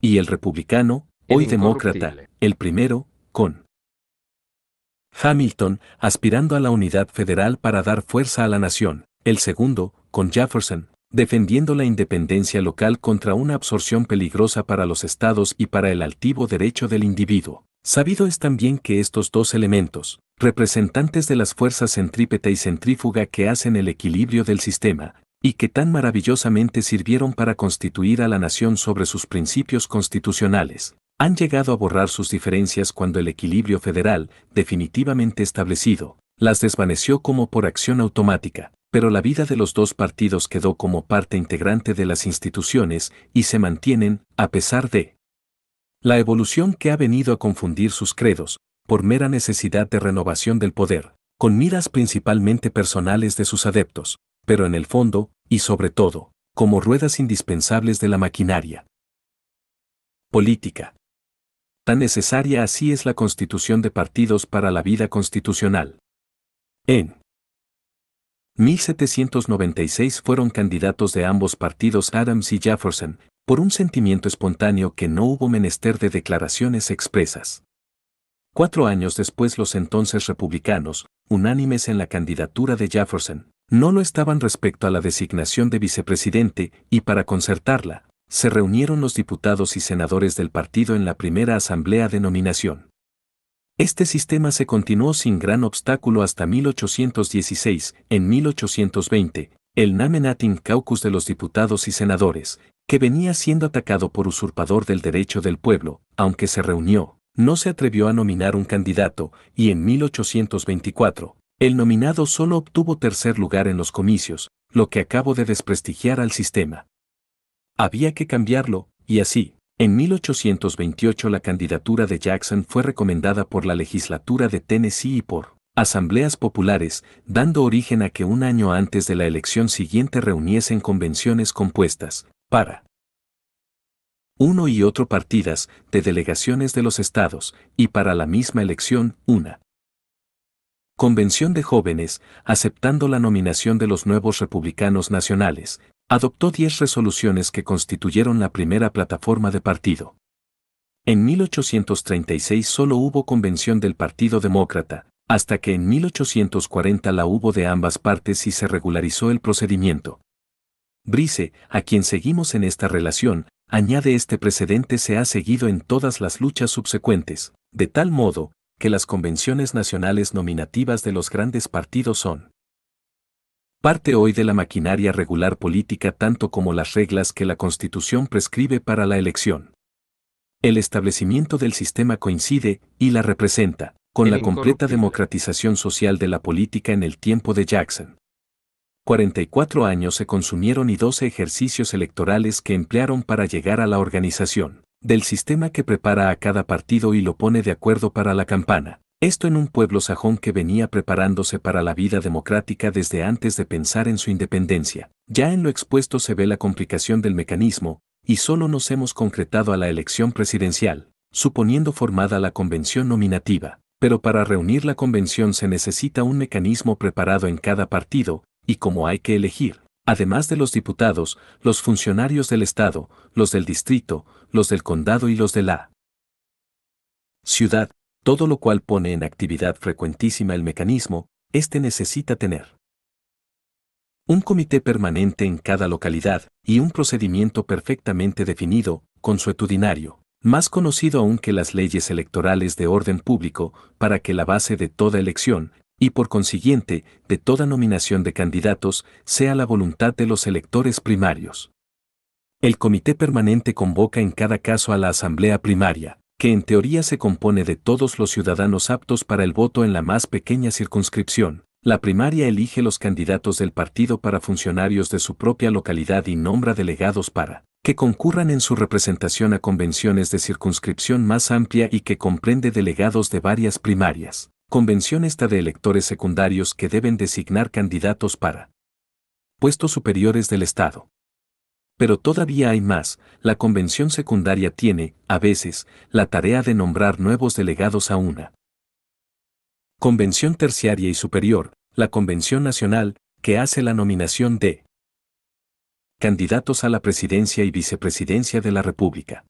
y el republicano, hoy demócrata, el primero, con Hamilton, aspirando a la unidad federal para dar fuerza a la nación, el segundo, con Jefferson, defendiendo la independencia local contra una absorción peligrosa para los estados y para el altivo derecho del individuo. Sabido es también que estos dos elementos, representantes de las fuerzas centrípeta y centrífuga que hacen el equilibrio del sistema, y que tan maravillosamente sirvieron para constituir a la nación sobre sus principios constitucionales, han llegado a borrar sus diferencias cuando el equilibrio federal, definitivamente establecido, las desvaneció como por acción automática, pero la vida de los dos partidos quedó como parte integrante de las instituciones y se mantienen, a pesar de la evolución que ha venido a confundir sus credos, por mera necesidad de renovación del poder, con miras principalmente personales de sus adeptos, pero en el fondo, y sobre todo, como ruedas indispensables de la maquinaria. Política. Tan necesaria así es la constitución de partidos para la vida constitucional. En 1796 fueron candidatos de ambos partidos Adams y Jefferson, por un sentimiento espontáneo que no hubo menester de declaraciones expresas. Cuatro años después los entonces republicanos, unánimes en la candidatura de Jefferson, no lo estaban respecto a la designación de vicepresidente y para concertarla, se reunieron los diputados y senadores del partido en la primera asamblea de nominación. Este sistema se continuó sin gran obstáculo hasta 1816. En 1820, el Namenatin Caucus de los diputados y senadores, que venía siendo atacado por usurpador del derecho del pueblo, aunque se reunió, no se atrevió a nominar un candidato, y en 1824, el nominado solo obtuvo tercer lugar en los comicios, lo que acabó de desprestigiar al sistema. Había que cambiarlo, y así, en 1828 la candidatura de Jackson fue recomendada por la legislatura de Tennessee y por asambleas populares, dando origen a que un año antes de la elección siguiente reuniesen convenciones compuestas, para uno y otro partidas de delegaciones de los estados, y para la misma elección, una Convención de Jóvenes, aceptando la nominación de los nuevos republicanos nacionales, adoptó 10 resoluciones que constituyeron la primera plataforma de partido. En 1836 solo hubo convención del Partido Demócrata, hasta que en 1840 la hubo de ambas partes y se regularizó el procedimiento. Brice, a quien seguimos en esta relación, añade este precedente se ha seguido en todas las luchas subsecuentes, de tal modo, que las convenciones nacionales nominativas de los grandes partidos son parte hoy de la maquinaria regular política tanto como las reglas que la Constitución prescribe para la elección. El establecimiento del sistema coincide, y la representa, con la completa democratización social de la política en el tiempo de Jackson. 44 años se consumieron y 12 ejercicios electorales que emplearon para llegar a la organización del sistema que prepara a cada partido y lo pone de acuerdo para la campana. Esto en un pueblo sajón que venía preparándose para la vida democrática desde antes de pensar en su independencia. Ya en lo expuesto se ve la complicación del mecanismo, y solo nos hemos concretado a la elección presidencial, suponiendo formada la convención nominativa. Pero para reunir la convención se necesita un mecanismo preparado en cada partido, y como hay que elegir, además de los diputados, los funcionarios del Estado, los del distrito, los del condado y los de la ciudad, todo lo cual pone en actividad frecuentísima el mecanismo, éste necesita tener un comité permanente en cada localidad y un procedimiento perfectamente definido, consuetudinario, más conocido aún que las leyes electorales de orden público, para que la base de toda elección, y por consiguiente, de toda nominación de candidatos, sea la voluntad de los electores primarios. El comité permanente convoca en cada caso a la asamblea primaria, que en teoría se compone de todos los ciudadanos aptos para el voto en la más pequeña circunscripción. La primaria elige los candidatos del partido para funcionarios de su propia localidad y nombra delegados para que concurran en su representación a convenciones de circunscripción más amplia y que comprende delegados de varias primarias. Convención esta de electores secundarios que deben designar candidatos para puestos superiores del Estado. Pero todavía hay más, la convención secundaria tiene, a veces, la tarea de nombrar nuevos delegados a una. Convención terciaria y superior, la convención nacional, que hace la nominación de candidatos a la presidencia y vicepresidencia de la República.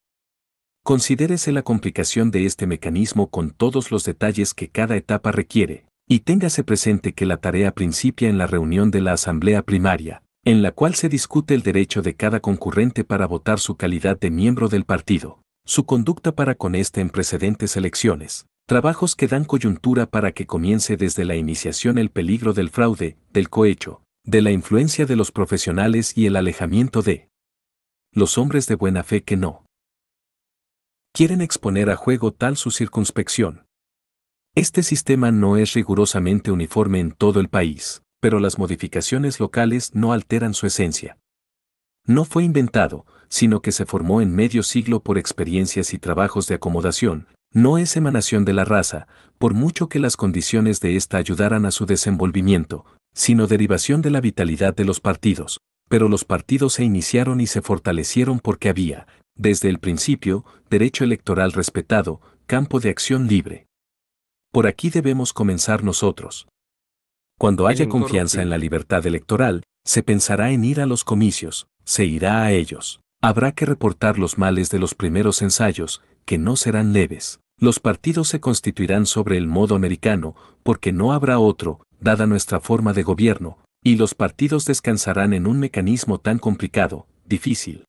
Considérese la complicación de este mecanismo con todos los detalles que cada etapa requiere, y téngase presente que la tarea principia en la reunión de la asamblea primaria, en la cual se discute el derecho de cada concurrente para votar su calidad de miembro del partido, su conducta para con este en precedentes elecciones, trabajos que dan coyuntura para que comience desde la iniciación el peligro del fraude, del cohecho, de la influencia de los profesionales y el alejamiento de los hombres de buena fe que no quieren exponer a juego tal su circunspección. Este sistema no es rigurosamente uniforme en todo el país, pero las modificaciones locales no alteran su esencia. No fue inventado, sino que se formó en medio siglo por experiencias y trabajos de acomodación, no es emanación de la raza, por mucho que las condiciones de ésta ayudaran a su desenvolvimiento, sino derivación de la vitalidad de los partidos, pero los partidos se iniciaron y se fortalecieron porque había, desde el principio, derecho electoral respetado, campo de acción libre. Por aquí debemos comenzar nosotros. Cuando haya confianza en la libertad electoral, se pensará en ir a los comicios, se irá a ellos. Habrá que reportar los males de los primeros ensayos, que no serán leves. Los partidos se constituirán sobre el modo americano, porque no habrá otro, dada nuestra forma de gobierno, y los partidos descansarán en un mecanismo tan complicado, difícil,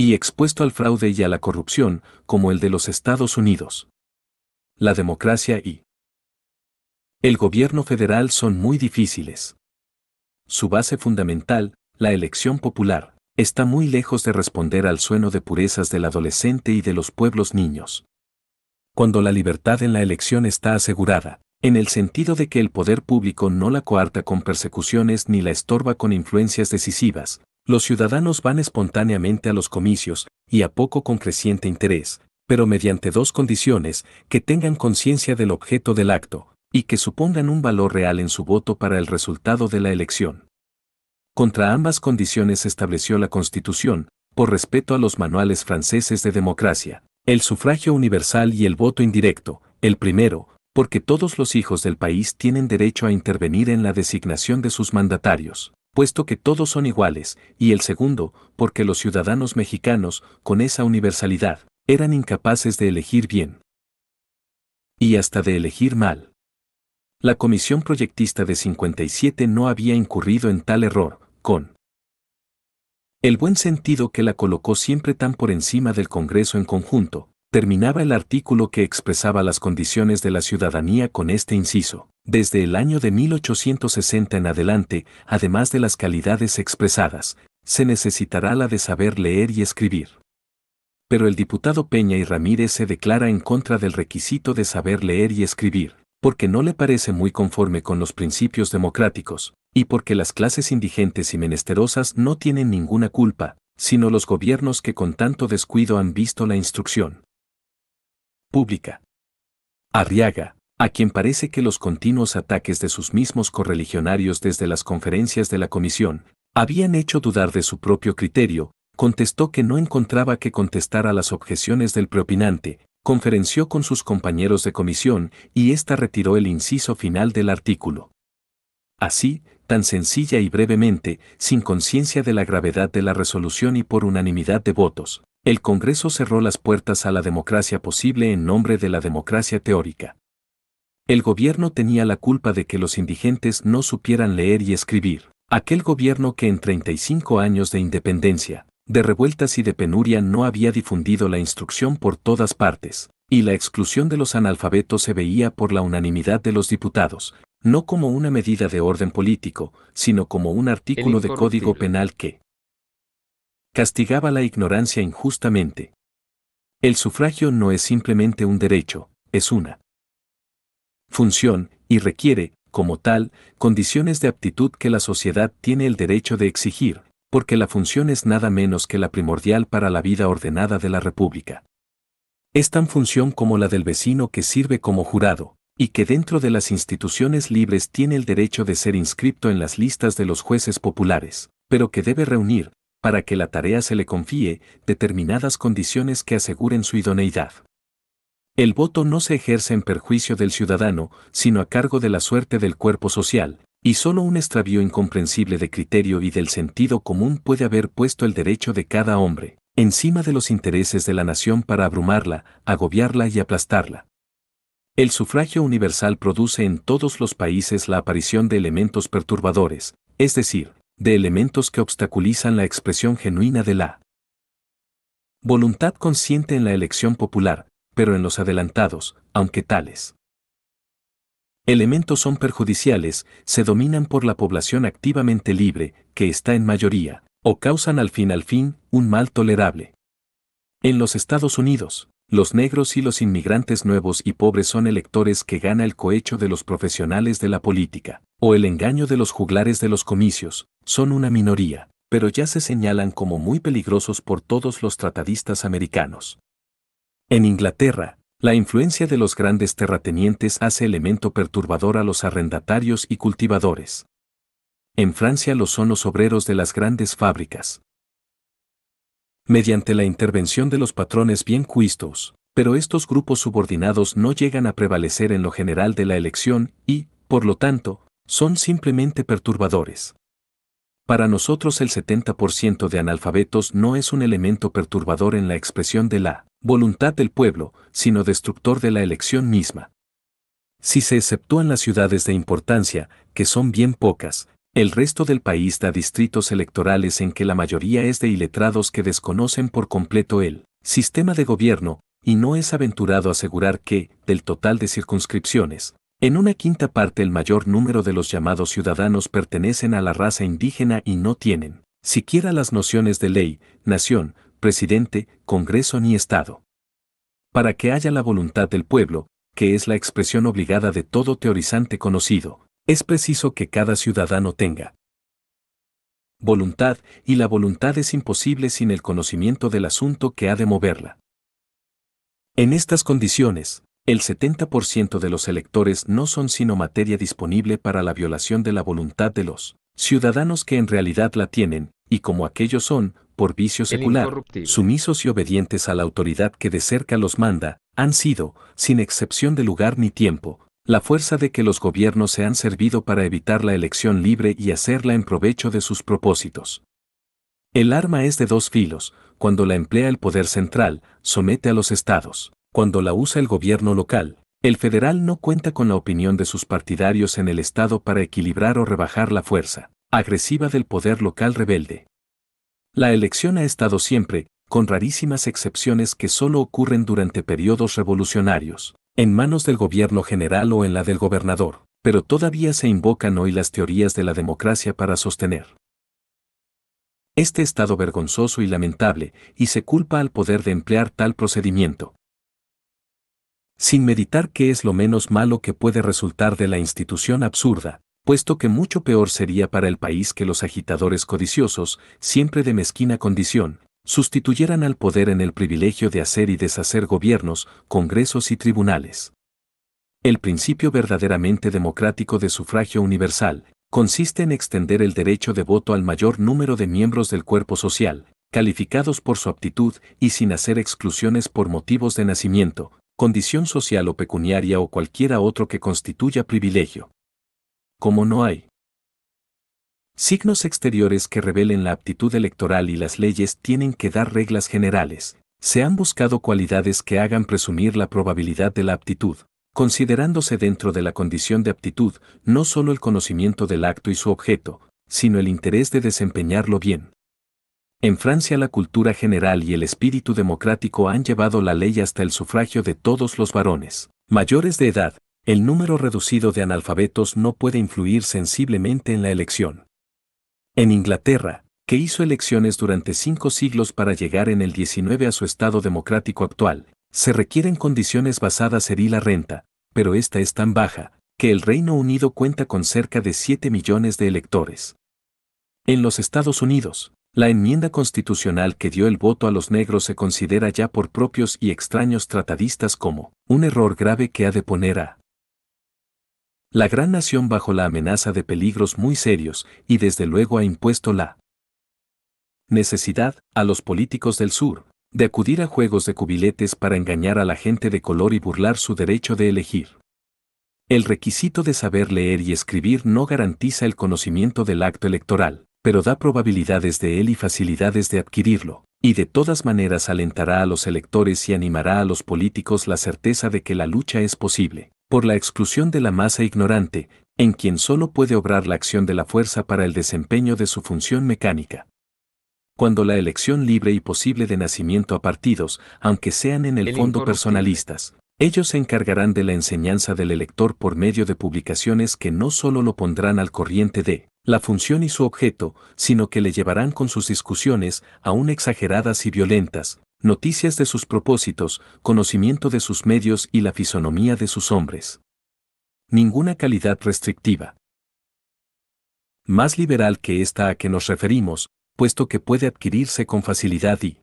y expuesto al fraude y a la corrupción, como el de los Estados Unidos. La democracia y el gobierno federal son muy difíciles. Su base fundamental, la elección popular, está muy lejos de responder al sueno de purezas del adolescente y de los pueblos niños. Cuando la libertad en la elección está asegurada, en el sentido de que el poder público no la coarta con persecuciones ni la estorba con influencias decisivas, los ciudadanos van espontáneamente a los comicios, y a poco con creciente interés, pero mediante dos condiciones, que tengan conciencia del objeto del acto, y que supongan un valor real en su voto para el resultado de la elección. Contra ambas condiciones estableció la Constitución, por respeto a los manuales franceses de democracia, el sufragio universal y el voto indirecto, el primero, porque todos los hijos del país tienen derecho a intervenir en la designación de sus mandatarios puesto que todos son iguales, y el segundo, porque los ciudadanos mexicanos, con esa universalidad, eran incapaces de elegir bien. Y hasta de elegir mal. La comisión proyectista de 57 no había incurrido en tal error, con el buen sentido que la colocó siempre tan por encima del Congreso en conjunto, terminaba el artículo que expresaba las condiciones de la ciudadanía con este inciso desde el año de 1860 en adelante, además de las calidades expresadas, se necesitará la de saber leer y escribir. Pero el diputado Peña y Ramírez se declara en contra del requisito de saber leer y escribir, porque no le parece muy conforme con los principios democráticos, y porque las clases indigentes y menesterosas no tienen ninguna culpa, sino los gobiernos que con tanto descuido han visto la instrucción pública. Arriaga, a quien parece que los continuos ataques de sus mismos correligionarios desde las conferencias de la comisión habían hecho dudar de su propio criterio, contestó que no encontraba que contestar a las objeciones del preopinante, conferenció con sus compañeros de comisión y ésta retiró el inciso final del artículo. Así, tan sencilla y brevemente, sin conciencia de la gravedad de la resolución y por unanimidad de votos, el Congreso cerró las puertas a la democracia posible en nombre de la democracia teórica. El gobierno tenía la culpa de que los indigentes no supieran leer y escribir. Aquel gobierno que en 35 años de independencia, de revueltas y de penuria no había difundido la instrucción por todas partes, y la exclusión de los analfabetos se veía por la unanimidad de los diputados, no como una medida de orden político, sino como un artículo de código penal que castigaba la ignorancia injustamente. El sufragio no es simplemente un derecho, es una función, y requiere, como tal, condiciones de aptitud que la sociedad tiene el derecho de exigir, porque la función es nada menos que la primordial para la vida ordenada de la República. Es tan función como la del vecino que sirve como jurado, y que dentro de las instituciones libres tiene el derecho de ser inscripto en las listas de los jueces populares, pero que debe reunir, para que la tarea se le confíe, determinadas condiciones que aseguren su idoneidad. El voto no se ejerce en perjuicio del ciudadano, sino a cargo de la suerte del cuerpo social, y solo un extravío incomprensible de criterio y del sentido común puede haber puesto el derecho de cada hombre, encima de los intereses de la nación para abrumarla, agobiarla y aplastarla. El sufragio universal produce en todos los países la aparición de elementos perturbadores, es decir, de elementos que obstaculizan la expresión genuina de la voluntad consciente en la elección popular, pero en los adelantados, aunque tales elementos son perjudiciales, se dominan por la población activamente libre, que está en mayoría, o causan al fin al fin un mal tolerable. En los Estados Unidos, los negros y los inmigrantes nuevos y pobres son electores que gana el cohecho de los profesionales de la política, o el engaño de los juglares de los comicios, son una minoría, pero ya se señalan como muy peligrosos por todos los tratadistas americanos. En Inglaterra, la influencia de los grandes terratenientes hace elemento perturbador a los arrendatarios y cultivadores. En Francia lo son los obreros de las grandes fábricas. Mediante la intervención de los patrones bien cuistos, pero estos grupos subordinados no llegan a prevalecer en lo general de la elección y, por lo tanto, son simplemente perturbadores. Para nosotros el 70% de analfabetos no es un elemento perturbador en la expresión de la voluntad del pueblo, sino destructor de la elección misma. Si se exceptúan las ciudades de importancia, que son bien pocas, el resto del país da distritos electorales en que la mayoría es de iletrados que desconocen por completo el sistema de gobierno, y no es aventurado asegurar que, del total de circunscripciones, en una quinta parte el mayor número de los llamados ciudadanos pertenecen a la raza indígena y no tienen siquiera las nociones de ley, nación, presidente, Congreso ni Estado. Para que haya la voluntad del pueblo, que es la expresión obligada de todo teorizante conocido, es preciso que cada ciudadano tenga voluntad, y la voluntad es imposible sin el conocimiento del asunto que ha de moverla. En estas condiciones, el 70% de los electores no son sino materia disponible para la violación de la voluntad de los ciudadanos que en realidad la tienen, y como aquellos son, por vicio secular, sumisos y obedientes a la autoridad que de cerca los manda, han sido, sin excepción de lugar ni tiempo, la fuerza de que los gobiernos se han servido para evitar la elección libre y hacerla en provecho de sus propósitos. El arma es de dos filos, cuando la emplea el poder central, somete a los estados, cuando la usa el gobierno local, el federal no cuenta con la opinión de sus partidarios en el estado para equilibrar o rebajar la fuerza agresiva del poder local rebelde, la elección ha estado siempre, con rarísimas excepciones que solo ocurren durante periodos revolucionarios, en manos del gobierno general o en la del gobernador, pero todavía se invocan hoy las teorías de la democracia para sostener este estado vergonzoso y lamentable, y se culpa al poder de emplear tal procedimiento. Sin meditar qué es lo menos malo que puede resultar de la institución absurda, puesto que mucho peor sería para el país que los agitadores codiciosos, siempre de mezquina condición, sustituyeran al poder en el privilegio de hacer y deshacer gobiernos, congresos y tribunales. El principio verdaderamente democrático de sufragio universal consiste en extender el derecho de voto al mayor número de miembros del cuerpo social, calificados por su aptitud y sin hacer exclusiones por motivos de nacimiento, condición social o pecuniaria o cualquiera otro que constituya privilegio como no hay signos exteriores que revelen la aptitud electoral y las leyes tienen que dar reglas generales, se han buscado cualidades que hagan presumir la probabilidad de la aptitud, considerándose dentro de la condición de aptitud no solo el conocimiento del acto y su objeto, sino el interés de desempeñarlo bien. En Francia la cultura general y el espíritu democrático han llevado la ley hasta el sufragio de todos los varones, mayores de edad, el número reducido de analfabetos no puede influir sensiblemente en la elección. En Inglaterra, que hizo elecciones durante cinco siglos para llegar en el 19 a su estado democrático actual, se requieren condiciones basadas en la renta, pero esta es tan baja, que el Reino Unido cuenta con cerca de 7 millones de electores. En los Estados Unidos, la enmienda constitucional que dio el voto a los negros se considera ya por propios y extraños tratadistas como un error grave que ha de poner a la gran nación bajo la amenaza de peligros muy serios y desde luego ha impuesto la necesidad a los políticos del sur de acudir a juegos de cubiletes para engañar a la gente de color y burlar su derecho de elegir. El requisito de saber leer y escribir no garantiza el conocimiento del acto electoral, pero da probabilidades de él y facilidades de adquirirlo, y de todas maneras alentará a los electores y animará a los políticos la certeza de que la lucha es posible por la exclusión de la masa ignorante, en quien solo puede obrar la acción de la fuerza para el desempeño de su función mecánica. Cuando la elección libre y posible de nacimiento a partidos, aunque sean en el, fondo personalistas, ellos se encargarán de la enseñanza del elector por medio de publicaciones que no solo lo pondrán al corriente de la función y su objeto, sino que le llevarán con sus discusiones, aún exageradas y violentas, noticias de sus propósitos, conocimiento de sus medios y la fisonomía de sus hombres. Ninguna calidad restrictiva. Más liberal que esta a que nos referimos, puesto que puede adquirirse con facilidad y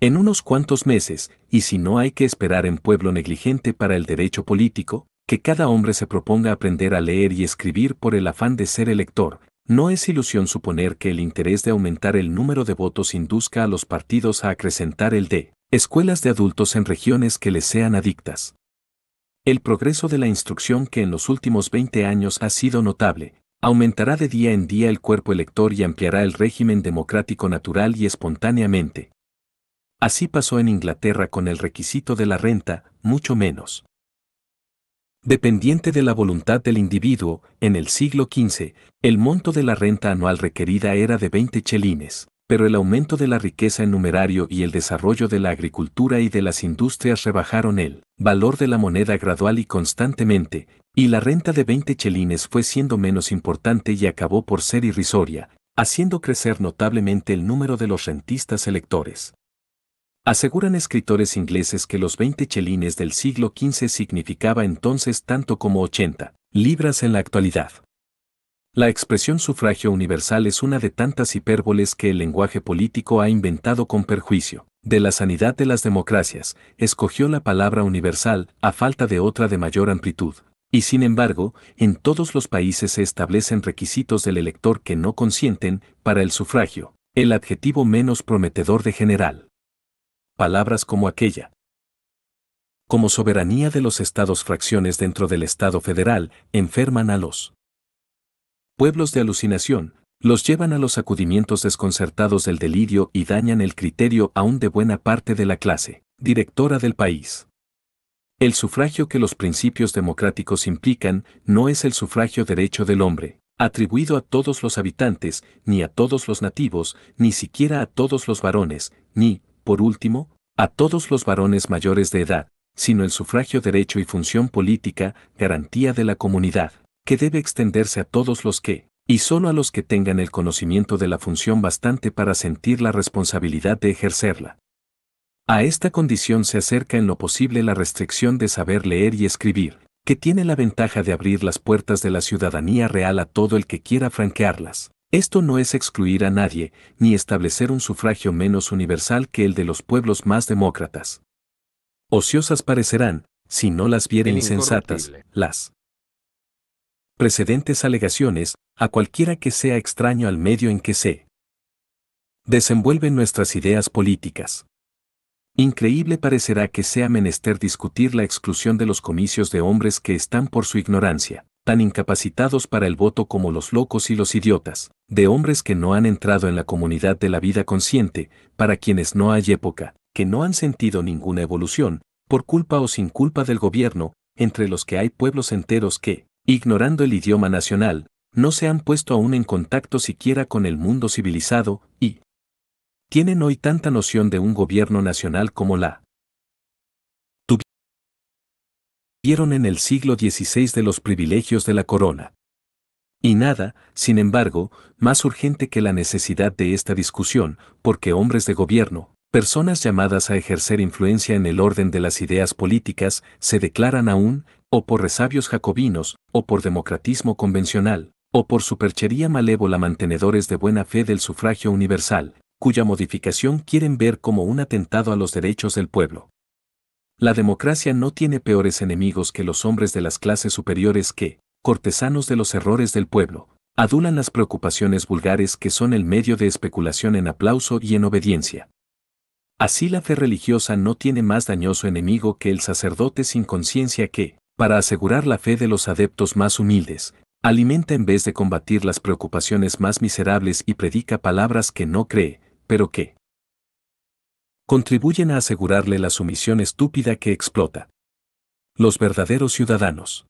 en unos cuantos meses, y si no hay que esperar en pueblo negligente para el derecho político, que cada hombre se proponga aprender a leer y escribir por el afán de ser elector, no es ilusión suponer que el interés de aumentar el número de votos induzca a los partidos a acrecentar el de escuelas de adultos en regiones que les sean adictas. El progreso de la instrucción que en los últimos 20 años ha sido notable, aumentará de día en día el cuerpo elector y ampliará el régimen democrático natural y espontáneamente. Así pasó en Inglaterra con el requisito de la renta, mucho menos dependiente de la voluntad del individuo, en el siglo XV, el monto de la renta anual requerida era de 20 chelines, pero el aumento de la riqueza en numerario y el desarrollo de la agricultura y de las industrias rebajaron el valor de la moneda gradual y constantemente, y la renta de 20 chelines fue siendo menos importante y acabó por ser irrisoria, haciendo crecer notablemente el número de los rentistas electores. Aseguran escritores ingleses que los 20 chelines del siglo XV significaba entonces tanto como 80 libras en la actualidad. La expresión sufragio universal es una de tantas hipérboles que el lenguaje político ha inventado con perjuicio de la sanidad de las democracias, escogió la palabra universal a falta de otra de mayor amplitud, y sin embargo, en todos los países se establecen requisitos del elector que no consienten, para el sufragio, el adjetivo menos prometedor de general. Palabras como aquella. Como soberanía de los estados fracciones dentro del Estado federal, enferman a los pueblos de alucinación, los llevan a los acudimientos desconcertados del delirio y dañan el criterio aún de buena parte de la clase, directora del país. El sufragio que los principios democráticos implican no es el sufragio derecho del hombre, atribuido a todos los habitantes, ni a todos los nativos, ni siquiera a todos los varones, ni, por último, a todos los varones mayores de edad, sino el sufragio derecho y función política, garantía de la comunidad, que debe extenderse a todos los que, y solo a los que tengan el conocimiento de la función bastante para sentir la responsabilidad de ejercerla. A esta condición se acerca en lo posible la restricción de saber leer y escribir, que tiene la ventaja de abrir las puertas de la ciudadanía real a todo el que quiera franquearlas. Esto no es excluir a nadie, ni establecer un sufragio menos universal que el de los pueblos más demócratas. Ociosas parecerán, si no las vieren insensatas, las precedentes alegaciones, a cualquiera que sea extraño al medio en que se desenvuelven nuestras ideas políticas. Increíble parecerá que sea menester discutir la exclusión de los comicios de hombres que están por su ignorancia tan incapacitados para el voto como los locos y los idiotas, de hombres que no han entrado en la comunidad de la vida consciente, para quienes no hay época, que no han sentido ninguna evolución, por culpa o sin culpa del gobierno, entre los que hay pueblos enteros que, ignorando el idioma nacional, no se han puesto aún en contacto siquiera con el mundo civilizado, y tienen hoy tanta noción de un gobierno nacional como la vieron en el siglo XVI de los privilegios de la corona. Y nada, sin embargo, más urgente que la necesidad de esta discusión, porque hombres de gobierno, personas llamadas a ejercer influencia en el orden de las ideas políticas, se declaran aún, o por resabios jacobinos, o por democratismo convencional, o por superchería malévola mantenedores de buena fe del sufragio universal, cuya modificación quieren ver como un atentado a los derechos del pueblo. La democracia no tiene peores enemigos que los hombres de las clases superiores que, cortesanos de los errores del pueblo, adulan las preocupaciones vulgares que son el medio de especulación en aplauso y en obediencia. Así la fe religiosa no tiene más dañoso enemigo que el sacerdote sin conciencia que, para asegurar la fe de los adeptos más humildes, alimenta en vez de combatir las preocupaciones más miserables y predica palabras que no cree, pero que, contribuyen a asegurarle la sumisión estúpida que explota. Los verdaderos ciudadanos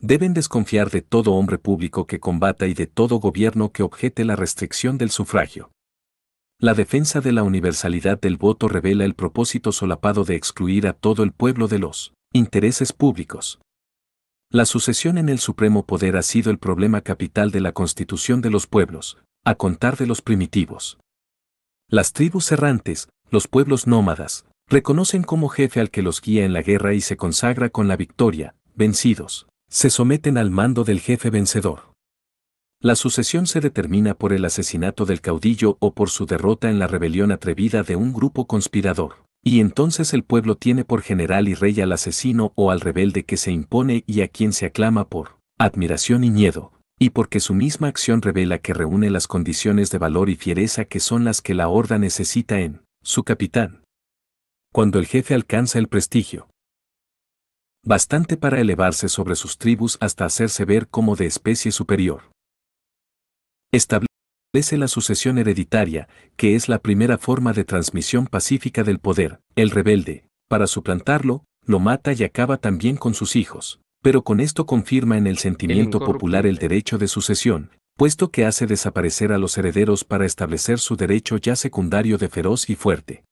deben desconfiar de todo hombre público que combata y de todo gobierno que objete la restricción del sufragio. La defensa de la universalidad del voto revela el propósito solapado de excluir a todo el pueblo de los intereses públicos. La sucesión en el supremo poder ha sido el problema capital de la constitución de los pueblos, a contar de los primitivos. Las tribus errantes, los pueblos nómadas, reconocen como jefe al que los guía en la guerra y se consagra con la victoria, vencidos, se someten al mando del jefe vencedor. La sucesión se determina por el asesinato del caudillo o por su derrota en la rebelión atrevida de un grupo conspirador, y entonces el pueblo tiene por general y rey al asesino o al rebelde que se impone y a quien se aclama por admiración y miedo, y porque su misma acción revela que reúne las condiciones de valor y fiereza que son las que la horda necesita en su capitán. Cuando el jefe alcanza el prestigio, bastante para elevarse sobre sus tribus hasta hacerse ver como de especie superior. Establece la sucesión hereditaria, que es la primera forma de transmisión pacífica del poder. El rebelde, para suplantarlo, lo mata y acaba también con sus hijos pero con esto confirma en el sentimiento popular el derecho de sucesión, puesto que hace desaparecer a los herederos para establecer su derecho ya secundario de feroz y fuerte.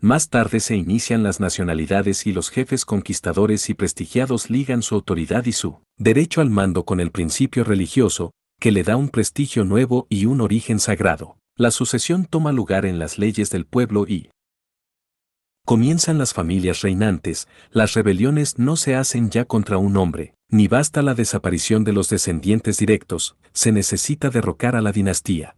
Más tarde se inician las nacionalidades y los jefes conquistadores y prestigiados ligan su autoridad y su derecho al mando con el principio religioso, que le da un prestigio nuevo y un origen sagrado. La sucesión toma lugar en las leyes del pueblo y, Comienzan las familias reinantes, las rebeliones no se hacen ya contra un hombre, ni basta la desaparición de los descendientes directos, se necesita derrocar a la dinastía.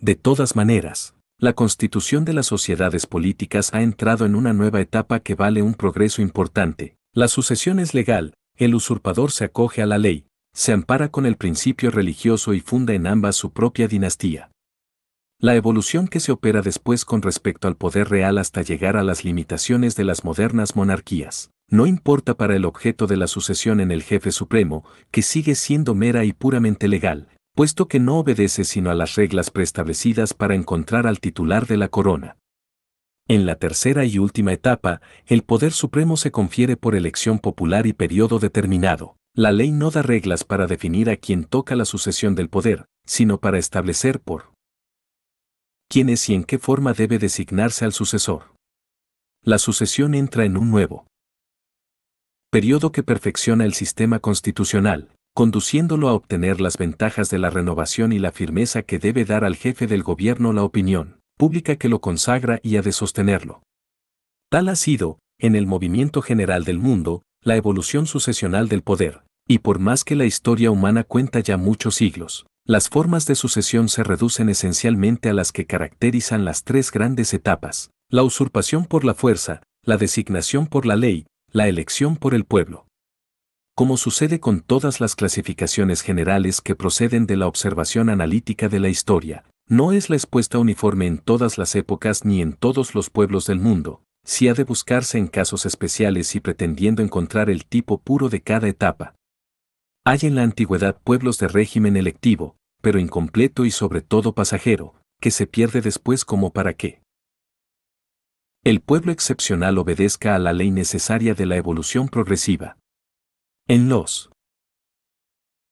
De todas maneras, la constitución de las sociedades políticas ha entrado en una nueva etapa que vale un progreso importante. La sucesión es legal, el usurpador se acoge a la ley, se ampara con el principio religioso y funda en ambas su propia dinastía. La evolución que se opera después con respecto al poder real hasta llegar a las limitaciones de las modernas monarquías, no importa para el objeto de la sucesión en el jefe supremo, que sigue siendo mera y puramente legal, puesto que no obedece sino a las reglas preestablecidas para encontrar al titular de la corona. En la tercera y última etapa, el poder supremo se confiere por elección popular y periodo determinado. La ley no da reglas para definir a quien toca la sucesión del poder, sino para establecer por quién y en qué forma debe designarse al sucesor. La sucesión entra en un nuevo periodo que perfecciona el sistema constitucional, conduciéndolo a obtener las ventajas de la renovación y la firmeza que debe dar al jefe del gobierno la opinión pública que lo consagra y ha de sostenerlo. Tal ha sido, en el movimiento general del mundo, la evolución sucesional del poder, y por más que la historia humana cuenta ya muchos siglos, las formas de sucesión se reducen esencialmente a las que caracterizan las tres grandes etapas, la usurpación por la fuerza, la designación por la ley, la elección por el pueblo. Como sucede con todas las clasificaciones generales que proceden de la observación analítica de la historia, no es la expuesta uniforme en todas las épocas ni en todos los pueblos del mundo, si ha de buscarse en casos especiales y pretendiendo encontrar el tipo puro de cada etapa. Hay en la antigüedad pueblos de régimen electivo, pero incompleto y sobre todo pasajero, que se pierde después como para qué. El pueblo excepcional obedezca a la ley necesaria de la evolución progresiva. En los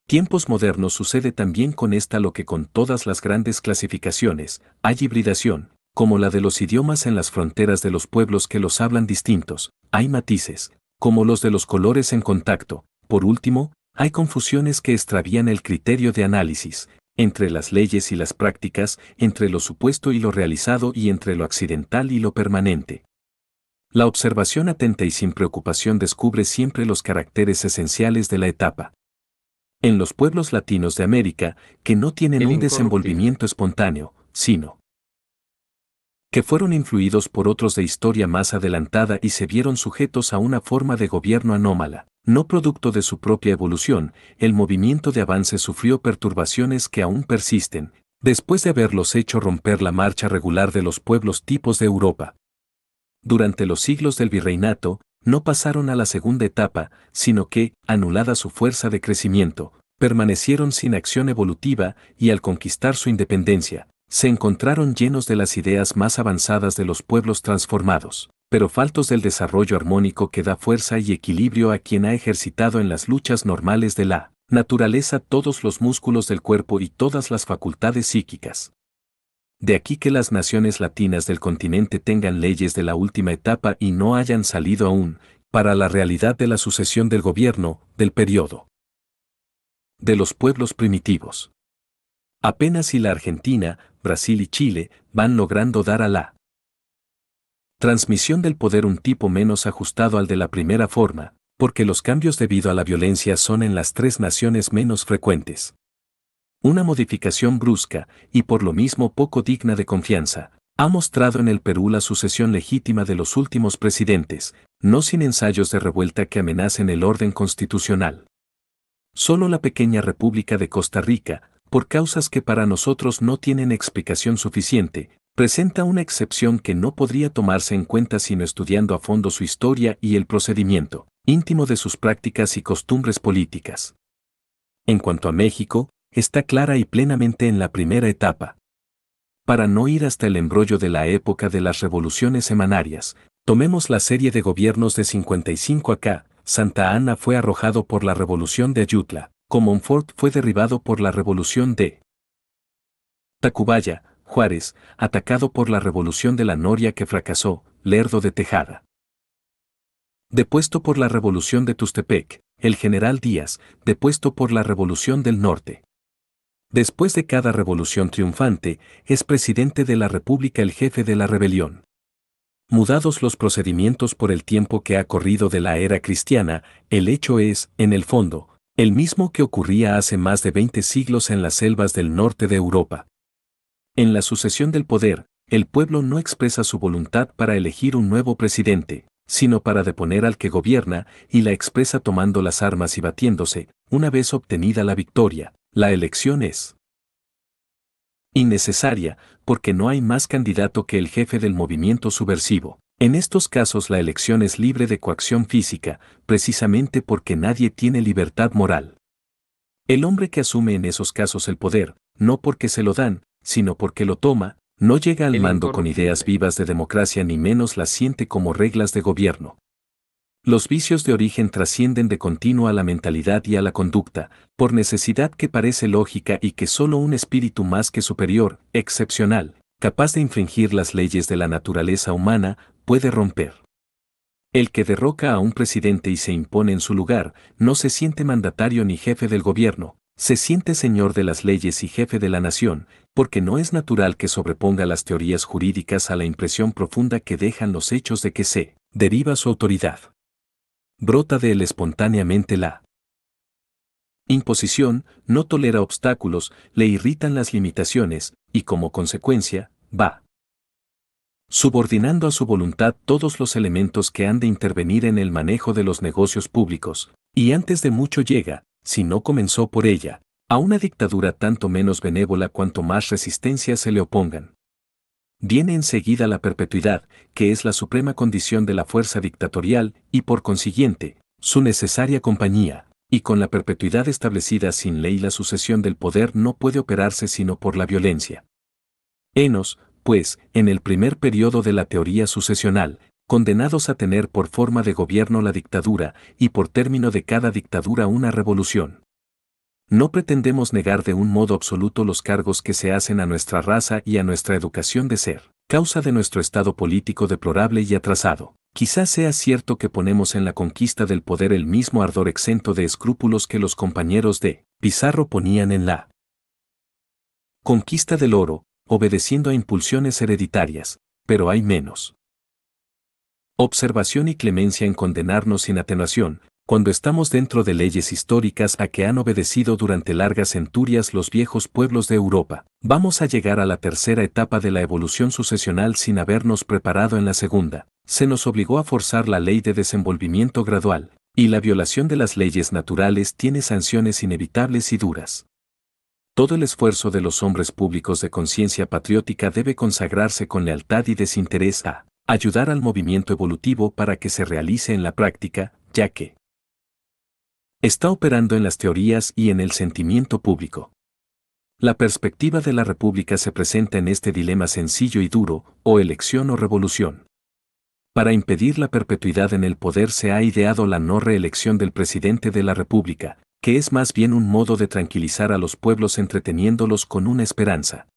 tiempos modernos sucede también con esta lo que con todas las grandes clasificaciones, hay hibridación, como la de los idiomas en las fronteras de los pueblos que los hablan distintos, hay matices, como los de los colores en contacto. Por último, hay confusiones que extravían el criterio de análisis, entre las leyes y las prácticas, entre lo supuesto y lo realizado y entre lo accidental y lo permanente. La observación atenta y sin preocupación descubre siempre los caracteres esenciales de la etapa. En los pueblos latinos de América, que no tienen un desenvolvimiento espontáneo, sino que fueron influidos por otros de historia más adelantada y se vieron sujetos a una forma de gobierno anómala no producto de su propia evolución, el movimiento de avance sufrió perturbaciones que aún persisten, después de haberlos hecho romper la marcha regular de los pueblos tipos de Europa. Durante los siglos del virreinato, no pasaron a la segunda etapa, sino que, anulada su fuerza de crecimiento, permanecieron sin acción evolutiva y al conquistar su independencia, se encontraron llenos de las ideas más avanzadas de los pueblos transformados pero faltos del desarrollo armónico que da fuerza y equilibrio a quien ha ejercitado en las luchas normales de la naturaleza todos los músculos del cuerpo y todas las facultades psíquicas. De aquí que las naciones latinas del continente tengan leyes de la última etapa y no hayan salido aún, para la realidad de la sucesión del gobierno, del periodo de los pueblos primitivos. Apenas si la Argentina, Brasil y Chile van logrando dar a la Transmisión del poder un tipo menos ajustado al de la primera forma, porque los cambios debido a la violencia son en las tres naciones menos frecuentes. Una modificación brusca, y por lo mismo poco digna de confianza, ha mostrado en el Perú la sucesión legítima de los últimos presidentes, no sin ensayos de revuelta que amenacen el orden constitucional. Solo la pequeña República de Costa Rica, por causas que para nosotros no tienen explicación suficiente, presenta una excepción que no podría tomarse en cuenta sino estudiando a fondo su historia y el procedimiento íntimo de sus prácticas y costumbres políticas. En cuanto a México, está clara y plenamente en la primera etapa. Para no ir hasta el embrollo de la época de las revoluciones semanarias, tomemos la serie de gobiernos de 55 acá, Santa Ana fue arrojado por la revolución de Ayutla, Comonfort fue derribado por la revolución de Tacubaya, Juárez, atacado por la revolución de la Noria que fracasó, Lerdo de Tejada. Depuesto por la revolución de Tustepec, el general Díaz, depuesto por la revolución del norte. Después de cada revolución triunfante, es presidente de la República el jefe de la rebelión. Mudados los procedimientos por el tiempo que ha corrido de la era cristiana, el hecho es, en el fondo, el mismo que ocurría hace más de 20 siglos en las selvas del norte de Europa. En la sucesión del poder, el pueblo no expresa su voluntad para elegir un nuevo presidente, sino para deponer al que gobierna y la expresa tomando las armas y batiéndose, una vez obtenida la victoria, la elección es innecesaria, porque no hay más candidato que el jefe del movimiento subversivo. En estos casos la elección es libre de coacción física, precisamente porque nadie tiene libertad moral. El hombre que asume en esos casos el poder, no porque se lo dan, sino porque lo toma, no llega al mando con ideas vivas de democracia ni menos las siente como reglas de gobierno. Los vicios de origen trascienden de continuo a la mentalidad y a la conducta, por necesidad que parece lógica y que solo un espíritu más que superior, excepcional, capaz de infringir las leyes de la naturaleza humana, puede romper. El que derroca a un presidente y se impone en su lugar, no se siente mandatario ni jefe del gobierno, se siente señor de las leyes y jefe de la nación, porque no es natural que sobreponga las teorías jurídicas a la impresión profunda que dejan los hechos de que se deriva su autoridad. Brota de él espontáneamente la imposición, no tolera obstáculos, le irritan las limitaciones, y como consecuencia, va subordinando a su voluntad todos los elementos que han de intervenir en el manejo de los negocios públicos, y antes de mucho llega, si no comenzó por ella, a una dictadura tanto menos benévola cuanto más resistencia se le opongan. Viene enseguida la perpetuidad, que es la suprema condición de la fuerza dictatorial y por consiguiente, su necesaria compañía, y con la perpetuidad establecida sin ley la sucesión del poder no puede operarse sino por la violencia. Enos, pues, en el primer periodo de la teoría sucesional, condenados a tener por forma de gobierno la dictadura y por término de cada dictadura una revolución. No pretendemos negar de un modo absoluto los cargos que se hacen a nuestra raza y a nuestra educación de ser, causa de nuestro estado político deplorable y atrasado. Quizás sea cierto que ponemos en la conquista del poder el mismo ardor exento de escrúpulos que los compañeros de Pizarro ponían en la conquista del oro, obedeciendo a impulsiones hereditarias, pero hay menos. Observación y clemencia en condenarnos sin atenuación, cuando estamos dentro de leyes históricas a que han obedecido durante largas centurias los viejos pueblos de Europa, vamos a llegar a la tercera etapa de la evolución sucesional sin habernos preparado en la segunda. Se nos obligó a forzar la ley de desenvolvimiento gradual, y la violación de las leyes naturales tiene sanciones inevitables y duras. Todo el esfuerzo de los hombres públicos de conciencia patriótica debe consagrarse con lealtad y desinterés a ayudar al movimiento evolutivo para que se realice en la práctica, ya que, Está operando en las teorías y en el sentimiento público. La perspectiva de la República se presenta en este dilema sencillo y duro, o elección o revolución. Para impedir la perpetuidad en el poder se ha ideado la no reelección del presidente de la República, que es más bien un modo de tranquilizar a los pueblos entreteniéndolos con una esperanza.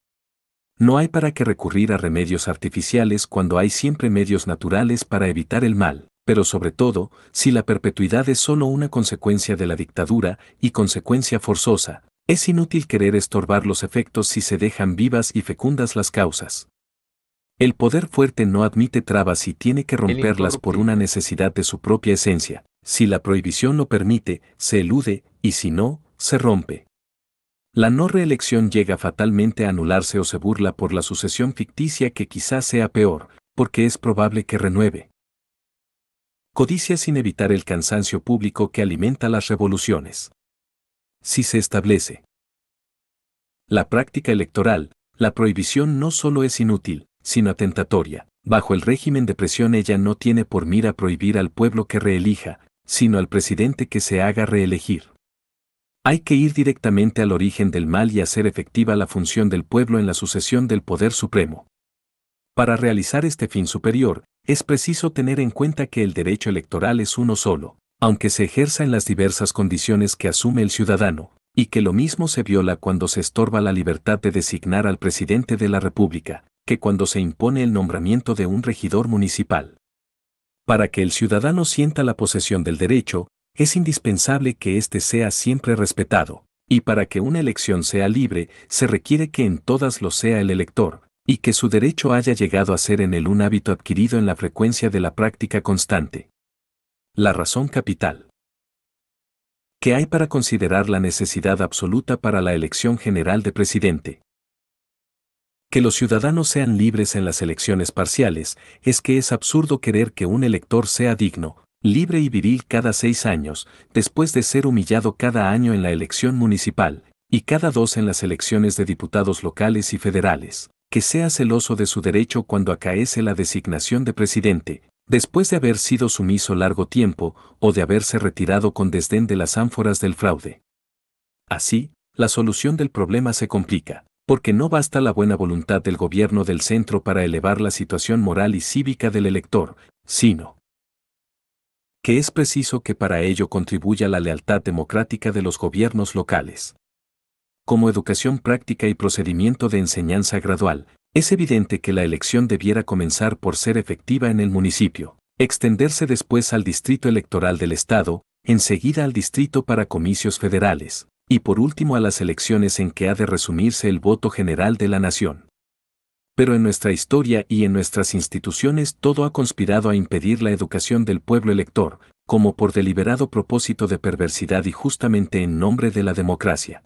No hay para qué recurrir a remedios artificiales cuando hay siempre medios naturales para evitar el mal pero sobre todo, si la perpetuidad es solo una consecuencia de la dictadura y consecuencia forzosa, es inútil querer estorbar los efectos si se dejan vivas y fecundas las causas. El poder fuerte no admite trabas y tiene que romperlas por una necesidad de su propia esencia. Si la prohibición lo permite, se elude, y si no, se rompe. La no reelección llega fatalmente a anularse o se burla por la sucesión ficticia que quizás sea peor, porque es probable que renueve. Codicia sin evitar el cansancio público que alimenta las revoluciones. Si se establece la práctica electoral, la prohibición no solo es inútil, sino atentatoria. Bajo el régimen de presión ella no tiene por mira prohibir al pueblo que reelija, sino al presidente que se haga reelegir. Hay que ir directamente al origen del mal y hacer efectiva la función del pueblo en la sucesión del poder supremo. Para realizar este fin superior, es preciso tener en cuenta que el derecho electoral es uno solo, aunque se ejerza en las diversas condiciones que asume el ciudadano, y que lo mismo se viola cuando se estorba la libertad de designar al presidente de la República, que cuando se impone el nombramiento de un regidor municipal. Para que el ciudadano sienta la posesión del derecho, es indispensable que éste sea siempre respetado, y para que una elección sea libre, se requiere que en todas lo sea el elector, y que su derecho haya llegado a ser en él un hábito adquirido en la frecuencia de la práctica constante. La razón capital. ¿Qué hay para considerar la necesidad absoluta para la elección general de presidente? Que los ciudadanos sean libres en las elecciones parciales es que es absurdo querer que un elector sea digno, libre y viril cada seis años, después de ser humillado cada año en la elección municipal, y cada dos en las elecciones de diputados locales y federales que sea celoso de su derecho cuando acaece la designación de presidente, después de haber sido sumiso largo tiempo o de haberse retirado con desdén de las ánforas del fraude. Así, la solución del problema se complica, porque no basta la buena voluntad del gobierno del centro para elevar la situación moral y cívica del elector, sino que es preciso que para ello contribuya la lealtad democrática de los gobiernos locales como educación práctica y procedimiento de enseñanza gradual, es evidente que la elección debiera comenzar por ser efectiva en el municipio, extenderse después al distrito electoral del Estado, enseguida al distrito para comicios federales, y por último a las elecciones en que ha de resumirse el voto general de la nación. Pero en nuestra historia y en nuestras instituciones todo ha conspirado a impedir la educación del pueblo elector, como por deliberado propósito de perversidad y justamente en nombre de la democracia.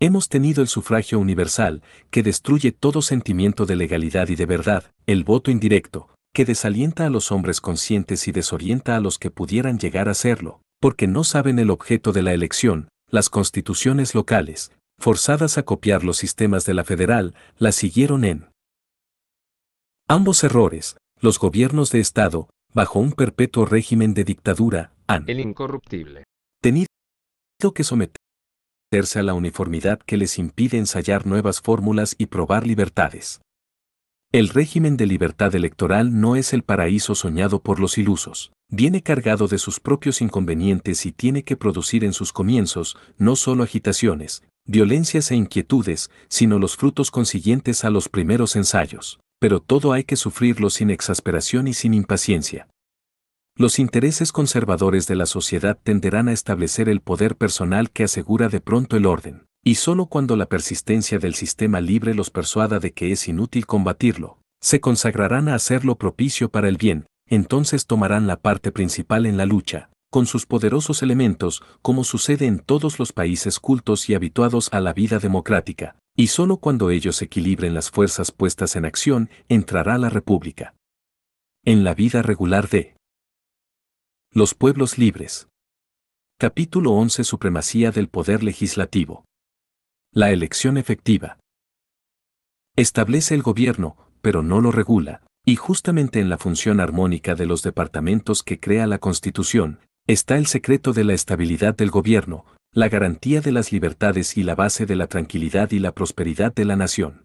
Hemos tenido el sufragio universal, que destruye todo sentimiento de legalidad y de verdad, el voto indirecto, que desalienta a los hombres conscientes y desorienta a los que pudieran llegar a serlo, porque no saben el objeto de la elección, las constituciones locales, forzadas a copiar los sistemas de la federal, la siguieron en ambos errores, los gobiernos de Estado, bajo un perpetuo régimen de dictadura, han el incorruptible. tenido que someter a la uniformidad que les impide ensayar nuevas fórmulas y probar libertades. El régimen de libertad electoral no es el paraíso soñado por los ilusos. Viene cargado de sus propios inconvenientes y tiene que producir en sus comienzos no solo agitaciones, violencias e inquietudes, sino los frutos consiguientes a los primeros ensayos. Pero todo hay que sufrirlo sin exasperación y sin impaciencia los intereses conservadores de la sociedad tenderán a establecer el poder personal que asegura de pronto el orden, y solo cuando la persistencia del sistema libre los persuada de que es inútil combatirlo, se consagrarán a hacerlo propicio para el bien, entonces tomarán la parte principal en la lucha, con sus poderosos elementos, como sucede en todos los países cultos y habituados a la vida democrática, y solo cuando ellos equilibren las fuerzas puestas en acción entrará la república. En la vida regular de los pueblos libres. Capítulo 11 Supremacía del Poder Legislativo. La elección efectiva. Establece el gobierno, pero no lo regula, y justamente en la función armónica de los departamentos que crea la Constitución, está el secreto de la estabilidad del gobierno, la garantía de las libertades y la base de la tranquilidad y la prosperidad de la nación.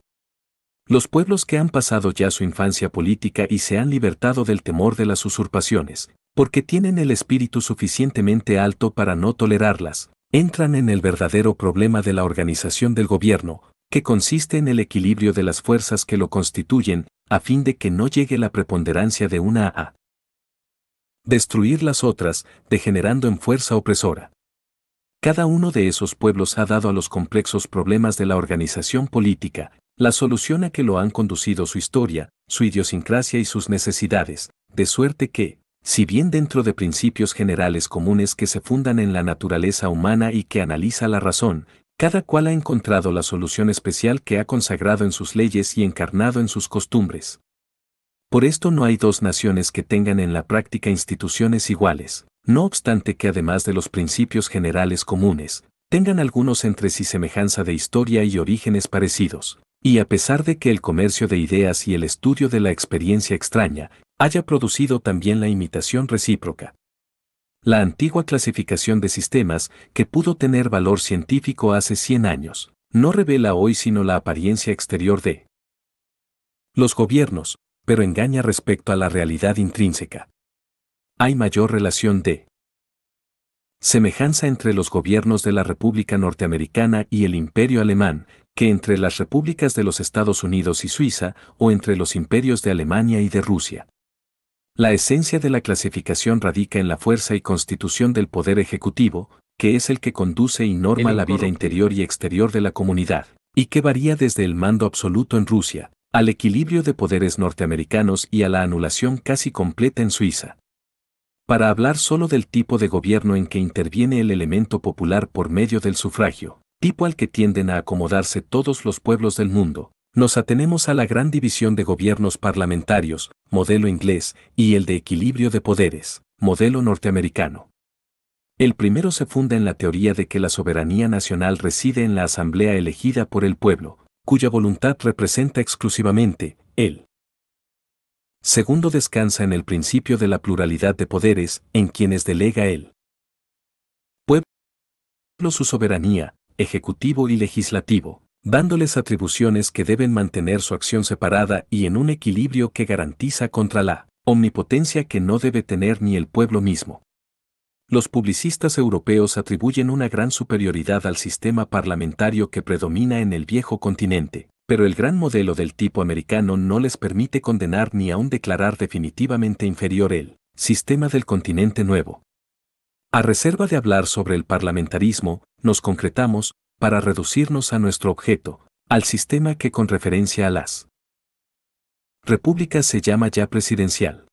Los pueblos que han pasado ya su infancia política y se han libertado del temor de las usurpaciones, porque tienen el espíritu suficientemente alto para no tolerarlas, entran en el verdadero problema de la organización del gobierno, que consiste en el equilibrio de las fuerzas que lo constituyen, a fin de que no llegue la preponderancia de una a destruir las otras, degenerando en fuerza opresora. Cada uno de esos pueblos ha dado a los complejos problemas de la organización política, la solución a que lo han conducido su historia, su idiosincrasia y sus necesidades, de suerte que, si bien dentro de principios generales comunes que se fundan en la naturaleza humana y que analiza la razón, cada cual ha encontrado la solución especial que ha consagrado en sus leyes y encarnado en sus costumbres. Por esto no hay dos naciones que tengan en la práctica instituciones iguales, no obstante que además de los principios generales comunes, tengan algunos entre sí semejanza de historia y orígenes parecidos, y a pesar de que el comercio de ideas y el estudio de la experiencia extraña haya producido también la imitación recíproca. La antigua clasificación de sistemas, que pudo tener valor científico hace 100 años, no revela hoy sino la apariencia exterior de los gobiernos, pero engaña respecto a la realidad intrínseca. Hay mayor relación de semejanza entre los gobiernos de la República Norteamericana y el Imperio Alemán que entre las repúblicas de los Estados Unidos y Suiza o entre los imperios de Alemania y de Rusia. La esencia de la clasificación radica en la fuerza y constitución del poder ejecutivo, que es el que conduce y norma la vida interior y exterior de la comunidad, y que varía desde el mando absoluto en Rusia, al equilibrio de poderes norteamericanos y a la anulación casi completa en Suiza. Para hablar solo del tipo de gobierno en que interviene el elemento popular por medio del sufragio, tipo al que tienden a acomodarse todos los pueblos del mundo, nos atenemos a la gran división de gobiernos parlamentarios, modelo inglés, y el de equilibrio de poderes, modelo norteamericano. El primero se funda en la teoría de que la soberanía nacional reside en la asamblea elegida por el pueblo, cuya voluntad representa exclusivamente él. Segundo descansa en el principio de la pluralidad de poderes en quienes delega él. Pueblo su soberanía, ejecutivo y legislativo, dándoles atribuciones que deben mantener su acción separada y en un equilibrio que garantiza contra la omnipotencia que no debe tener ni el pueblo mismo. Los publicistas europeos atribuyen una gran superioridad al sistema parlamentario que predomina en el viejo continente, pero el gran modelo del tipo americano no les permite condenar ni aún declarar definitivamente inferior el sistema del continente nuevo. A reserva de hablar sobre el parlamentarismo, nos concretamos, para reducirnos a nuestro objeto, al sistema que con referencia a las repúblicas se llama ya presidencial.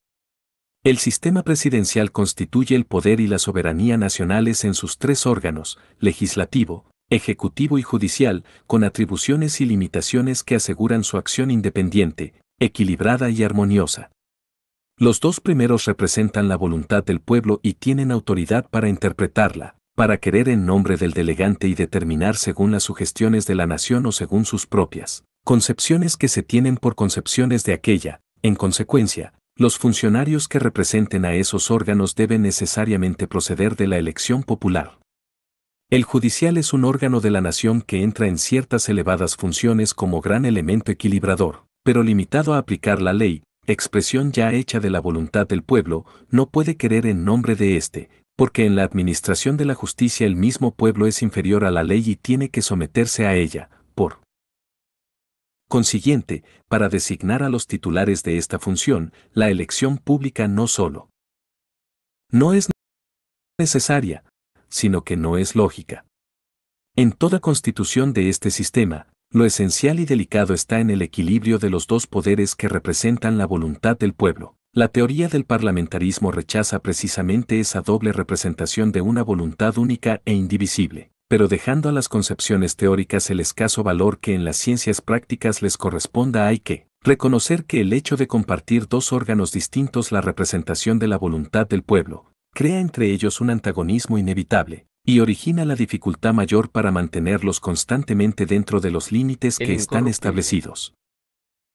El sistema presidencial constituye el poder y la soberanía nacionales en sus tres órganos, legislativo, ejecutivo y judicial, con atribuciones y limitaciones que aseguran su acción independiente, equilibrada y armoniosa. Los dos primeros representan la voluntad del pueblo y tienen autoridad para interpretarla, para querer en nombre del delegante y determinar según las sugestiones de la nación o según sus propias concepciones que se tienen por concepciones de aquella, en consecuencia, los funcionarios que representen a esos órganos deben necesariamente proceder de la elección popular. El judicial es un órgano de la nación que entra en ciertas elevadas funciones como gran elemento equilibrador, pero limitado a aplicar la ley, expresión ya hecha de la voluntad del pueblo, no puede querer en nombre de éste, porque en la administración de la justicia el mismo pueblo es inferior a la ley y tiene que someterse a ella, por consiguiente, para designar a los titulares de esta función, la elección pública no solo no es necesaria, sino que no es lógica. En toda constitución de este sistema, lo esencial y delicado está en el equilibrio de los dos poderes que representan la voluntad del pueblo. La teoría del parlamentarismo rechaza precisamente esa doble representación de una voluntad única e indivisible, pero dejando a las concepciones teóricas el escaso valor que en las ciencias prácticas les corresponda hay que reconocer que el hecho de compartir dos órganos distintos la representación de la voluntad del pueblo, crea entre ellos un antagonismo inevitable, y origina la dificultad mayor para mantenerlos constantemente dentro de los límites que están establecidos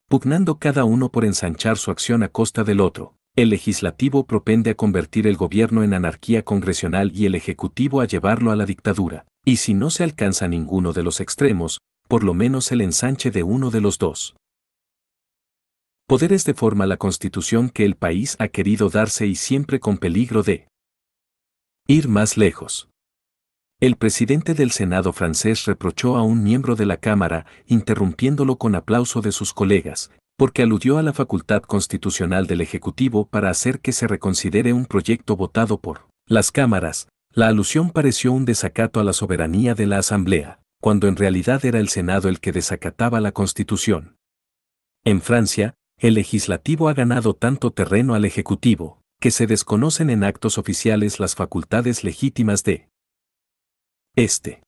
pugnando cada uno por ensanchar su acción a costa del otro. El legislativo propende a convertir el gobierno en anarquía congresional y el ejecutivo a llevarlo a la dictadura, y si no se alcanza ninguno de los extremos, por lo menos el ensanche de uno de los dos. Poderes de forma la constitución que el país ha querido darse y siempre con peligro de ir más lejos. El presidente del Senado francés reprochó a un miembro de la Cámara, interrumpiéndolo con aplauso de sus colegas, porque aludió a la facultad constitucional del Ejecutivo para hacer que se reconsidere un proyecto votado por las cámaras. La alusión pareció un desacato a la soberanía de la Asamblea, cuando en realidad era el Senado el que desacataba la Constitución. En Francia, el legislativo ha ganado tanto terreno al Ejecutivo, que se desconocen en actos oficiales las facultades legítimas de este.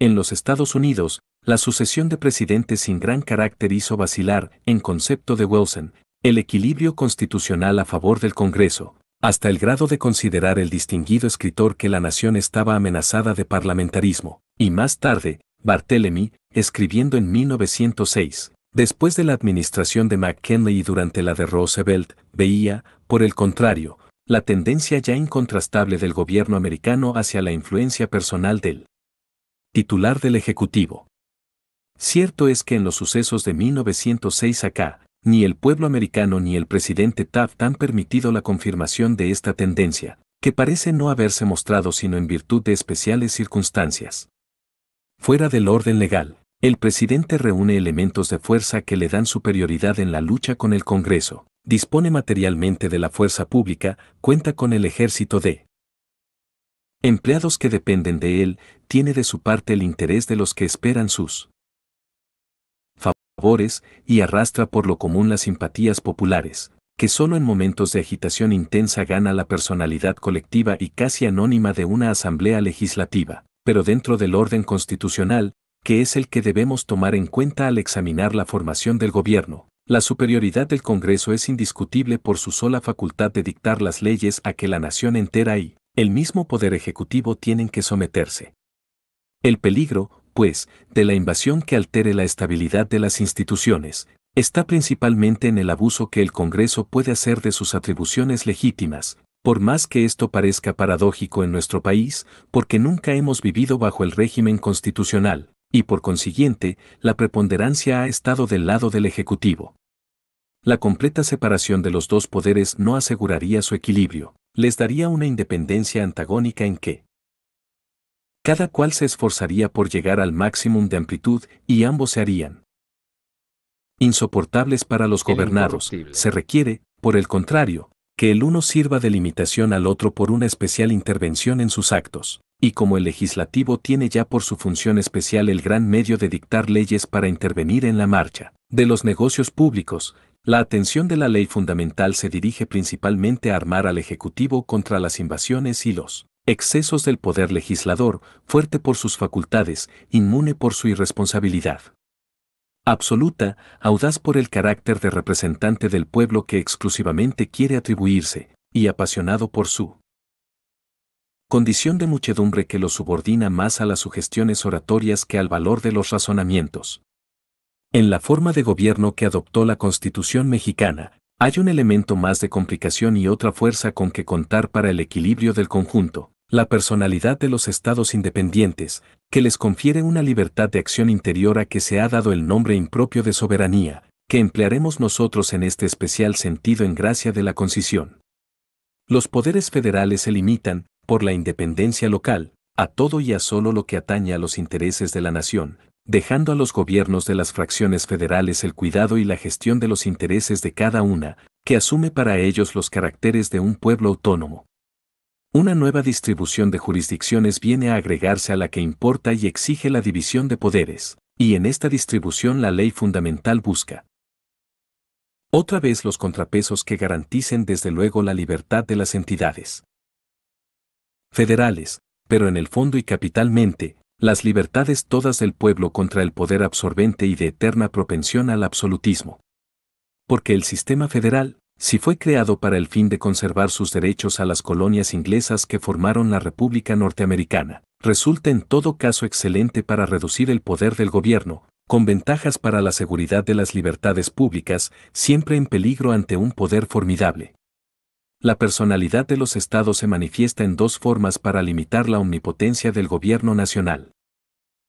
En los Estados Unidos, la sucesión de presidentes sin gran carácter hizo vacilar, en concepto de Wilson, el equilibrio constitucional a favor del Congreso, hasta el grado de considerar el distinguido escritor que la nación estaba amenazada de parlamentarismo, y más tarde, Barthélemy, escribiendo en 1906, después de la administración de McKinley y durante la de Roosevelt, veía, por el contrario, la tendencia ya incontrastable del gobierno americano hacia la influencia personal del titular del Ejecutivo. Cierto es que en los sucesos de 1906 acá, ni el pueblo americano ni el presidente Taft han permitido la confirmación de esta tendencia, que parece no haberse mostrado sino en virtud de especiales circunstancias. Fuera del orden legal, el presidente reúne elementos de fuerza que le dan superioridad en la lucha con el Congreso, dispone materialmente de la fuerza pública, cuenta con el ejército de empleados que dependen de él, tiene de su parte el interés de los que esperan sus favores y arrastra por lo común las simpatías populares, que solo en momentos de agitación intensa gana la personalidad colectiva y casi anónima de una asamblea legislativa, pero dentro del orden constitucional, que es el que debemos tomar en cuenta al examinar la formación del gobierno, la superioridad del Congreso es indiscutible por su sola facultad de dictar las leyes a que la nación entera y el mismo poder ejecutivo tienen que someterse. El peligro, pues, de la invasión que altere la estabilidad de las instituciones, está principalmente en el abuso que el Congreso puede hacer de sus atribuciones legítimas, por más que esto parezca paradójico en nuestro país, porque nunca hemos vivido bajo el régimen constitucional, y por consiguiente, la preponderancia ha estado del lado del Ejecutivo. La completa separación de los dos poderes no aseguraría su equilibrio, les daría una independencia antagónica en que cada cual se esforzaría por llegar al máximo de amplitud y ambos se harían insoportables para los gobernados. Se requiere, por el contrario, que el uno sirva de limitación al otro por una especial intervención en sus actos y como el legislativo tiene ya por su función especial el gran medio de dictar leyes para intervenir en la marcha de los negocios públicos, la atención de la ley fundamental se dirige principalmente a armar al Ejecutivo contra las invasiones y los excesos del poder legislador, fuerte por sus facultades, inmune por su irresponsabilidad. Absoluta, audaz por el carácter de representante del pueblo que exclusivamente quiere atribuirse, y apasionado por su condición de muchedumbre que lo subordina más a las sugestiones oratorias que al valor de los razonamientos. En la forma de gobierno que adoptó la Constitución mexicana, hay un elemento más de complicación y otra fuerza con que contar para el equilibrio del conjunto, la personalidad de los estados independientes, que les confiere una libertad de acción interior a que se ha dado el nombre impropio de soberanía, que emplearemos nosotros en este especial sentido en gracia de la concisión. Los poderes federales se limitan, por la independencia local, a todo y a solo lo que atañe a los intereses de la nación, dejando a los gobiernos de las fracciones federales el cuidado y la gestión de los intereses de cada una, que asume para ellos los caracteres de un pueblo autónomo. Una nueva distribución de jurisdicciones viene a agregarse a la que importa y exige la división de poderes, y en esta distribución la ley fundamental busca otra vez los contrapesos que garanticen desde luego la libertad de las entidades federales, pero en el fondo y capitalmente, las libertades todas del pueblo contra el poder absorbente y de eterna propensión al absolutismo. Porque el sistema federal, si fue creado para el fin de conservar sus derechos a las colonias inglesas que formaron la República Norteamericana, resulta en todo caso excelente para reducir el poder del gobierno, con ventajas para la seguridad de las libertades públicas, siempre en peligro ante un poder formidable. La personalidad de los estados se manifiesta en dos formas para limitar la omnipotencia del gobierno nacional.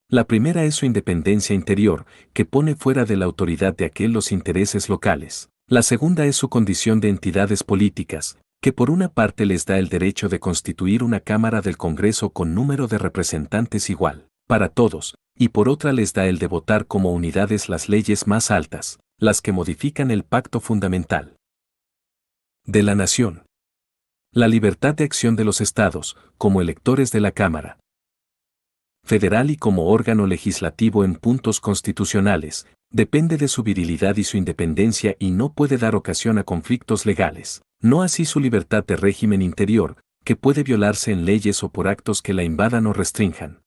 La primera es su independencia interior, que pone fuera de la autoridad de aquel los intereses locales. La segunda es su condición de entidades políticas, que por una parte les da el derecho de constituir una Cámara del Congreso con número de representantes igual, para todos, y por otra les da el de votar como unidades las leyes más altas, las que modifican el pacto fundamental de la nación. La libertad de acción de los estados, como electores de la Cámara federal y como órgano legislativo en puntos constitucionales, depende de su virilidad y su independencia y no puede dar ocasión a conflictos legales, no así su libertad de régimen interior, que puede violarse en leyes o por actos que la invadan o restrinjan.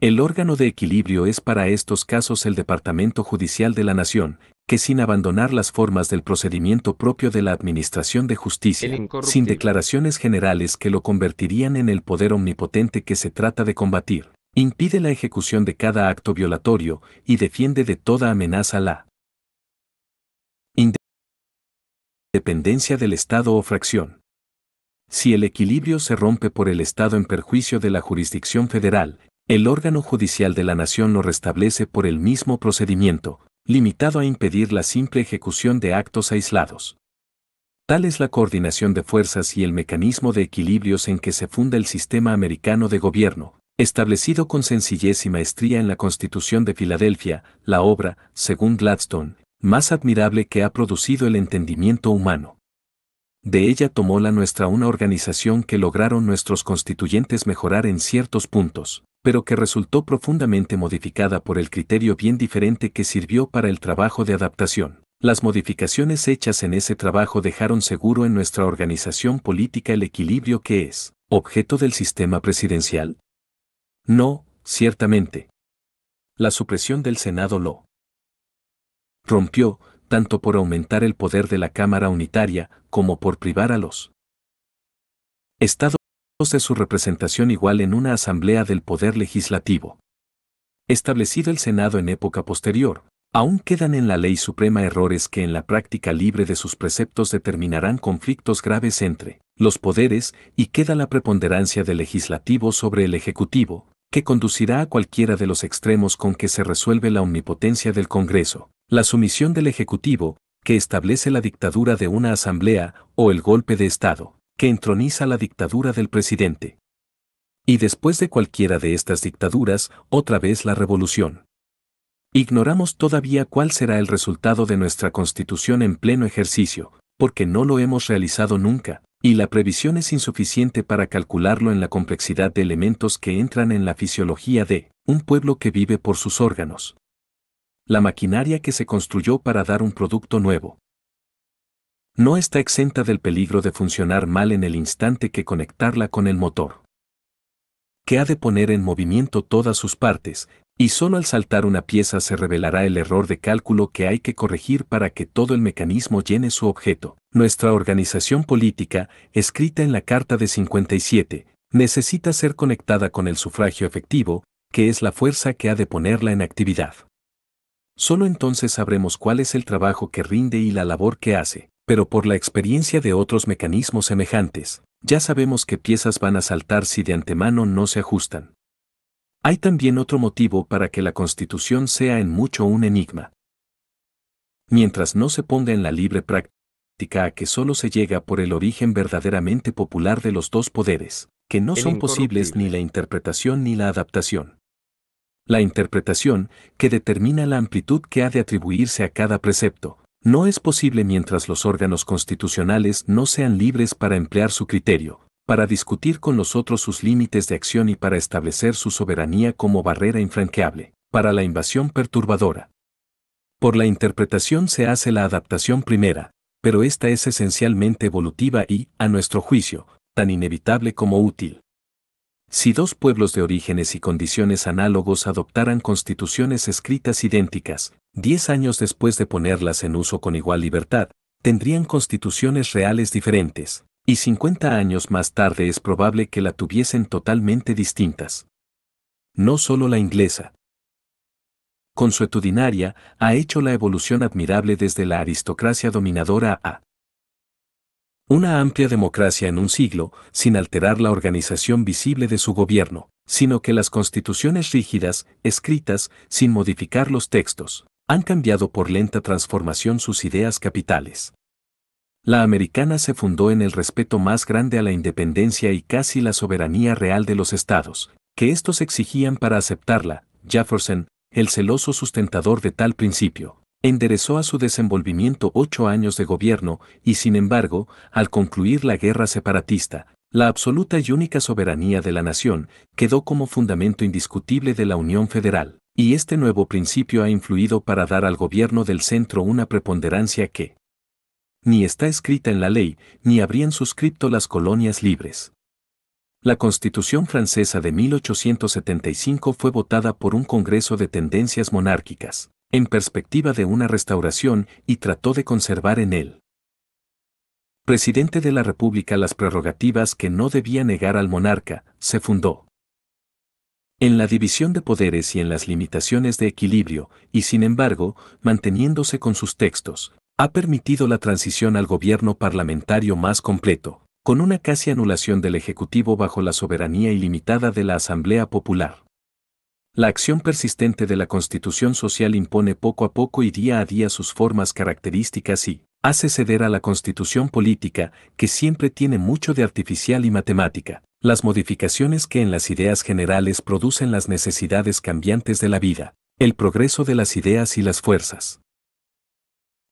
El órgano de equilibrio es para estos casos el Departamento Judicial de la Nación, que sin abandonar las formas del procedimiento propio de la Administración de Justicia, sin declaraciones generales que lo convertirían en el poder omnipotente que se trata de combatir, impide la ejecución de cada acto violatorio y defiende de toda amenaza la independencia del Estado o fracción. Si el equilibrio se rompe por el Estado en perjuicio de la jurisdicción federal, el órgano judicial de la nación lo restablece por el mismo procedimiento, limitado a impedir la simple ejecución de actos aislados. Tal es la coordinación de fuerzas y el mecanismo de equilibrios en que se funda el sistema americano de gobierno, establecido con sencillez y maestría en la Constitución de Filadelfia, la obra, según Gladstone, más admirable que ha producido el entendimiento humano. De ella tomó la nuestra una organización que lograron nuestros constituyentes mejorar en ciertos puntos pero que resultó profundamente modificada por el criterio bien diferente que sirvió para el trabajo de adaptación. Las modificaciones hechas en ese trabajo dejaron seguro en nuestra organización política el equilibrio que es objeto del sistema presidencial. No, ciertamente. La supresión del Senado lo rompió, tanto por aumentar el poder de la Cámara Unitaria como por privar a los Estados de su representación igual en una asamblea del Poder Legislativo. Establecido el Senado en época posterior, aún quedan en la ley suprema errores que en la práctica libre de sus preceptos determinarán conflictos graves entre los poderes y queda la preponderancia del legislativo sobre el ejecutivo, que conducirá a cualquiera de los extremos con que se resuelve la omnipotencia del Congreso, la sumisión del Ejecutivo, que establece la dictadura de una asamblea, o el golpe de Estado, que entroniza la dictadura del presidente. Y después de cualquiera de estas dictaduras, otra vez la revolución. Ignoramos todavía cuál será el resultado de nuestra constitución en pleno ejercicio, porque no lo hemos realizado nunca, y la previsión es insuficiente para calcularlo en la complejidad de elementos que entran en la fisiología de un pueblo que vive por sus órganos. La maquinaria que se construyó para dar un producto nuevo, no está exenta del peligro de funcionar mal en el instante que conectarla con el motor. Que ha de poner en movimiento todas sus partes, y solo al saltar una pieza se revelará el error de cálculo que hay que corregir para que todo el mecanismo llene su objeto. Nuestra organización política, escrita en la Carta de 57, necesita ser conectada con el sufragio efectivo, que es la fuerza que ha de ponerla en actividad. Solo entonces sabremos cuál es el trabajo que rinde y la labor que hace, pero por la experiencia de otros mecanismos semejantes, ya sabemos que piezas van a saltar si de antemano no se ajustan. Hay también otro motivo para que la constitución sea en mucho un enigma. Mientras no se ponga en la libre práctica a que solo se llega por el origen verdaderamente popular de los dos poderes, que no son posibles ni la interpretación ni la adaptación. La interpretación, que determina la amplitud que ha de atribuirse a cada precepto, no es posible mientras los órganos constitucionales no sean libres para emplear su criterio, para discutir con los otros sus límites de acción y para establecer su soberanía como barrera infranqueable, para la invasión perturbadora. Por la interpretación se hace la adaptación primera, pero esta es esencialmente evolutiva y, a nuestro juicio, tan inevitable como útil. Si dos pueblos de orígenes y condiciones análogos adoptaran constituciones escritas idénticas, diez años después de ponerlas en uso con igual libertad, tendrían constituciones reales diferentes, y 50 años más tarde es probable que la tuviesen totalmente distintas. No solo la inglesa. Consuetudinaria ha hecho la evolución admirable desde la aristocracia dominadora a una amplia democracia en un siglo, sin alterar la organización visible de su gobierno, sino que las constituciones rígidas, escritas, sin modificar los textos, han cambiado por lenta transformación sus ideas capitales. La americana se fundó en el respeto más grande a la independencia y casi la soberanía real de los estados, que estos exigían para aceptarla, Jefferson, el celoso sustentador de tal principio, enderezó a su desenvolvimiento ocho años de gobierno y, sin embargo, al concluir la guerra separatista, la absoluta y única soberanía de la nación quedó como fundamento indiscutible de la Unión Federal, y este nuevo principio ha influido para dar al gobierno del centro una preponderancia que ni está escrita en la ley, ni habrían suscrito las colonias libres. La Constitución francesa de 1875 fue votada por un Congreso de tendencias monárquicas, en perspectiva de una restauración y trató de conservar en él presidente de la República las prerrogativas que no debía negar al monarca, se fundó. En la división de poderes y en las limitaciones de equilibrio, y sin embargo, manteniéndose con sus textos, ha permitido la transición al gobierno parlamentario más completo, con una casi anulación del Ejecutivo bajo la soberanía ilimitada de la Asamblea Popular. La acción persistente de la constitución social impone poco a poco y día a día sus formas características y hace ceder a la constitución política, que siempre tiene mucho de artificial y matemática, las modificaciones que en las ideas generales producen las necesidades cambiantes de la vida, el progreso de las ideas y las fuerzas.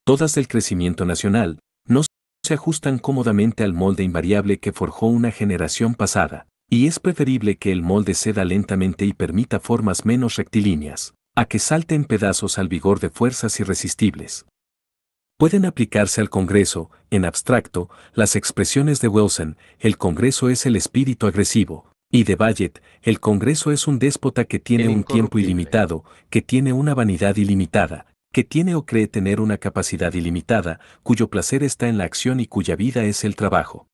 Todas del crecimiento nacional, no se ajustan cómodamente al molde invariable que forjó una generación pasada, y es preferible que el molde ceda lentamente y permita formas menos rectilíneas, a que salte en pedazos al vigor de fuerzas irresistibles. Pueden aplicarse al Congreso, en abstracto, las expresiones de Wilson, el Congreso es el espíritu agresivo, y de Bayet, el Congreso es un déspota que tiene un tiempo ilimitado, que tiene una vanidad ilimitada, que tiene o cree tener una capacidad ilimitada, cuyo placer está en la acción y cuya vida es el trabajo.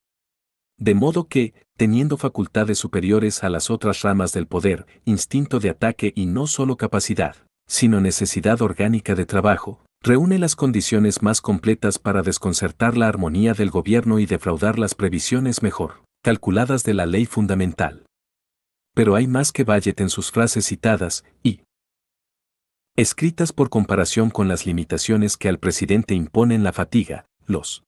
De modo que, teniendo facultades superiores a las otras ramas del poder, instinto de ataque y no solo capacidad, sino necesidad orgánica de trabajo, reúne las condiciones más completas para desconcertar la armonía del gobierno y defraudar las previsiones mejor calculadas de la ley fundamental. Pero hay más que Vallet en sus frases citadas y escritas por comparación con las limitaciones que al presidente imponen la fatiga, los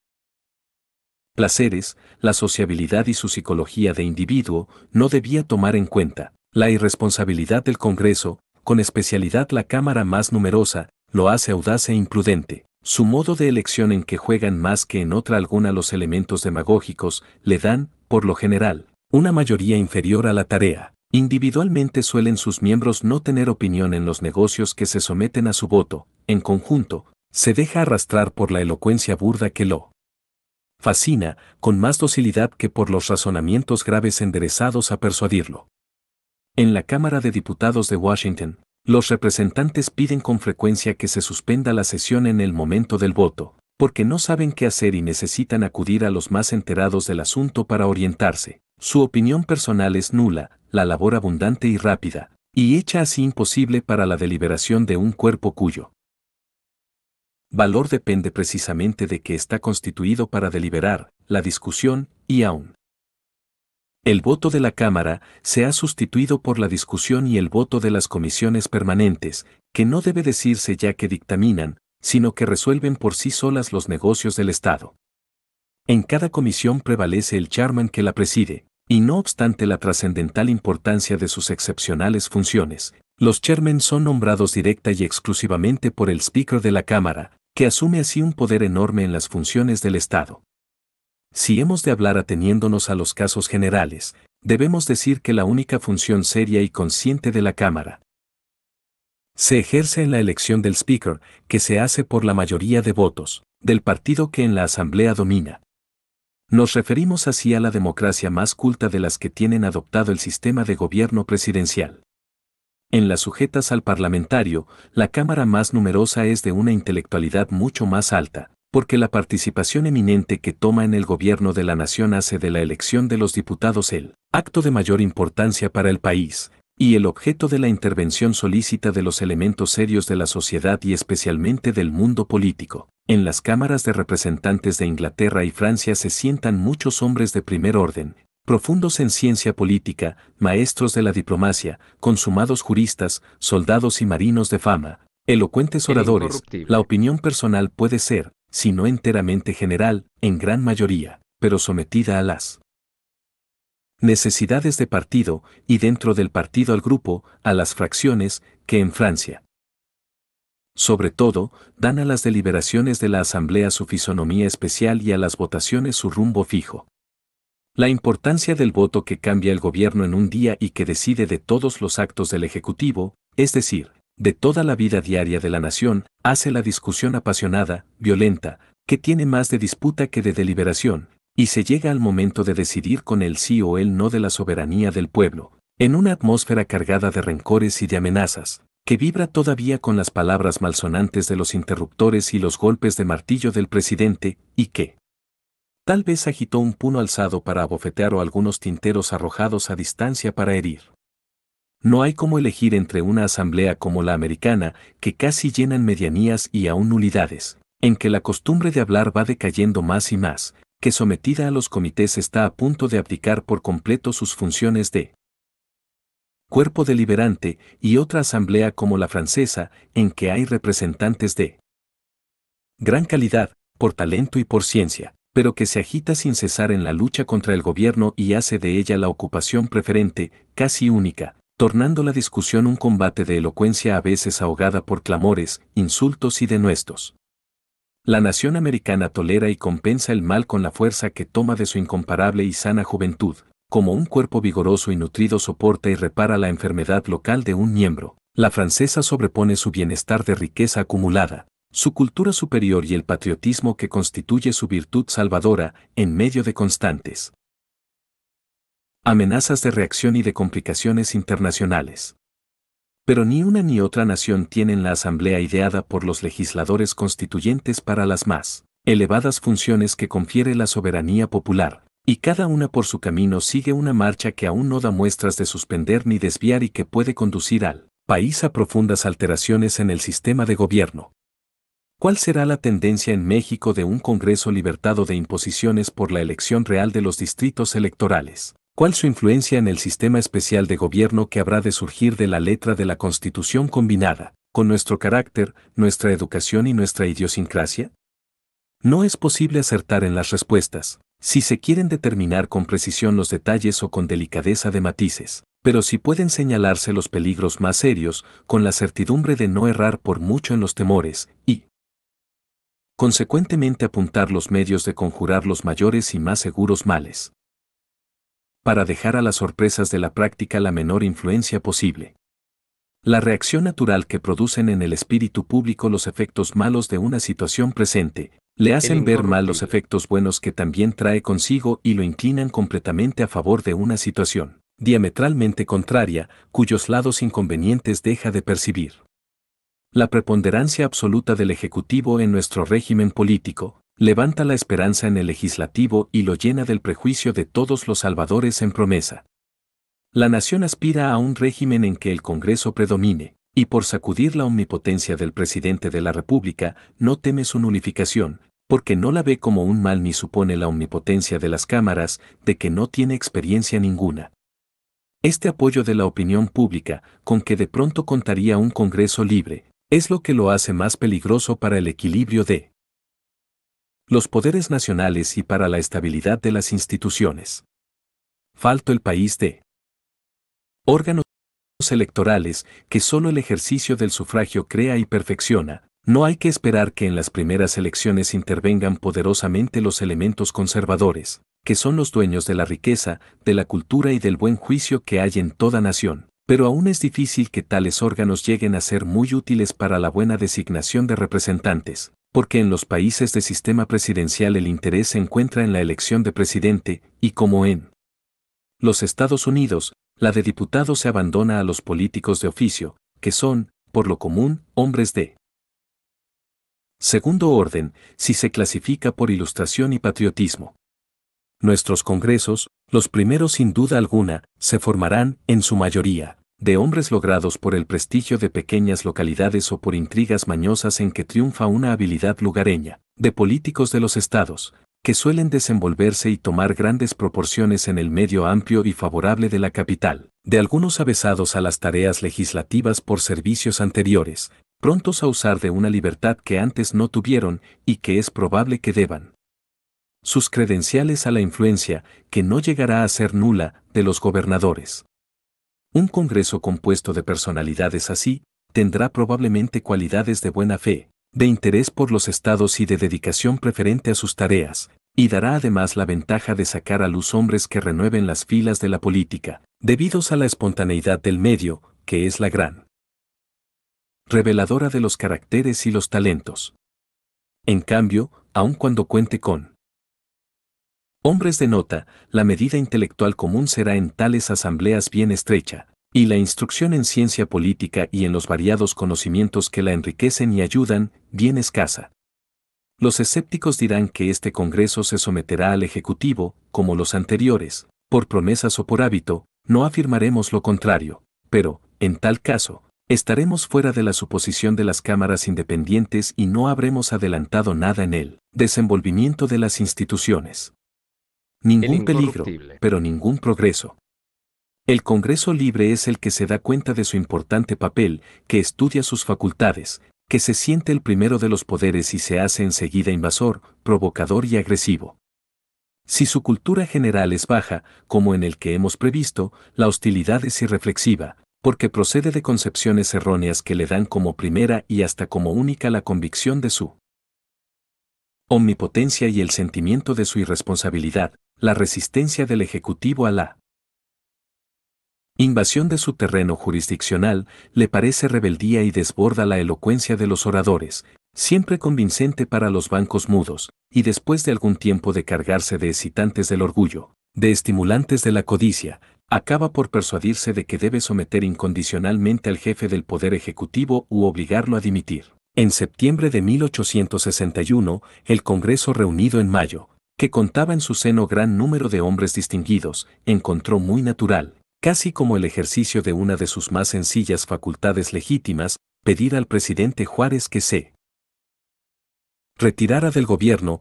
placeres, la sociabilidad y su psicología de individuo, no debía tomar en cuenta. La irresponsabilidad del Congreso, con especialidad la Cámara más numerosa, lo hace audaz e imprudente. Su modo de elección en que juegan más que en otra alguna los elementos demagógicos, le dan, por lo general, una mayoría inferior a la tarea. Individualmente suelen sus miembros no tener opinión en los negocios que se someten a su voto, en conjunto, se deja arrastrar por la elocuencia burda que lo fascina, con más docilidad que por los razonamientos graves enderezados a persuadirlo. En la Cámara de Diputados de Washington, los representantes piden con frecuencia que se suspenda la sesión en el momento del voto, porque no saben qué hacer y necesitan acudir a los más enterados del asunto para orientarse. Su opinión personal es nula, la labor abundante y rápida, y hecha así imposible para la deliberación de un cuerpo cuyo valor depende precisamente de que está constituido para deliberar, la discusión, y aún. El voto de la Cámara se ha sustituido por la discusión y el voto de las comisiones permanentes, que no debe decirse ya que dictaminan, sino que resuelven por sí solas los negocios del Estado. En cada comisión prevalece el chairman que la preside, y no obstante la trascendental importancia de sus excepcionales funciones, los chairmen son nombrados directa y exclusivamente por el Speaker de la Cámara, que asume así un poder enorme en las funciones del Estado. Si hemos de hablar ateniéndonos a los casos generales, debemos decir que la única función seria y consciente de la Cámara se ejerce en la elección del Speaker, que se hace por la mayoría de votos, del partido que en la Asamblea domina. Nos referimos así a la democracia más culta de las que tienen adoptado el sistema de gobierno presidencial. En las sujetas al parlamentario, la Cámara más numerosa es de una intelectualidad mucho más alta, porque la participación eminente que toma en el gobierno de la nación hace de la elección de los diputados el acto de mayor importancia para el país, y el objeto de la intervención solícita de los elementos serios de la sociedad y especialmente del mundo político. En las cámaras de representantes de Inglaterra y Francia se sientan muchos hombres de primer orden, profundos en ciencia política, maestros de la diplomacia, consumados juristas, soldados y marinos de fama, elocuentes oradores, la opinión personal puede ser, si no enteramente general, en gran mayoría, pero sometida a las necesidades de partido y dentro del partido al grupo, a las fracciones, que en Francia. Sobre todo, dan a las deliberaciones de la Asamblea su fisonomía especial y a las votaciones su rumbo fijo. La importancia del voto que cambia el gobierno en un día y que decide de todos los actos del Ejecutivo, es decir, de toda la vida diaria de la nación, hace la discusión apasionada, violenta, que tiene más de disputa que de deliberación, y se llega al momento de decidir con el sí o el no de la soberanía del pueblo, en una atmósfera cargada de rencores y de amenazas, que vibra todavía con las palabras malsonantes de los interruptores y los golpes de martillo del presidente, y que, Tal vez agitó un puno alzado para abofetear o algunos tinteros arrojados a distancia para herir. No hay cómo elegir entre una asamblea como la americana, que casi llenan medianías y aún nulidades, en que la costumbre de hablar va decayendo más y más, que sometida a los comités está a punto de abdicar por completo sus funciones de cuerpo deliberante y otra asamblea como la francesa, en que hay representantes de gran calidad, por talento y por ciencia, pero que se agita sin cesar en la lucha contra el gobierno y hace de ella la ocupación preferente, casi única, tornando la discusión un combate de elocuencia a veces ahogada por clamores, insultos y denuestos. La nación americana tolera y compensa el mal con la fuerza que toma de su incomparable y sana juventud, como un cuerpo vigoroso y nutrido soporta y repara la enfermedad local de un miembro. La francesa sobrepone su bienestar de riqueza acumulada, su cultura superior y el patriotismo que constituye su virtud salvadora en medio de constantes amenazas de reacción y de complicaciones internacionales. Pero ni una ni otra nación tienen la asamblea ideada por los legisladores constituyentes para las más elevadas funciones que confiere la soberanía popular, y cada una por su camino sigue una marcha que aún no da muestras de suspender ni desviar y que puede conducir al país a profundas alteraciones en el sistema de gobierno, ¿Cuál será la tendencia en México de un Congreso libertado de imposiciones por la elección real de los distritos electorales? ¿Cuál su influencia en el sistema especial de gobierno que habrá de surgir de la letra de la Constitución combinada, con nuestro carácter, nuestra educación y nuestra idiosincrasia? No es posible acertar en las respuestas, si se quieren determinar con precisión los detalles o con delicadeza de matices, pero si pueden señalarse los peligros más serios, con la certidumbre de no errar por mucho en los temores, y, consecuentemente apuntar los medios de conjurar los mayores y más seguros males. Para dejar a las sorpresas de la práctica la menor influencia posible. La reacción natural que producen en el espíritu público los efectos malos de una situación presente, le hacen ver mal los efectos buenos que también trae consigo y lo inclinan completamente a favor de una situación diametralmente contraria, cuyos lados inconvenientes deja de percibir. La preponderancia absoluta del Ejecutivo en nuestro régimen político, levanta la esperanza en el legislativo y lo llena del prejuicio de todos los salvadores en promesa. La nación aspira a un régimen en que el Congreso predomine, y por sacudir la omnipotencia del presidente de la República, no teme su nulificación, porque no la ve como un mal ni supone la omnipotencia de las cámaras, de que no tiene experiencia ninguna. Este apoyo de la opinión pública, con que de pronto contaría un Congreso libre, es lo que lo hace más peligroso para el equilibrio de los poderes nacionales y para la estabilidad de las instituciones. Falto el país de órganos electorales que solo el ejercicio del sufragio crea y perfecciona, no hay que esperar que en las primeras elecciones intervengan poderosamente los elementos conservadores, que son los dueños de la riqueza, de la cultura y del buen juicio que hay en toda nación pero aún es difícil que tales órganos lleguen a ser muy útiles para la buena designación de representantes, porque en los países de sistema presidencial el interés se encuentra en la elección de presidente, y como en los Estados Unidos, la de diputado se abandona a los políticos de oficio, que son, por lo común, hombres de segundo orden, si se clasifica por ilustración y patriotismo. Nuestros congresos, los primeros sin duda alguna, se formarán, en su mayoría, de hombres logrados por el prestigio de pequeñas localidades o por intrigas mañosas en que triunfa una habilidad lugareña, de políticos de los estados, que suelen desenvolverse y tomar grandes proporciones en el medio amplio y favorable de la capital, de algunos avesados a las tareas legislativas por servicios anteriores, prontos a usar de una libertad que antes no tuvieron y que es probable que deban. Sus credenciales a la influencia, que no llegará a ser nula, de los gobernadores un Congreso compuesto de personalidades así, tendrá probablemente cualidades de buena fe, de interés por los estados y de dedicación preferente a sus tareas, y dará además la ventaja de sacar a luz hombres que renueven las filas de la política, debidos a la espontaneidad del medio, que es la gran reveladora de los caracteres y los talentos. En cambio, aun cuando cuente con Hombres de nota, la medida intelectual común será en tales asambleas bien estrecha, y la instrucción en ciencia política y en los variados conocimientos que la enriquecen y ayudan, bien escasa. Los escépticos dirán que este Congreso se someterá al Ejecutivo, como los anteriores, por promesas o por hábito, no afirmaremos lo contrario, pero, en tal caso, estaremos fuera de la suposición de las cámaras independientes y no habremos adelantado nada en el desenvolvimiento de las instituciones. Ningún peligro, pero ningún progreso. El Congreso Libre es el que se da cuenta de su importante papel, que estudia sus facultades, que se siente el primero de los poderes y se hace enseguida invasor, provocador y agresivo. Si su cultura general es baja, como en el que hemos previsto, la hostilidad es irreflexiva, porque procede de concepciones erróneas que le dan como primera y hasta como única la convicción de su omnipotencia y el sentimiento de su irresponsabilidad, la resistencia del Ejecutivo a la invasión de su terreno jurisdiccional le parece rebeldía y desborda la elocuencia de los oradores, siempre convincente para los bancos mudos, y después de algún tiempo de cargarse de excitantes del orgullo, de estimulantes de la codicia, acaba por persuadirse de que debe someter incondicionalmente al jefe del Poder Ejecutivo u obligarlo a dimitir. En septiembre de 1861, el Congreso reunido en mayo, que contaba en su seno gran número de hombres distinguidos, encontró muy natural, casi como el ejercicio de una de sus más sencillas facultades legítimas, pedir al presidente Juárez que se retirara del gobierno,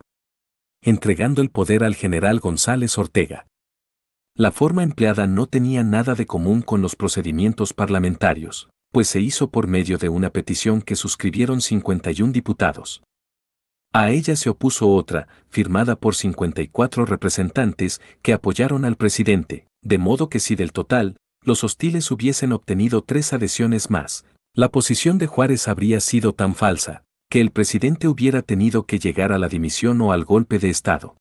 entregando el poder al general González Ortega. La forma empleada no tenía nada de común con los procedimientos parlamentarios, pues se hizo por medio de una petición que suscribieron 51 diputados, a ella se opuso otra, firmada por 54 representantes que apoyaron al presidente, de modo que si del total, los hostiles hubiesen obtenido tres adhesiones más, la posición de Juárez habría sido tan falsa, que el presidente hubiera tenido que llegar a la dimisión o al golpe de Estado.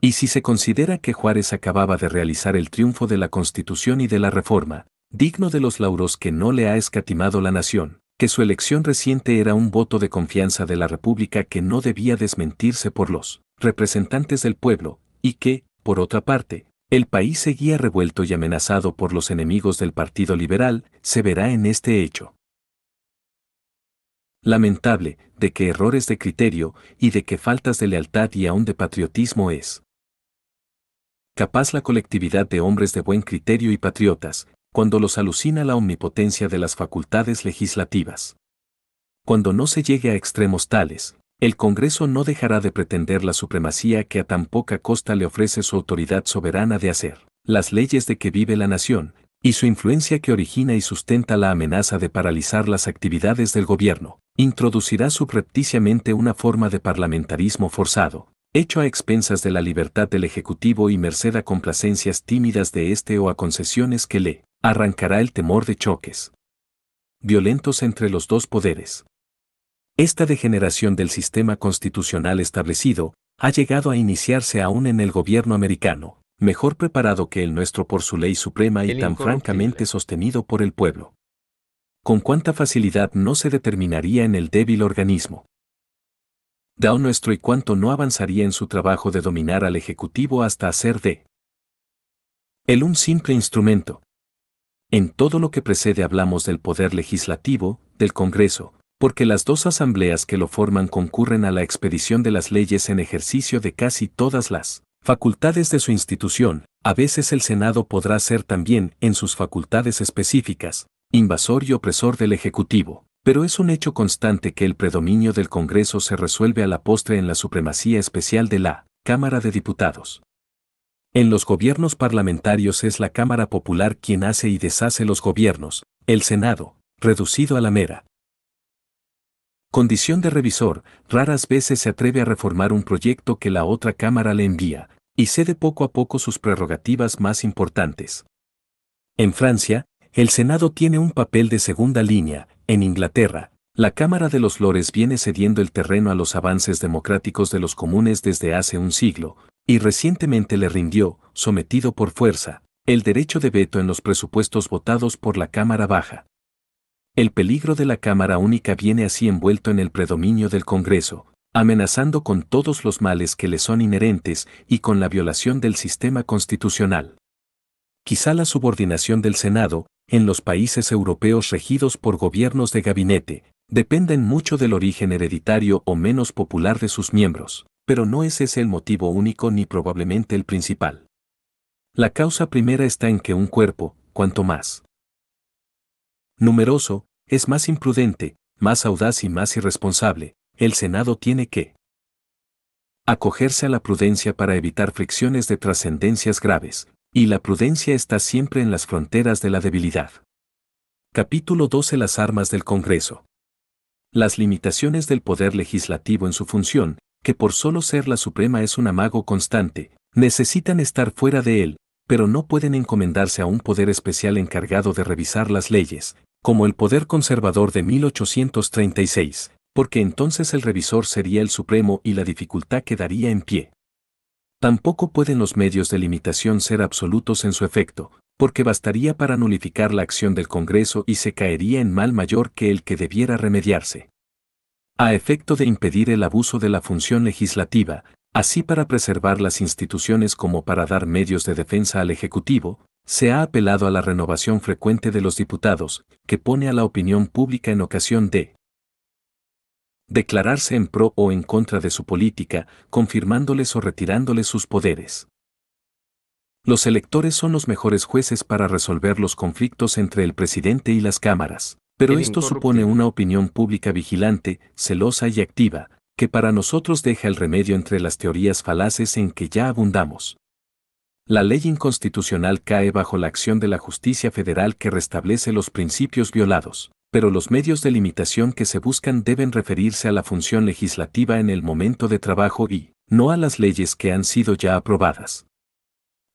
Y si se considera que Juárez acababa de realizar el triunfo de la Constitución y de la Reforma, digno de los lauros que no le ha escatimado la nación, que su elección reciente era un voto de confianza de la República que no debía desmentirse por los representantes del pueblo, y que, por otra parte, el país seguía revuelto y amenazado por los enemigos del Partido Liberal, se verá en este hecho. Lamentable, de que errores de criterio y de que faltas de lealtad y aún de patriotismo es capaz la colectividad de hombres de buen criterio y patriotas, cuando los alucina la omnipotencia de las facultades legislativas. Cuando no se llegue a extremos tales, el Congreso no dejará de pretender la supremacía que a tan poca costa le ofrece su autoridad soberana de hacer, las leyes de que vive la nación, y su influencia que origina y sustenta la amenaza de paralizar las actividades del gobierno, introducirá subrepticiamente una forma de parlamentarismo forzado, hecho a expensas de la libertad del Ejecutivo y merced a complacencias tímidas de éste o a concesiones que le arrancará el temor de choques violentos entre los dos poderes. Esta degeneración del sistema constitucional establecido ha llegado a iniciarse aún en el gobierno americano, mejor preparado que el nuestro por su ley suprema y tan francamente sostenido por el pueblo. Con cuánta facilidad no se determinaría en el débil organismo. Dao nuestro y cuánto no avanzaría en su trabajo de dominar al Ejecutivo hasta hacer de él un simple instrumento, en todo lo que precede hablamos del poder legislativo, del Congreso, porque las dos asambleas que lo forman concurren a la expedición de las leyes en ejercicio de casi todas las facultades de su institución, a veces el Senado podrá ser también, en sus facultades específicas, invasor y opresor del Ejecutivo, pero es un hecho constante que el predominio del Congreso se resuelve a la postre en la supremacía especial de la Cámara de Diputados. En los gobiernos parlamentarios es la Cámara Popular quien hace y deshace los gobiernos, el Senado, reducido a la mera. Condición de revisor, raras veces se atreve a reformar un proyecto que la otra Cámara le envía, y cede poco a poco sus prerrogativas más importantes. En Francia, el Senado tiene un papel de segunda línea, en Inglaterra, la Cámara de los Lores viene cediendo el terreno a los avances democráticos de los comunes desde hace un siglo, y recientemente le rindió, sometido por fuerza, el derecho de veto en los presupuestos votados por la Cámara Baja. El peligro de la Cámara Única viene así envuelto en el predominio del Congreso, amenazando con todos los males que le son inherentes y con la violación del sistema constitucional. Quizá la subordinación del Senado, en los países europeos regidos por gobiernos de gabinete, dependen mucho del origen hereditario o menos popular de sus miembros pero no es ese el motivo único ni probablemente el principal. La causa primera está en que un cuerpo, cuanto más numeroso, es más imprudente, más audaz y más irresponsable, el Senado tiene que acogerse a la prudencia para evitar fricciones de trascendencias graves, y la prudencia está siempre en las fronteras de la debilidad. Capítulo 12 Las armas del Congreso. Las limitaciones del poder legislativo en su función, que por solo ser la Suprema es un amago constante, necesitan estar fuera de él, pero no pueden encomendarse a un poder especial encargado de revisar las leyes, como el poder conservador de 1836, porque entonces el revisor sería el Supremo y la dificultad quedaría en pie. Tampoco pueden los medios de limitación ser absolutos en su efecto, porque bastaría para nulificar la acción del Congreso y se caería en mal mayor que el que debiera remediarse a efecto de impedir el abuso de la función legislativa, así para preservar las instituciones como para dar medios de defensa al Ejecutivo, se ha apelado a la renovación frecuente de los diputados, que pone a la opinión pública en ocasión de declararse en pro o en contra de su política, confirmándoles o retirándoles sus poderes. Los electores son los mejores jueces para resolver los conflictos entre el presidente y las cámaras. Pero esto supone una opinión pública vigilante, celosa y activa, que para nosotros deja el remedio entre las teorías falaces en que ya abundamos. La ley inconstitucional cae bajo la acción de la justicia federal que restablece los principios violados, pero los medios de limitación que se buscan deben referirse a la función legislativa en el momento de trabajo y, no a las leyes que han sido ya aprobadas.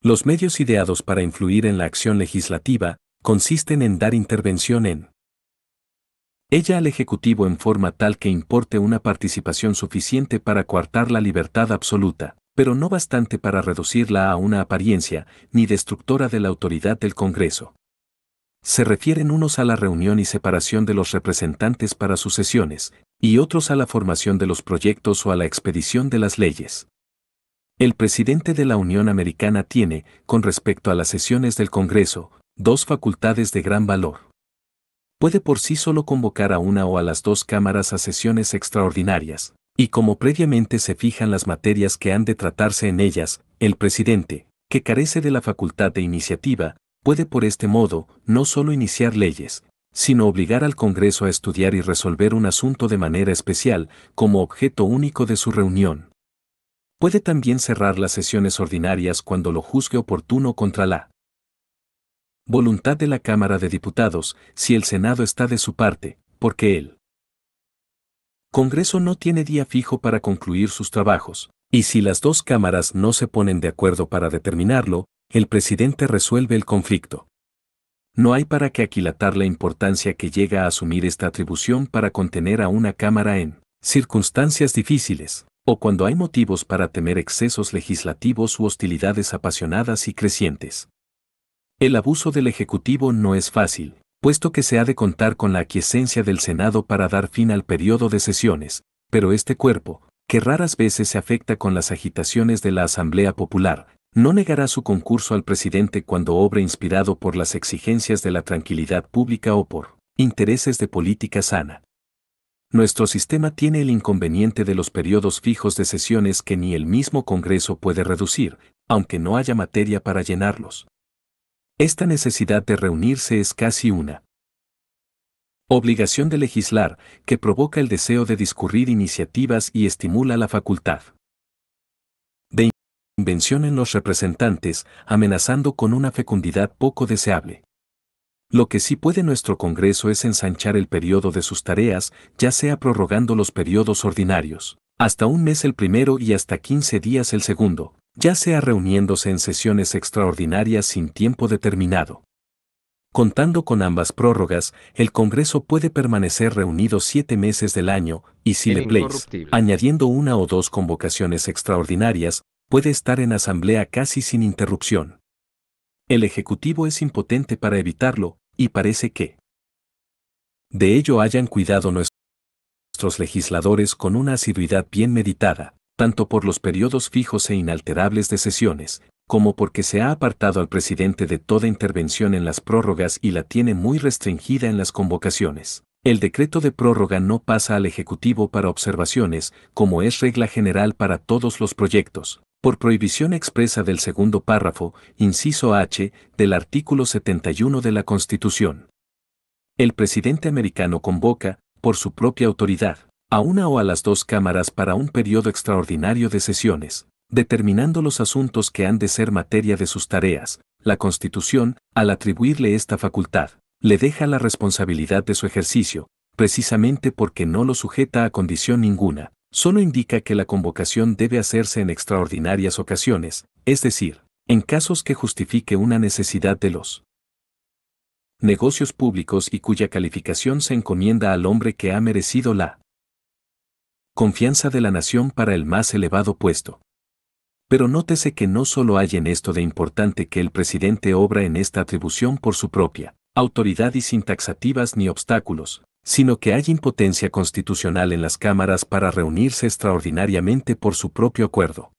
Los medios ideados para influir en la acción legislativa consisten en dar intervención en ella al Ejecutivo en forma tal que importe una participación suficiente para coartar la libertad absoluta, pero no bastante para reducirla a una apariencia ni destructora de la autoridad del Congreso. Se refieren unos a la reunión y separación de los representantes para sus sesiones, y otros a la formación de los proyectos o a la expedición de las leyes. El presidente de la Unión Americana tiene, con respecto a las sesiones del Congreso, dos facultades de gran valor puede por sí solo convocar a una o a las dos cámaras a sesiones extraordinarias, y como previamente se fijan las materias que han de tratarse en ellas, el presidente, que carece de la facultad de iniciativa, puede por este modo no solo iniciar leyes, sino obligar al Congreso a estudiar y resolver un asunto de manera especial, como objeto único de su reunión. Puede también cerrar las sesiones ordinarias cuando lo juzgue oportuno contra la voluntad de la Cámara de Diputados, si el Senado está de su parte, porque el Congreso no tiene día fijo para concluir sus trabajos, y si las dos cámaras no se ponen de acuerdo para determinarlo, el presidente resuelve el conflicto. No hay para qué aquilatar la importancia que llega a asumir esta atribución para contener a una Cámara en circunstancias difíciles, o cuando hay motivos para temer excesos legislativos u hostilidades apasionadas y crecientes. El abuso del Ejecutivo no es fácil, puesto que se ha de contar con la aquiescencia del Senado para dar fin al periodo de sesiones, pero este cuerpo, que raras veces se afecta con las agitaciones de la Asamblea Popular, no negará su concurso al presidente cuando obre inspirado por las exigencias de la tranquilidad pública o por intereses de política sana. Nuestro sistema tiene el inconveniente de los periodos fijos de sesiones que ni el mismo Congreso puede reducir, aunque no haya materia para llenarlos. Esta necesidad de reunirse es casi una obligación de legislar que provoca el deseo de discurrir iniciativas y estimula la facultad de invención en los representantes, amenazando con una fecundidad poco deseable. Lo que sí puede nuestro Congreso es ensanchar el periodo de sus tareas, ya sea prorrogando los periodos ordinarios, hasta un mes el primero y hasta 15 días el segundo, ya sea reuniéndose en sesiones extraordinarias sin tiempo determinado. Contando con ambas prórrogas, el Congreso puede permanecer reunido siete meses del año y si le place, añadiendo una o dos convocaciones extraordinarias, puede estar en asamblea casi sin interrupción. El Ejecutivo es impotente para evitarlo, y parece que de ello hayan cuidado nuestros legisladores con una asiduidad bien meditada, tanto por los periodos fijos e inalterables de sesiones, como porque se ha apartado al presidente de toda intervención en las prórrogas y la tiene muy restringida en las convocaciones. El decreto de prórroga no pasa al Ejecutivo para observaciones, como es regla general para todos los proyectos, por prohibición expresa del segundo párrafo, inciso H, del artículo 71 de la Constitución. El presidente americano convoca, por su propia autoridad, a una o a las dos cámaras para un periodo extraordinario de sesiones, determinando los asuntos que han de ser materia de sus tareas. La Constitución, al atribuirle esta facultad, le deja la responsabilidad de su ejercicio, precisamente porque no lo sujeta a condición ninguna, solo indica que la convocación debe hacerse en extraordinarias ocasiones, es decir, en casos que justifique una necesidad de los negocios públicos y cuya calificación se encomienda al hombre que ha merecido la confianza de la nación para el más elevado puesto. Pero nótese que no solo hay en esto de importante que el presidente obra en esta atribución por su propia autoridad y sin taxativas ni obstáculos, sino que hay impotencia constitucional en las cámaras para reunirse extraordinariamente por su propio acuerdo.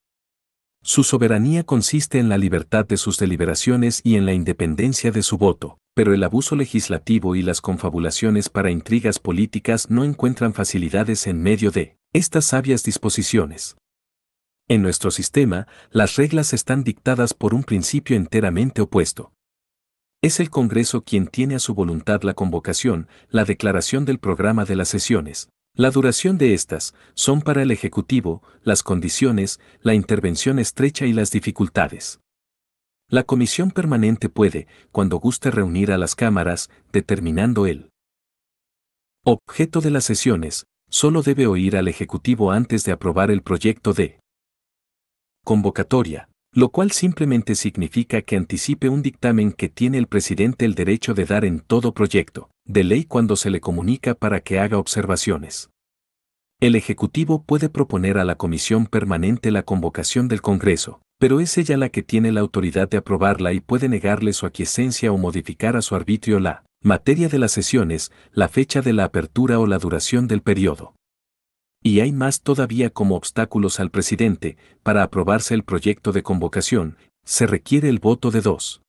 Su soberanía consiste en la libertad de sus deliberaciones y en la independencia de su voto, pero el abuso legislativo y las confabulaciones para intrigas políticas no encuentran facilidades en medio de estas sabias disposiciones. En nuestro sistema, las reglas están dictadas por un principio enteramente opuesto. Es el Congreso quien tiene a su voluntad la convocación, la declaración del programa de las sesiones, la duración de estas, son para el Ejecutivo, las condiciones, la intervención estrecha y las dificultades. La Comisión Permanente puede, cuando guste, reunir a las cámaras, determinando el objeto de las sesiones, solo debe oír al Ejecutivo antes de aprobar el proyecto de convocatoria, lo cual simplemente significa que anticipe un dictamen que tiene el presidente el derecho de dar en todo proyecto de ley cuando se le comunica para que haga observaciones. El Ejecutivo puede proponer a la Comisión Permanente la convocación del Congreso, pero es ella la que tiene la autoridad de aprobarla y puede negarle su aquiescencia o modificar a su arbitrio la Materia de las sesiones, la fecha de la apertura o la duración del periodo. Y hay más todavía como obstáculos al presidente, para aprobarse el proyecto de convocación, se requiere el voto de dos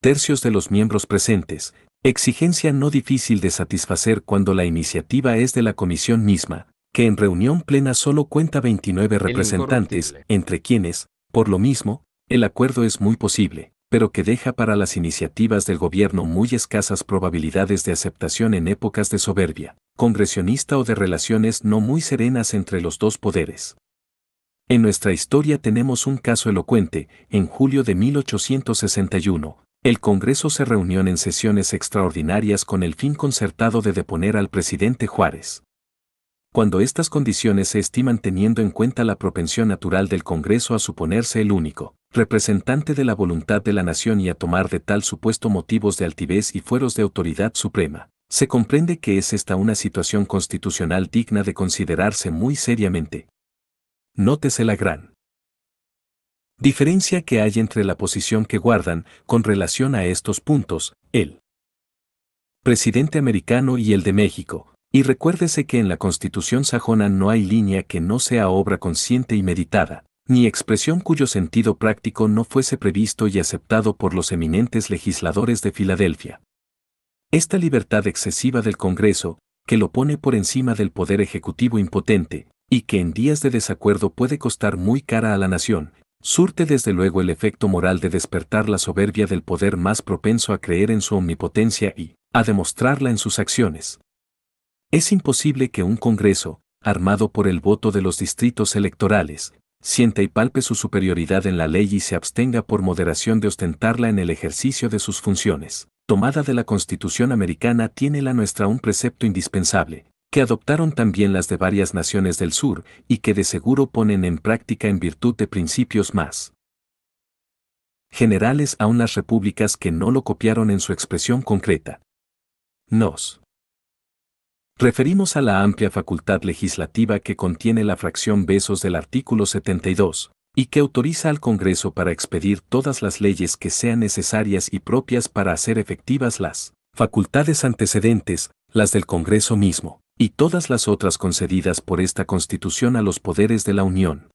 tercios de los miembros presentes, exigencia no difícil de satisfacer cuando la iniciativa es de la comisión misma, que en reunión plena solo cuenta 29 representantes, entre quienes, por lo mismo, el acuerdo es muy posible pero que deja para las iniciativas del gobierno muy escasas probabilidades de aceptación en épocas de soberbia, congresionista o de relaciones no muy serenas entre los dos poderes. En nuestra historia tenemos un caso elocuente, en julio de 1861, el Congreso se reunió en sesiones extraordinarias con el fin concertado de deponer al presidente Juárez cuando estas condiciones se estiman teniendo en cuenta la propensión natural del Congreso a suponerse el único representante de la voluntad de la nación y a tomar de tal supuesto motivos de altivez y fueros de autoridad suprema, se comprende que es esta una situación constitucional digna de considerarse muy seriamente. Nótese la gran diferencia que hay entre la posición que guardan con relación a estos puntos, el presidente americano y el de México, y recuérdese que en la Constitución sajona no hay línea que no sea obra consciente y meditada, ni expresión cuyo sentido práctico no fuese previsto y aceptado por los eminentes legisladores de Filadelfia. Esta libertad excesiva del Congreso, que lo pone por encima del poder ejecutivo impotente, y que en días de desacuerdo puede costar muy cara a la nación, surte desde luego el efecto moral de despertar la soberbia del poder más propenso a creer en su omnipotencia y, a demostrarla en sus acciones. Es imposible que un Congreso, armado por el voto de los distritos electorales, sienta y palpe su superioridad en la ley y se abstenga por moderación de ostentarla en el ejercicio de sus funciones. Tomada de la Constitución americana tiene la nuestra un precepto indispensable, que adoptaron también las de varias naciones del sur y que de seguro ponen en práctica en virtud de principios más generales aún las repúblicas que no lo copiaron en su expresión concreta. Nos referimos a la amplia facultad legislativa que contiene la fracción besos del artículo 72, y que autoriza al Congreso para expedir todas las leyes que sean necesarias y propias para hacer efectivas las facultades antecedentes, las del Congreso mismo, y todas las otras concedidas por esta Constitución a los poderes de la Unión.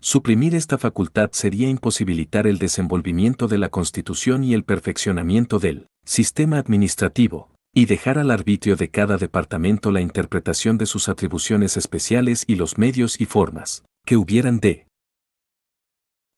Suprimir esta facultad sería imposibilitar el desenvolvimiento de la Constitución y el perfeccionamiento del sistema administrativo, y dejar al arbitrio de cada departamento la interpretación de sus atribuciones especiales y los medios y formas que hubieran de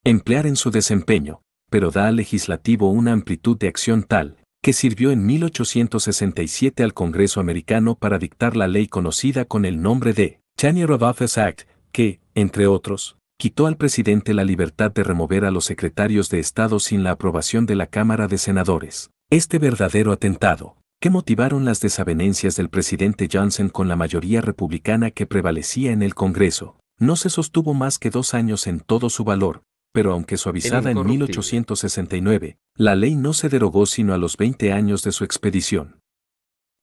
emplear en su desempeño, pero da al legislativo una amplitud de acción tal que sirvió en 1867 al Congreso americano para dictar la ley conocida con el nombre de Chanier of Office Act, que, entre otros, quitó al presidente la libertad de remover a los secretarios de Estado sin la aprobación de la Cámara de Senadores. Este verdadero atentado ¿Qué motivaron las desavenencias del presidente Johnson con la mayoría republicana que prevalecía en el Congreso, no se sostuvo más que dos años en todo su valor, pero aunque suavizada en 1869, la ley no se derogó sino a los 20 años de su expedición.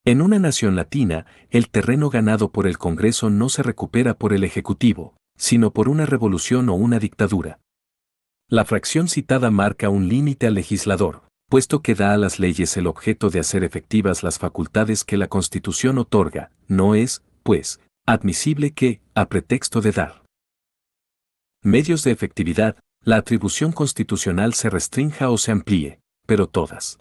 En una nación latina, el terreno ganado por el Congreso no se recupera por el Ejecutivo, sino por una revolución o una dictadura. La fracción citada marca un límite al legislador puesto que da a las leyes el objeto de hacer efectivas las facultades que la Constitución otorga, no es, pues, admisible que, a pretexto de dar medios de efectividad, la atribución constitucional se restrinja o se amplíe, pero todas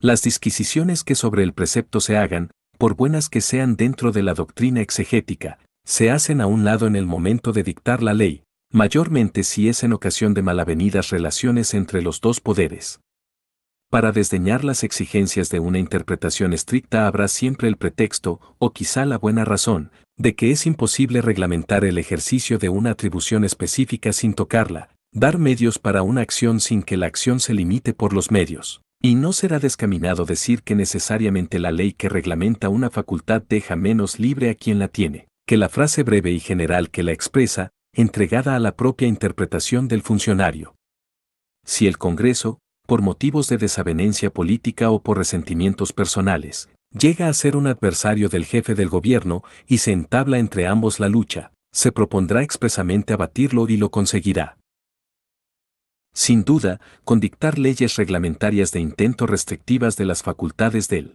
las disquisiciones que sobre el precepto se hagan, por buenas que sean dentro de la doctrina exegética, se hacen a un lado en el momento de dictar la ley, mayormente si es en ocasión de malavenidas relaciones entre los dos poderes. Para desdeñar las exigencias de una interpretación estricta habrá siempre el pretexto, o quizá la buena razón, de que es imposible reglamentar el ejercicio de una atribución específica sin tocarla, dar medios para una acción sin que la acción se limite por los medios. Y no será descaminado decir que necesariamente la ley que reglamenta una facultad deja menos libre a quien la tiene, que la frase breve y general que la expresa, entregada a la propia interpretación del funcionario. Si el Congreso, por motivos de desavenencia política o por resentimientos personales, llega a ser un adversario del jefe del gobierno y se entabla entre ambos la lucha, se propondrá expresamente abatirlo y lo conseguirá. Sin duda, con dictar leyes reglamentarias de intento restrictivas de las facultades del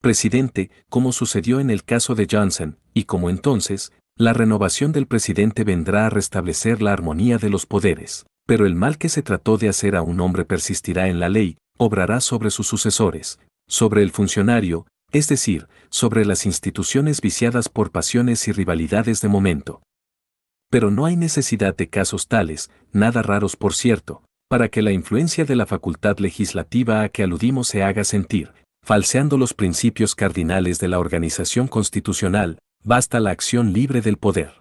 presidente, como sucedió en el caso de Johnson, y como entonces, la renovación del presidente vendrá a restablecer la armonía de los poderes, pero el mal que se trató de hacer a un hombre persistirá en la ley, obrará sobre sus sucesores, sobre el funcionario, es decir, sobre las instituciones viciadas por pasiones y rivalidades de momento. Pero no hay necesidad de casos tales, nada raros por cierto, para que la influencia de la facultad legislativa a que aludimos se haga sentir, falseando los principios cardinales de la organización constitucional, Basta la acción libre del poder.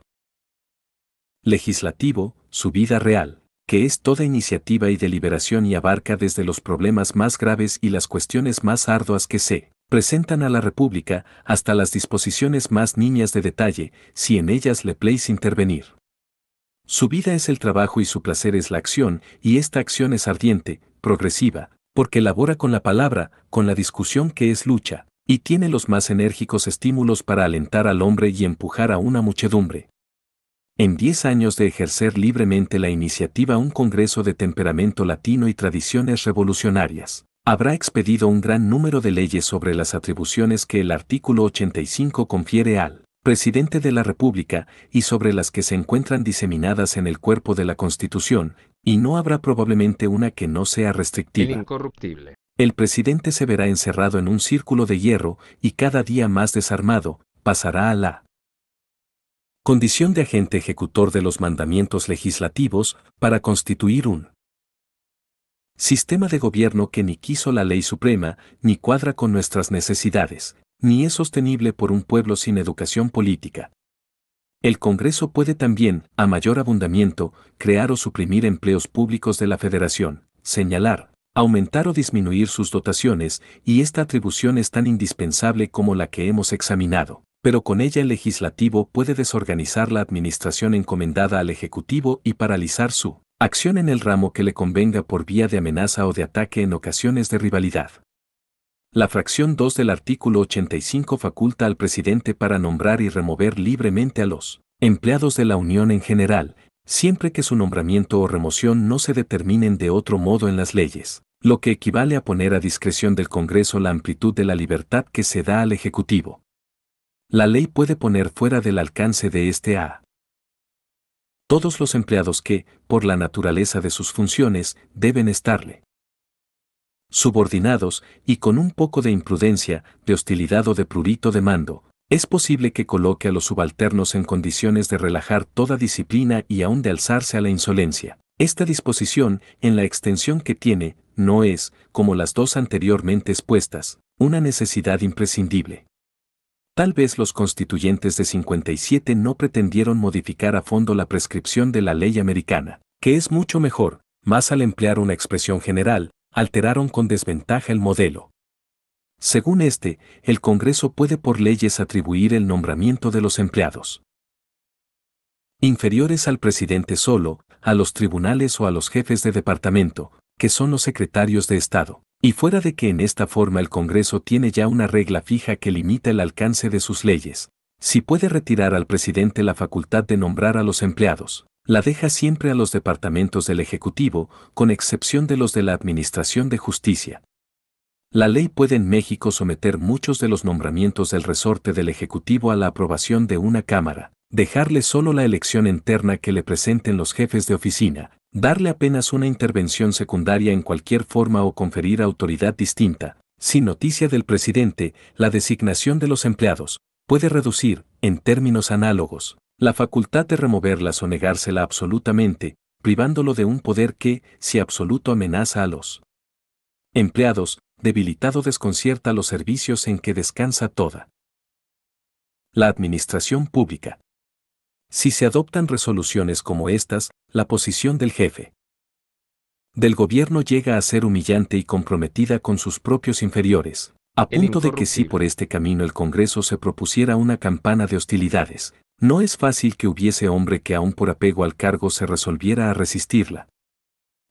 Legislativo, su vida real, que es toda iniciativa y deliberación y abarca desde los problemas más graves y las cuestiones más arduas que se presentan a la República hasta las disposiciones más niñas de detalle, si en ellas le place intervenir. Su vida es el trabajo y su placer es la acción, y esta acción es ardiente, progresiva, porque labora con la palabra, con la discusión que es lucha, y tiene los más enérgicos estímulos para alentar al hombre y empujar a una muchedumbre. En diez años de ejercer libremente la iniciativa un Congreso de temperamento latino y tradiciones revolucionarias, habrá expedido un gran número de leyes sobre las atribuciones que el artículo 85 confiere al presidente de la República y sobre las que se encuentran diseminadas en el cuerpo de la Constitución, y no habrá probablemente una que no sea restrictiva. incorruptible. El presidente se verá encerrado en un círculo de hierro y cada día más desarmado, pasará a la condición de agente ejecutor de los mandamientos legislativos para constituir un sistema de gobierno que ni quiso la ley suprema, ni cuadra con nuestras necesidades, ni es sostenible por un pueblo sin educación política. El Congreso puede también, a mayor abundamiento, crear o suprimir empleos públicos de la Federación, señalar, aumentar o disminuir sus dotaciones, y esta atribución es tan indispensable como la que hemos examinado, pero con ella el legislativo puede desorganizar la administración encomendada al Ejecutivo y paralizar su acción en el ramo que le convenga por vía de amenaza o de ataque en ocasiones de rivalidad. La fracción 2 del artículo 85 faculta al presidente para nombrar y remover libremente a los empleados de la Unión en general, siempre que su nombramiento o remoción no se determinen de otro modo en las leyes lo que equivale a poner a discreción del Congreso la amplitud de la libertad que se da al Ejecutivo. La ley puede poner fuera del alcance de este a todos los empleados que, por la naturaleza de sus funciones, deben estarle subordinados y con un poco de imprudencia, de hostilidad o de prurito de mando, es posible que coloque a los subalternos en condiciones de relajar toda disciplina y aún de alzarse a la insolencia. Esta disposición, en la extensión que tiene, no es, como las dos anteriormente expuestas, una necesidad imprescindible. Tal vez los constituyentes de 57 no pretendieron modificar a fondo la prescripción de la ley americana, que es mucho mejor, más al emplear una expresión general, alteraron con desventaja el modelo. Según este, el Congreso puede por leyes atribuir el nombramiento de los empleados inferiores al presidente solo, a los tribunales o a los jefes de departamento, que son los secretarios de Estado. Y fuera de que en esta forma el Congreso tiene ya una regla fija que limita el alcance de sus leyes, si puede retirar al presidente la facultad de nombrar a los empleados, la deja siempre a los departamentos del Ejecutivo, con excepción de los de la Administración de Justicia. La ley puede en México someter muchos de los nombramientos del resorte del Ejecutivo a la aprobación de una Cámara, dejarle solo la elección interna que le presenten los jefes de oficina, darle apenas una intervención secundaria en cualquier forma o conferir autoridad distinta, sin noticia del presidente, la designación de los empleados, puede reducir, en términos análogos, la facultad de removerlas o negársela absolutamente, privándolo de un poder que, si absoluto amenaza a los empleados, debilitado desconcierta los servicios en que descansa toda la administración pública si se adoptan resoluciones como estas, la posición del jefe del gobierno llega a ser humillante y comprometida con sus propios inferiores, a punto de que si por este camino el Congreso se propusiera una campana de hostilidades, no es fácil que hubiese hombre que aún por apego al cargo se resolviera a resistirla.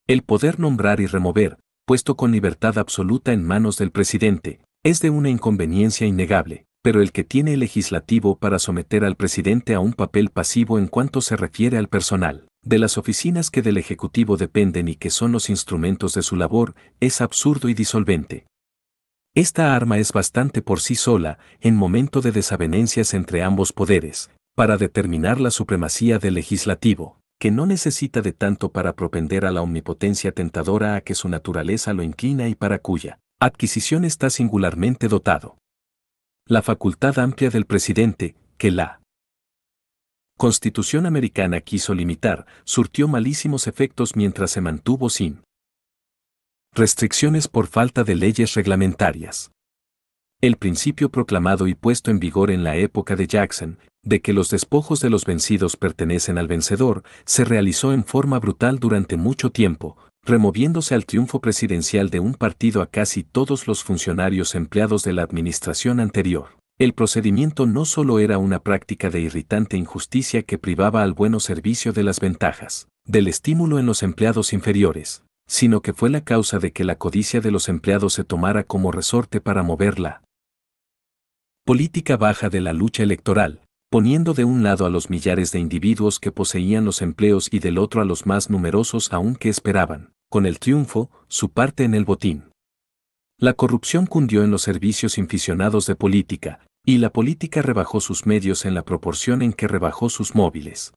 El poder nombrar y remover, puesto con libertad absoluta en manos del presidente, es de una inconveniencia innegable, pero el que tiene el legislativo para someter al presidente a un papel pasivo en cuanto se refiere al personal de las oficinas que del Ejecutivo dependen y que son los instrumentos de su labor, es absurdo y disolvente. Esta arma es bastante por sí sola, en momento de desavenencias entre ambos poderes, para determinar la supremacía del legislativo, que no necesita de tanto para propender a la omnipotencia tentadora a que su naturaleza lo inclina y para cuya adquisición está singularmente dotado la facultad amplia del presidente, que la Constitución americana quiso limitar, surtió malísimos efectos mientras se mantuvo sin restricciones por falta de leyes reglamentarias. El principio proclamado y puesto en vigor en la época de Jackson, de que los despojos de los vencidos pertenecen al vencedor, se realizó en forma brutal durante mucho tiempo, removiéndose al triunfo presidencial de un partido a casi todos los funcionarios empleados de la administración anterior. El procedimiento no solo era una práctica de irritante injusticia que privaba al bueno servicio de las ventajas, del estímulo en los empleados inferiores, sino que fue la causa de que la codicia de los empleados se tomara como resorte para moverla. Política baja de la lucha electoral, poniendo de un lado a los millares de individuos que poseían los empleos y del otro a los más numerosos aún que esperaban, con el triunfo, su parte en el botín. La corrupción cundió en los servicios inficionados de política, y la política rebajó sus medios en la proporción en que rebajó sus móviles.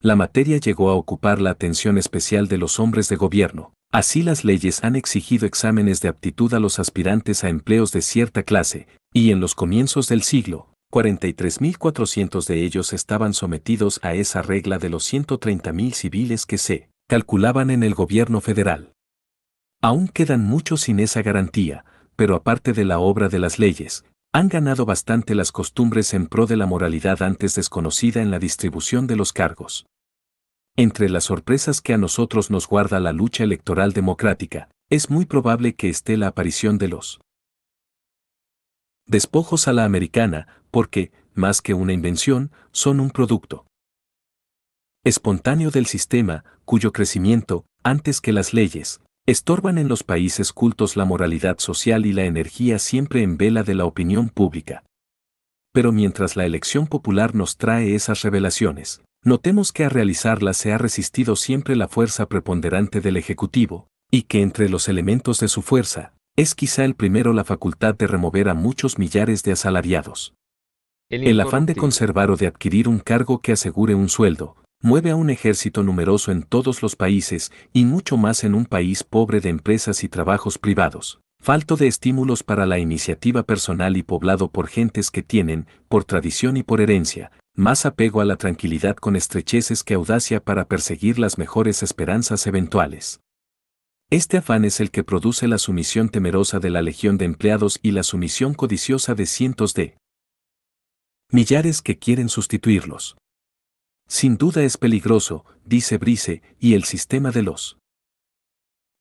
La materia llegó a ocupar la atención especial de los hombres de gobierno, así las leyes han exigido exámenes de aptitud a los aspirantes a empleos de cierta clase, y en los comienzos del siglo, 43.400 de ellos estaban sometidos a esa regla de los 130.000 civiles que se calculaban en el gobierno federal. Aún quedan muchos sin esa garantía, pero aparte de la obra de las leyes, han ganado bastante las costumbres en pro de la moralidad antes desconocida en la distribución de los cargos. Entre las sorpresas que a nosotros nos guarda la lucha electoral democrática, es muy probable que esté la aparición de los despojos a la americana, porque, más que una invención, son un producto espontáneo del sistema, cuyo crecimiento, antes que las leyes, estorban en los países cultos la moralidad social y la energía siempre en vela de la opinión pública. Pero mientras la elección popular nos trae esas revelaciones, notemos que a realizarlas se ha resistido siempre la fuerza preponderante del Ejecutivo, y que entre los elementos de su fuerza, es quizá el primero la facultad de remover a muchos millares de asalariados. El, el afán de conservar o de adquirir un cargo que asegure un sueldo, mueve a un ejército numeroso en todos los países y mucho más en un país pobre de empresas y trabajos privados, falto de estímulos para la iniciativa personal y poblado por gentes que tienen, por tradición y por herencia, más apego a la tranquilidad con estrecheces que audacia para perseguir las mejores esperanzas eventuales. Este afán es el que produce la sumisión temerosa de la legión de empleados y la sumisión codiciosa de cientos de millares que quieren sustituirlos. Sin duda es peligroso, dice Brice, y el sistema de los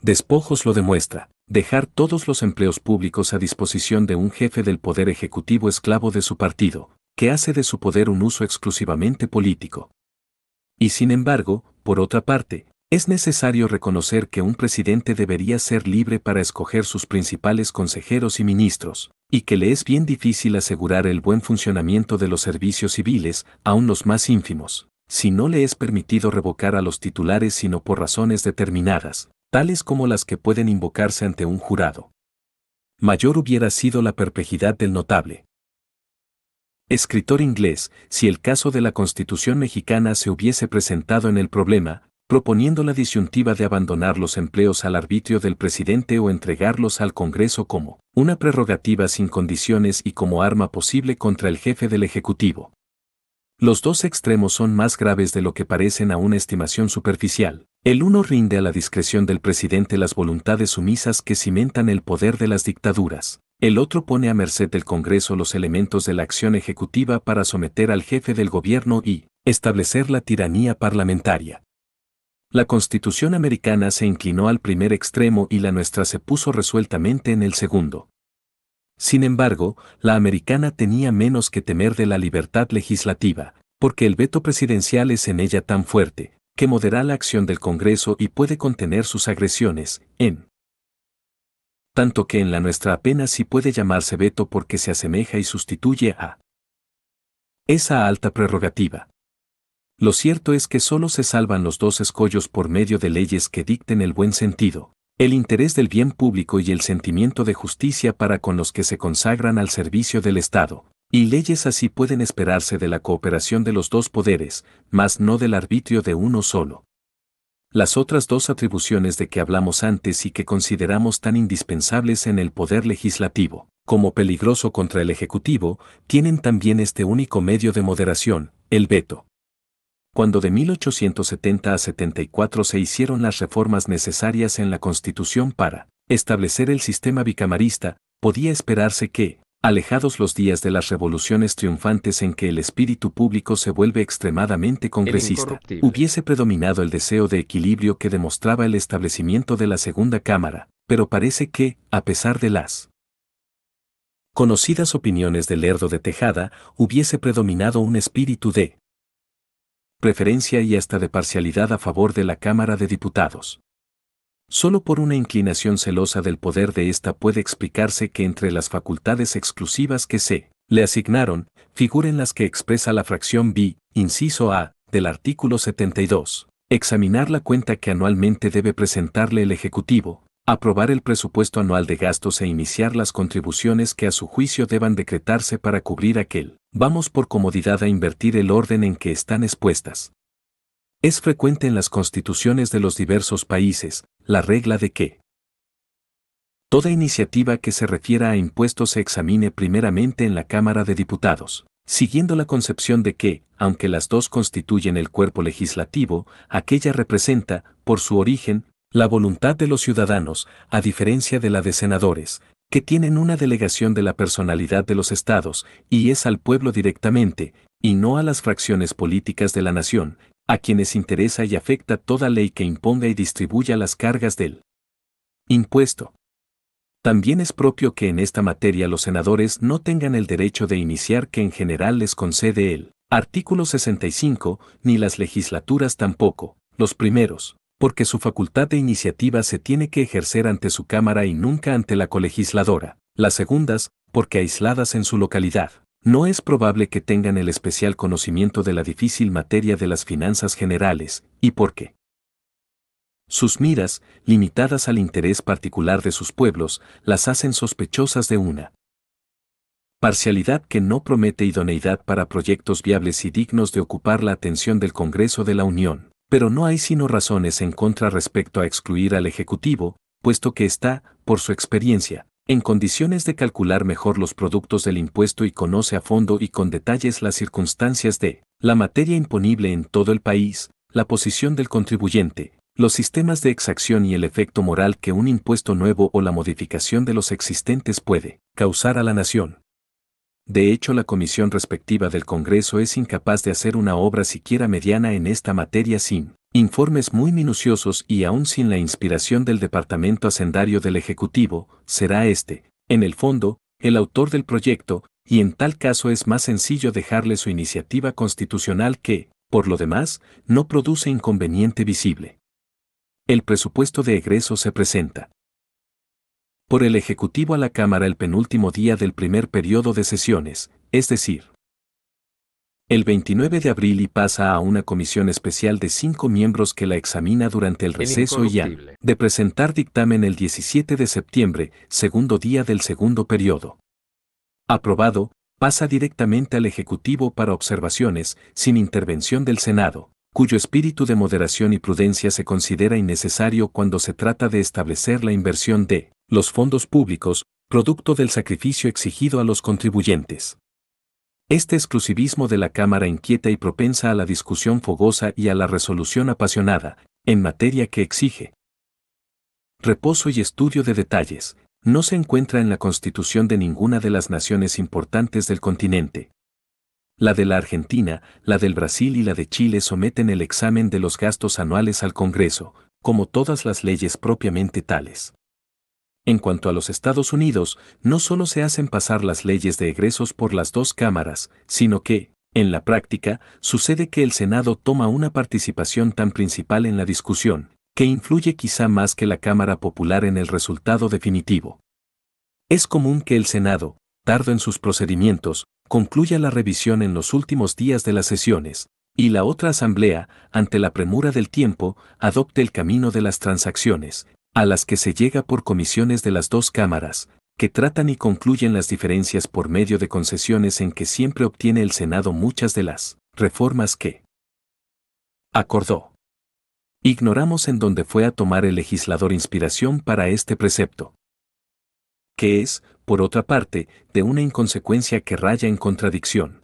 despojos lo demuestra. Dejar todos los empleos públicos a disposición de un jefe del poder ejecutivo esclavo de su partido, que hace de su poder un uso exclusivamente político. Y sin embargo, por otra parte, es necesario reconocer que un presidente debería ser libre para escoger sus principales consejeros y ministros, y que le es bien difícil asegurar el buen funcionamiento de los servicios civiles, aun los más ínfimos si no le es permitido revocar a los titulares sino por razones determinadas, tales como las que pueden invocarse ante un jurado. Mayor hubiera sido la perplejidad del notable. Escritor inglés, si el caso de la Constitución mexicana se hubiese presentado en el problema, proponiendo la disyuntiva de abandonar los empleos al arbitrio del presidente o entregarlos al Congreso como una prerrogativa sin condiciones y como arma posible contra el jefe del Ejecutivo, los dos extremos son más graves de lo que parecen a una estimación superficial. El uno rinde a la discreción del presidente las voluntades sumisas que cimentan el poder de las dictaduras. El otro pone a merced del Congreso los elementos de la acción ejecutiva para someter al jefe del gobierno y establecer la tiranía parlamentaria. La Constitución americana se inclinó al primer extremo y la nuestra se puso resueltamente en el segundo. Sin embargo, la americana tenía menos que temer de la libertad legislativa, porque el veto presidencial es en ella tan fuerte, que modera la acción del Congreso y puede contener sus agresiones, en tanto que en la nuestra apenas si sí puede llamarse veto porque se asemeja y sustituye a esa alta prerrogativa. Lo cierto es que solo se salvan los dos escollos por medio de leyes que dicten el buen sentido, el interés del bien público y el sentimiento de justicia para con los que se consagran al servicio del Estado, y leyes así pueden esperarse de la cooperación de los dos poderes, mas no del arbitrio de uno solo. Las otras dos atribuciones de que hablamos antes y que consideramos tan indispensables en el poder legislativo, como peligroso contra el Ejecutivo, tienen también este único medio de moderación, el veto cuando de 1870 a 74 se hicieron las reformas necesarias en la Constitución para establecer el sistema bicamarista, podía esperarse que, alejados los días de las revoluciones triunfantes en que el espíritu público se vuelve extremadamente congresista, hubiese predominado el deseo de equilibrio que demostraba el establecimiento de la Segunda Cámara, pero parece que, a pesar de las conocidas opiniones del Lerdo de Tejada, hubiese predominado un espíritu de preferencia y hasta de parcialidad a favor de la Cámara de Diputados. Solo por una inclinación celosa del poder de ésta puede explicarse que entre las facultades exclusivas que se le asignaron, figuren las que expresa la fracción B, inciso A, del artículo 72. Examinar la cuenta que anualmente debe presentarle el Ejecutivo, aprobar el presupuesto anual de gastos e iniciar las contribuciones que a su juicio deban decretarse para cubrir aquel. Vamos por comodidad a invertir el orden en que están expuestas. Es frecuente en las constituciones de los diversos países la regla de que toda iniciativa que se refiera a impuestos se examine primeramente en la Cámara de Diputados, siguiendo la concepción de que, aunque las dos constituyen el cuerpo legislativo, aquella representa, por su origen, la voluntad de los ciudadanos, a diferencia de la de senadores, que tienen una delegación de la personalidad de los estados y es al pueblo directamente, y no a las fracciones políticas de la nación, a quienes interesa y afecta toda ley que imponga y distribuya las cargas del impuesto. También es propio que en esta materia los senadores no tengan el derecho de iniciar que en general les concede el artículo 65, ni las legislaturas tampoco, los primeros, porque su facultad de iniciativa se tiene que ejercer ante su Cámara y nunca ante la colegisladora. Las segundas, porque aisladas en su localidad, no es probable que tengan el especial conocimiento de la difícil materia de las finanzas generales, y por qué. sus miras, limitadas al interés particular de sus pueblos, las hacen sospechosas de una parcialidad que no promete idoneidad para proyectos viables y dignos de ocupar la atención del Congreso de la Unión pero no hay sino razones en contra respecto a excluir al Ejecutivo, puesto que está, por su experiencia, en condiciones de calcular mejor los productos del impuesto y conoce a fondo y con detalles las circunstancias de la materia imponible en todo el país, la posición del contribuyente, los sistemas de exacción y el efecto moral que un impuesto nuevo o la modificación de los existentes puede causar a la nación. De hecho, la comisión respectiva del Congreso es incapaz de hacer una obra siquiera mediana en esta materia sin informes muy minuciosos y aún sin la inspiración del Departamento Hacendario del Ejecutivo, será este, en el fondo, el autor del proyecto, y en tal caso es más sencillo dejarle su iniciativa constitucional que, por lo demás, no produce inconveniente visible. El presupuesto de egreso se presenta, por el Ejecutivo a la Cámara el penúltimo día del primer periodo de sesiones, es decir, el 29 de abril y pasa a una comisión especial de cinco miembros que la examina durante el receso y a de presentar dictamen el 17 de septiembre, segundo día del segundo periodo. Aprobado, pasa directamente al Ejecutivo para observaciones, sin intervención del Senado, cuyo espíritu de moderación y prudencia se considera innecesario cuando se trata de establecer la inversión de los fondos públicos, producto del sacrificio exigido a los contribuyentes. Este exclusivismo de la Cámara inquieta y propensa a la discusión fogosa y a la resolución apasionada, en materia que exige reposo y estudio de detalles, no se encuentra en la constitución de ninguna de las naciones importantes del continente. La de la Argentina, la del Brasil y la de Chile someten el examen de los gastos anuales al Congreso, como todas las leyes propiamente tales. En cuanto a los Estados Unidos, no solo se hacen pasar las leyes de egresos por las dos cámaras, sino que, en la práctica, sucede que el Senado toma una participación tan principal en la discusión, que influye quizá más que la Cámara Popular en el resultado definitivo. Es común que el Senado, tardo en sus procedimientos, concluya la revisión en los últimos días de las sesiones, y la otra Asamblea, ante la premura del tiempo, adopte el camino de las transacciones, a las que se llega por comisiones de las dos cámaras, que tratan y concluyen las diferencias por medio de concesiones en que siempre obtiene el Senado muchas de las reformas que acordó. Ignoramos en dónde fue a tomar el legislador inspiración para este precepto, que es, por otra parte, de una inconsecuencia que raya en contradicción.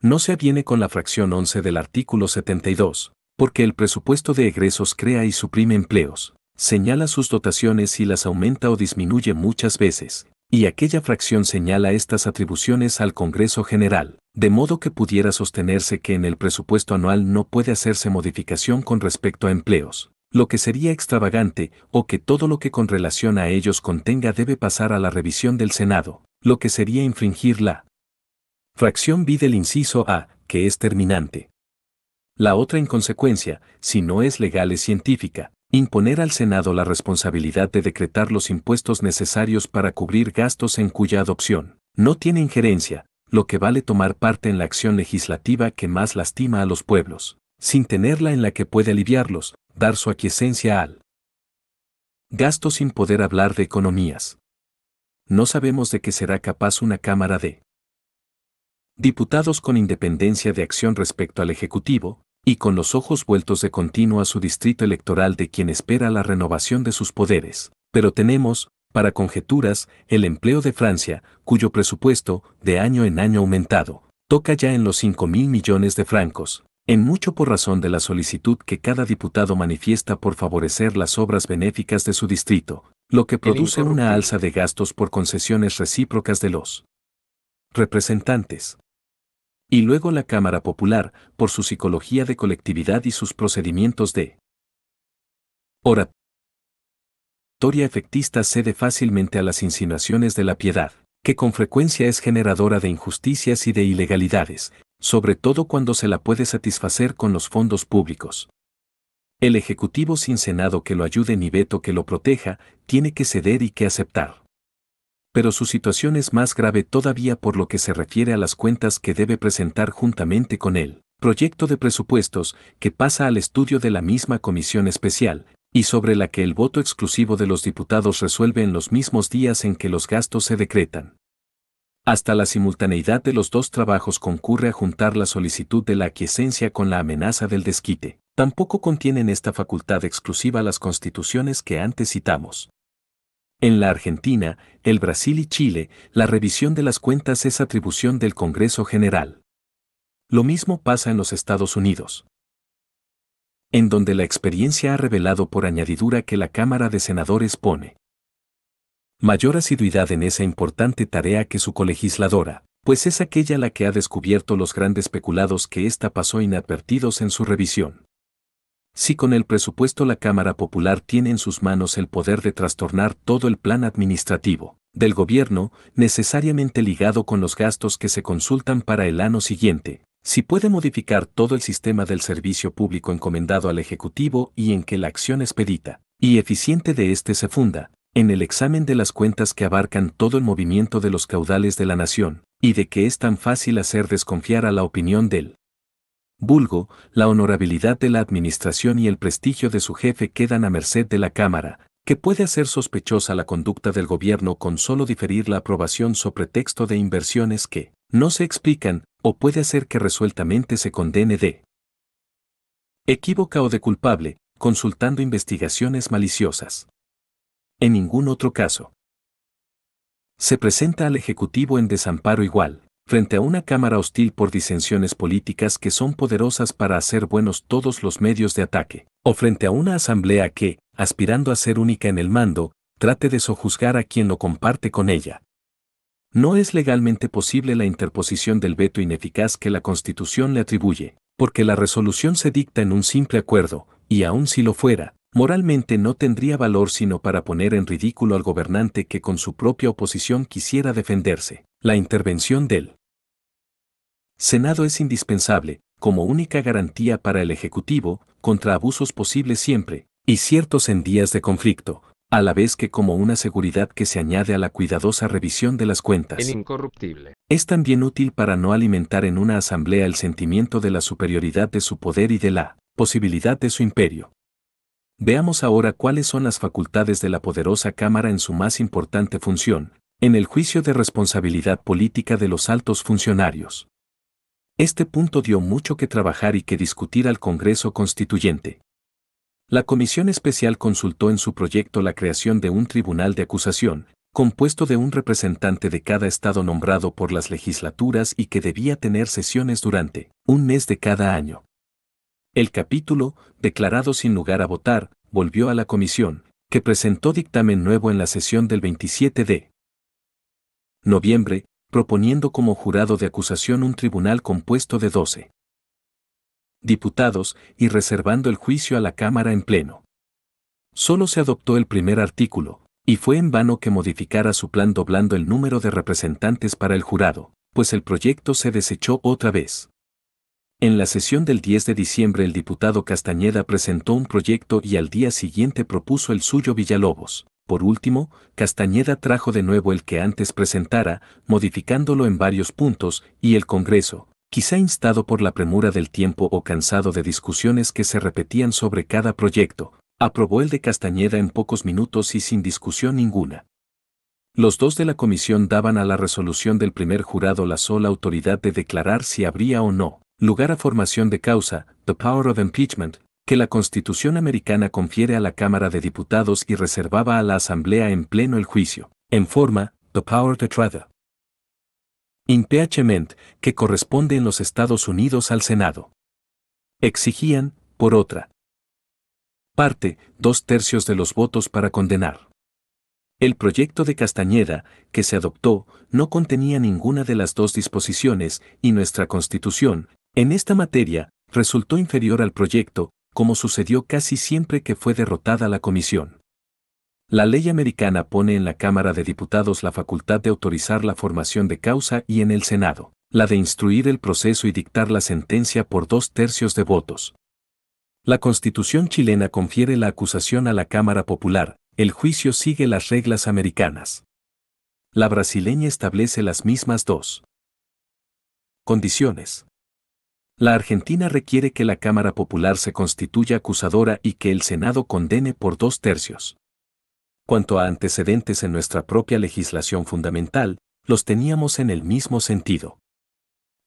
No se aviene con la fracción 11 del artículo 72, porque el presupuesto de egresos crea y suprime empleos, señala sus dotaciones y las aumenta o disminuye muchas veces, y aquella fracción señala estas atribuciones al Congreso General, de modo que pudiera sostenerse que en el presupuesto anual no puede hacerse modificación con respecto a empleos, lo que sería extravagante, o que todo lo que con relación a ellos contenga debe pasar a la revisión del Senado, lo que sería infringir la fracción B del inciso A, que es terminante. La otra inconsecuencia, si no es legal es científica, Imponer al Senado la responsabilidad de decretar los impuestos necesarios para cubrir gastos en cuya adopción no tiene injerencia, lo que vale tomar parte en la acción legislativa que más lastima a los pueblos, sin tenerla en la que puede aliviarlos, dar su aquiescencia al gasto sin poder hablar de economías. No sabemos de qué será capaz una Cámara de Diputados con independencia de acción respecto al Ejecutivo, y con los ojos vueltos de continuo a su distrito electoral de quien espera la renovación de sus poderes. Pero tenemos, para conjeturas, el empleo de Francia, cuyo presupuesto, de año en año aumentado, toca ya en los 5 mil millones de francos, en mucho por razón de la solicitud que cada diputado manifiesta por favorecer las obras benéficas de su distrito, lo que produce una alza de gastos por concesiones recíprocas de los representantes y luego la Cámara Popular, por su psicología de colectividad y sus procedimientos de oratoria efectista cede fácilmente a las insinuaciones de la piedad, que con frecuencia es generadora de injusticias y de ilegalidades, sobre todo cuando se la puede satisfacer con los fondos públicos. El Ejecutivo sin Senado que lo ayude ni veto que lo proteja, tiene que ceder y que aceptar pero su situación es más grave todavía por lo que se refiere a las cuentas que debe presentar juntamente con él proyecto de presupuestos que pasa al estudio de la misma comisión especial, y sobre la que el voto exclusivo de los diputados resuelve en los mismos días en que los gastos se decretan. Hasta la simultaneidad de los dos trabajos concurre a juntar la solicitud de la aquiescencia con la amenaza del desquite. Tampoco contienen esta facultad exclusiva las constituciones que antes citamos. En la Argentina, el Brasil y Chile, la revisión de las cuentas es atribución del Congreso General. Lo mismo pasa en los Estados Unidos. En donde la experiencia ha revelado por añadidura que la Cámara de Senadores pone mayor asiduidad en esa importante tarea que su colegisladora, pues es aquella la que ha descubierto los grandes peculados que ésta pasó inadvertidos en su revisión. Si con el presupuesto la Cámara Popular tiene en sus manos el poder de trastornar todo el plan administrativo del gobierno, necesariamente ligado con los gastos que se consultan para el año siguiente, si puede modificar todo el sistema del servicio público encomendado al Ejecutivo y en que la acción expedita y eficiente de éste se funda, en el examen de las cuentas que abarcan todo el movimiento de los caudales de la nación, y de que es tan fácil hacer desconfiar a la opinión del Vulgo, la honorabilidad de la administración y el prestigio de su jefe quedan a merced de la Cámara, que puede hacer sospechosa la conducta del gobierno con solo diferir la aprobación sobre texto de inversiones que no se explican o puede hacer que resueltamente se condene de equívoca o de culpable, consultando investigaciones maliciosas. En ningún otro caso. Se presenta al Ejecutivo en desamparo igual frente a una cámara hostil por disensiones políticas que son poderosas para hacer buenos todos los medios de ataque, o frente a una asamblea que, aspirando a ser única en el mando, trate de sojuzgar a quien lo comparte con ella. No es legalmente posible la interposición del veto ineficaz que la Constitución le atribuye, porque la resolución se dicta en un simple acuerdo, y aun si lo fuera, moralmente no tendría valor sino para poner en ridículo al gobernante que con su propia oposición quisiera defenderse. La intervención del Senado es indispensable, como única garantía para el Ejecutivo, contra abusos posibles siempre, y ciertos en días de conflicto, a la vez que como una seguridad que se añade a la cuidadosa revisión de las cuentas. incorruptible. Es también útil para no alimentar en una asamblea el sentimiento de la superioridad de su poder y de la posibilidad de su imperio. Veamos ahora cuáles son las facultades de la poderosa Cámara en su más importante función, en el juicio de responsabilidad política de los altos funcionarios. Este punto dio mucho que trabajar y que discutir al Congreso Constituyente. La Comisión Especial consultó en su proyecto la creación de un tribunal de acusación, compuesto de un representante de cada estado nombrado por las legislaturas y que debía tener sesiones durante un mes de cada año. El capítulo, declarado sin lugar a votar, volvió a la comisión, que presentó dictamen nuevo en la sesión del 27 de noviembre, proponiendo como jurado de acusación un tribunal compuesto de 12 diputados y reservando el juicio a la Cámara en pleno. Solo se adoptó el primer artículo, y fue en vano que modificara su plan doblando el número de representantes para el jurado, pues el proyecto se desechó otra vez. En la sesión del 10 de diciembre el diputado Castañeda presentó un proyecto y al día siguiente propuso el suyo Villalobos. Por último, Castañeda trajo de nuevo el que antes presentara, modificándolo en varios puntos, y el Congreso, quizá instado por la premura del tiempo o cansado de discusiones que se repetían sobre cada proyecto, aprobó el de Castañeda en pocos minutos y sin discusión ninguna. Los dos de la comisión daban a la resolución del primer jurado la sola autoridad de declarar si habría o no lugar a formación de causa, the power of impeachment, que la Constitución americana confiere a la Cámara de Diputados y reservaba a la Asamblea en pleno el juicio, en forma, the power to travel. Impeachment, que corresponde en los Estados Unidos al Senado. Exigían, por otra parte, dos tercios de los votos para condenar. El proyecto de Castañeda, que se adoptó, no contenía ninguna de las dos disposiciones y nuestra Constitución, en esta materia, resultó inferior al proyecto, como sucedió casi siempre que fue derrotada la comisión. La ley americana pone en la Cámara de Diputados la facultad de autorizar la formación de causa y en el Senado, la de instruir el proceso y dictar la sentencia por dos tercios de votos. La Constitución chilena confiere la acusación a la Cámara Popular, el juicio sigue las reglas americanas. La brasileña establece las mismas dos condiciones. La Argentina requiere que la Cámara Popular se constituya acusadora y que el Senado condene por dos tercios. Cuanto a antecedentes en nuestra propia legislación fundamental, los teníamos en el mismo sentido.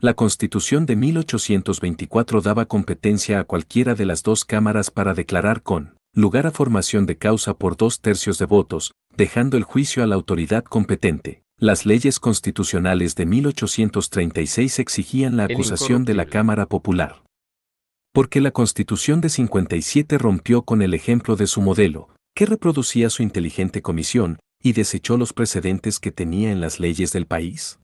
La Constitución de 1824 daba competencia a cualquiera de las dos cámaras para declarar con lugar a formación de causa por dos tercios de votos, dejando el juicio a la autoridad competente. Las leyes constitucionales de 1836 exigían la acusación de la Cámara Popular. Porque la Constitución de 57 rompió con el ejemplo de su modelo, que reproducía su inteligente comisión, y desechó los precedentes que tenía en las leyes del país.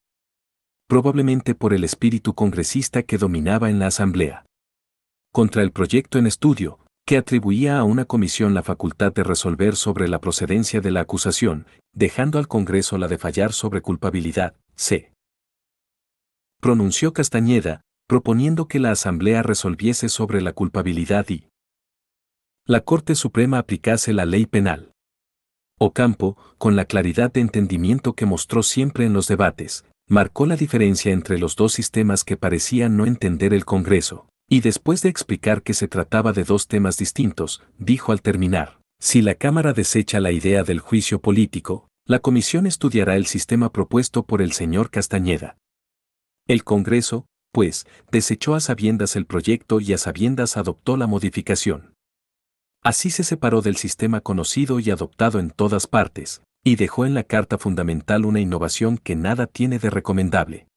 Probablemente por el espíritu congresista que dominaba en la Asamblea. Contra el proyecto en estudio, que atribuía a una comisión la facultad de resolver sobre la procedencia de la acusación, dejando al Congreso la de fallar sobre culpabilidad, c. Pronunció Castañeda, proponiendo que la Asamblea resolviese sobre la culpabilidad y la Corte Suprema aplicase la ley penal. Ocampo, con la claridad de entendimiento que mostró siempre en los debates, marcó la diferencia entre los dos sistemas que parecía no entender el Congreso. Y después de explicar que se trataba de dos temas distintos, dijo al terminar, si la Cámara desecha la idea del juicio político, la Comisión estudiará el sistema propuesto por el señor Castañeda. El Congreso, pues, desechó a sabiendas el proyecto y a sabiendas adoptó la modificación. Así se separó del sistema conocido y adoptado en todas partes, y dejó en la Carta Fundamental una innovación que nada tiene de recomendable.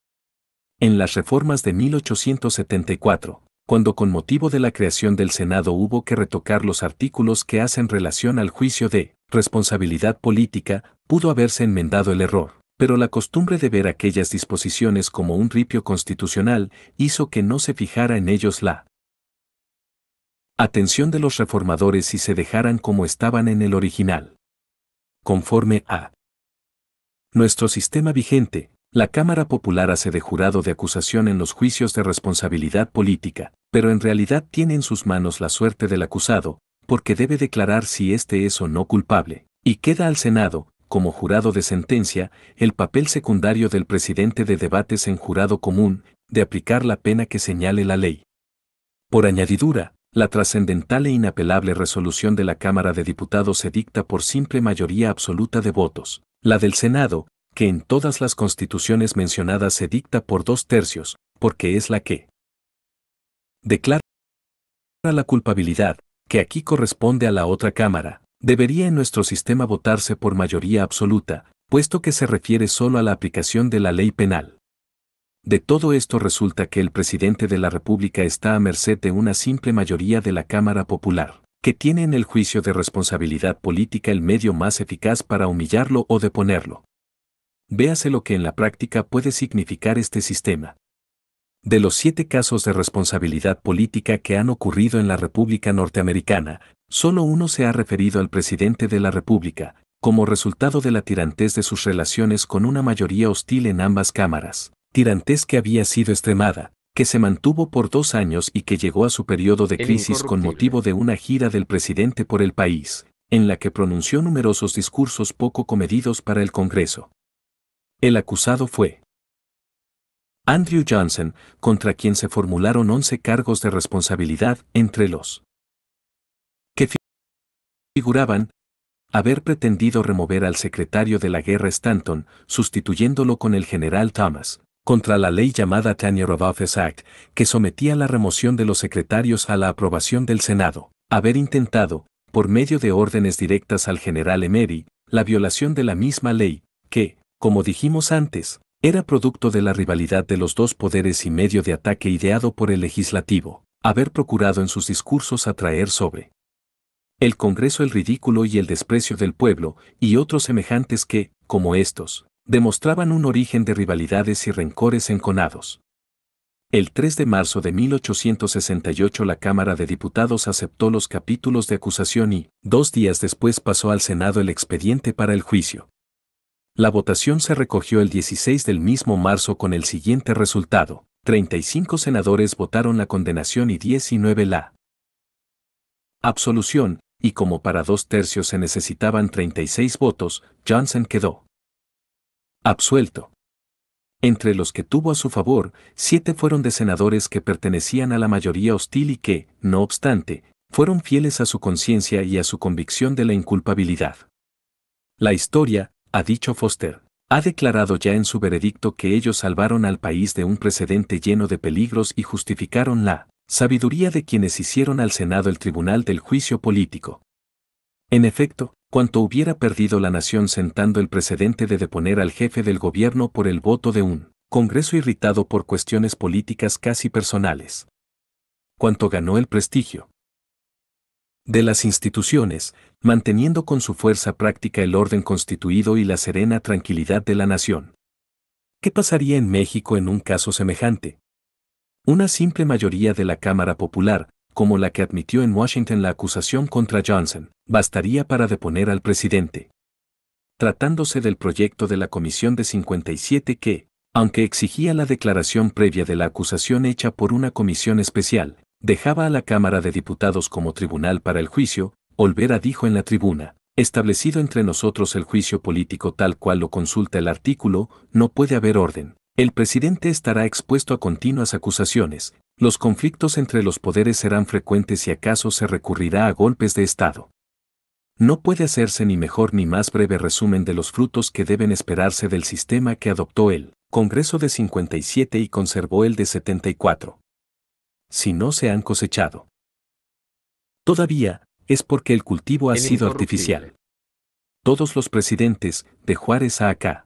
En las reformas de 1874, cuando con motivo de la creación del Senado hubo que retocar los artículos que hacen relación al juicio de responsabilidad política, pudo haberse enmendado el error. Pero la costumbre de ver aquellas disposiciones como un ripio constitucional hizo que no se fijara en ellos la atención de los reformadores y se dejaran como estaban en el original. Conforme a nuestro sistema vigente, la Cámara Popular hace de jurado de acusación en los juicios de responsabilidad política, pero en realidad tiene en sus manos la suerte del acusado, porque debe declarar si éste es o no culpable, y queda al Senado, como jurado de sentencia, el papel secundario del presidente de debates en jurado común, de aplicar la pena que señale la ley. Por añadidura, la trascendental e inapelable resolución de la Cámara de Diputados se dicta por simple mayoría absoluta de votos. La del Senado, que en todas las constituciones mencionadas se dicta por dos tercios, porque es la que declara la culpabilidad, que aquí corresponde a la otra Cámara, debería en nuestro sistema votarse por mayoría absoluta, puesto que se refiere solo a la aplicación de la ley penal. De todo esto resulta que el presidente de la República está a merced de una simple mayoría de la Cámara Popular, que tiene en el juicio de responsabilidad política el medio más eficaz para humillarlo o deponerlo, véase lo que en la práctica puede significar este sistema. De los siete casos de responsabilidad política que han ocurrido en la República Norteamericana, solo uno se ha referido al presidente de la República, como resultado de la tirantez de sus relaciones con una mayoría hostil en ambas cámaras, tirantez que había sido extremada, que se mantuvo por dos años y que llegó a su periodo de crisis con motivo de una gira del presidente por el país, en la que pronunció numerosos discursos poco comedidos para el Congreso. El acusado fue Andrew Johnson, contra quien se formularon 11 cargos de responsabilidad entre los que figuraban haber pretendido remover al secretario de la guerra Stanton, sustituyéndolo con el general Thomas, contra la ley llamada Tenure of Office Act, que sometía la remoción de los secretarios a la aprobación del Senado, haber intentado, por medio de órdenes directas al general Emery, la violación de la misma ley, que, como dijimos antes, era producto de la rivalidad de los dos poderes y medio de ataque ideado por el legislativo, haber procurado en sus discursos atraer sobre el Congreso el ridículo y el desprecio del pueblo y otros semejantes que, como estos, demostraban un origen de rivalidades y rencores enconados. El 3 de marzo de 1868 la Cámara de Diputados aceptó los capítulos de acusación y, dos días después pasó al Senado el expediente para el juicio. La votación se recogió el 16 del mismo marzo con el siguiente resultado. 35 senadores votaron la condenación y 19 la absolución, y como para dos tercios se necesitaban 36 votos, Johnson quedó absuelto. Entre los que tuvo a su favor, siete fueron de senadores que pertenecían a la mayoría hostil y que, no obstante, fueron fieles a su conciencia y a su convicción de la inculpabilidad. La historia, ha dicho Foster. Ha declarado ya en su veredicto que ellos salvaron al país de un precedente lleno de peligros y justificaron la sabiduría de quienes hicieron al Senado el tribunal del juicio político. En efecto, cuanto hubiera perdido la nación sentando el precedente de deponer al jefe del gobierno por el voto de un Congreso irritado por cuestiones políticas casi personales. Cuanto ganó el prestigio, de las instituciones, manteniendo con su fuerza práctica el orden constituido y la serena tranquilidad de la nación. ¿Qué pasaría en México en un caso semejante? Una simple mayoría de la Cámara Popular, como la que admitió en Washington la acusación contra Johnson, bastaría para deponer al presidente. Tratándose del proyecto de la Comisión de 57 que, aunque exigía la declaración previa de la acusación hecha por una comisión especial, dejaba a la Cámara de Diputados como tribunal para el juicio, Olvera dijo en la tribuna, establecido entre nosotros el juicio político tal cual lo consulta el artículo, no puede haber orden. El presidente estará expuesto a continuas acusaciones, los conflictos entre los poderes serán frecuentes y acaso se recurrirá a golpes de Estado. No puede hacerse ni mejor ni más breve resumen de los frutos que deben esperarse del sistema que adoptó el Congreso de 57 y conservó el de 74 si no se han cosechado. Todavía, es porque el cultivo ha sido artificial. Todos los presidentes, de Juárez a acá,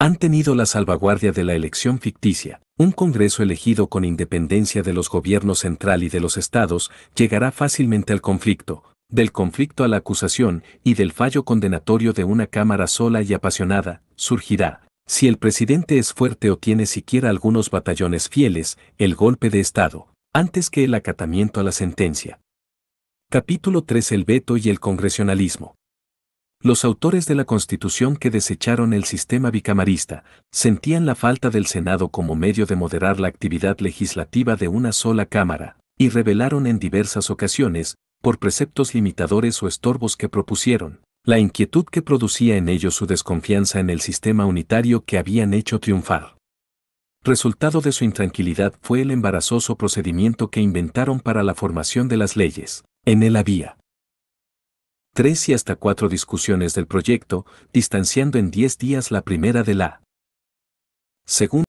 han tenido la salvaguardia de la elección ficticia. Un Congreso elegido con independencia de los gobiernos central y de los estados llegará fácilmente al conflicto, del conflicto a la acusación y del fallo condenatorio de una Cámara sola y apasionada, surgirá, si el presidente es fuerte o tiene siquiera algunos batallones fieles, el golpe de Estado, antes que el acatamiento a la sentencia. Capítulo 3 El veto y el congresionalismo. Los autores de la Constitución que desecharon el sistema bicamarista sentían la falta del Senado como medio de moderar la actividad legislativa de una sola Cámara, y revelaron en diversas ocasiones, por preceptos limitadores o estorbos que propusieron, la inquietud que producía en ellos su desconfianza en el sistema unitario que habían hecho triunfar. Resultado de su intranquilidad fue el embarazoso procedimiento que inventaron para la formación de las leyes. En él había tres y hasta cuatro discusiones del proyecto, distanciando en diez días la primera de la segunda,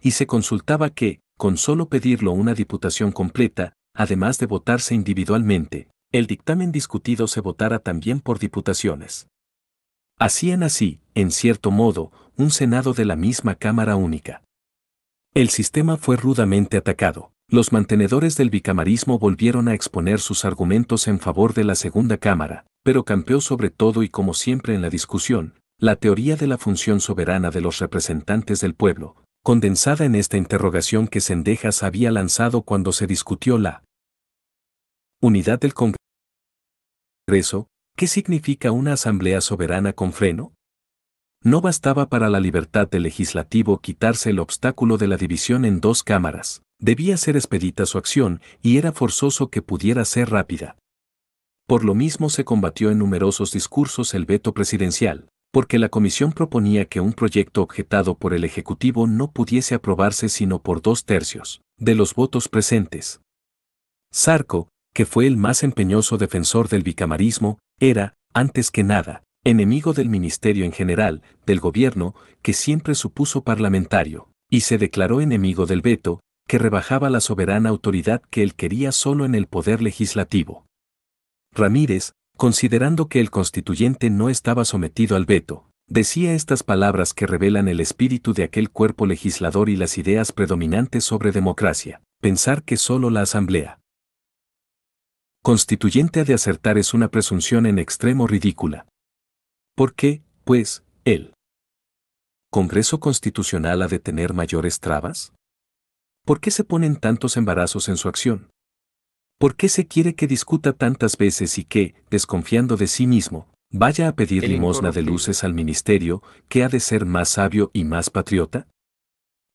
y se consultaba que, con solo pedirlo una diputación completa, además de votarse individualmente, el dictamen discutido se votara también por diputaciones. Hacían así, en cierto modo, un Senado de la misma Cámara Única. El sistema fue rudamente atacado. Los mantenedores del bicamarismo volvieron a exponer sus argumentos en favor de la Segunda Cámara, pero campeó sobre todo y como siempre en la discusión, la teoría de la función soberana de los representantes del pueblo, condensada en esta interrogación que Sendejas había lanzado cuando se discutió la unidad del Congreso eso, ¿qué significa una asamblea soberana con freno? No bastaba para la libertad del legislativo quitarse el obstáculo de la división en dos cámaras, debía ser expedita su acción y era forzoso que pudiera ser rápida. Por lo mismo se combatió en numerosos discursos el veto presidencial, porque la comisión proponía que un proyecto objetado por el Ejecutivo no pudiese aprobarse sino por dos tercios de los votos presentes. Sarco, que fue el más empeñoso defensor del bicamarismo, era, antes que nada, enemigo del ministerio en general, del gobierno, que siempre supuso parlamentario, y se declaró enemigo del veto, que rebajaba la soberana autoridad que él quería solo en el poder legislativo. Ramírez, considerando que el constituyente no estaba sometido al veto, decía estas palabras que revelan el espíritu de aquel cuerpo legislador y las ideas predominantes sobre democracia, pensar que solo la Asamblea constituyente ha de acertar es una presunción en extremo ridícula. ¿Por qué, pues, el Congreso Constitucional ha de tener mayores trabas? ¿Por qué se ponen tantos embarazos en su acción? ¿Por qué se quiere que discuta tantas veces y que, desconfiando de sí mismo, vaya a pedir limosna de luces al ministerio, que ha de ser más sabio y más patriota?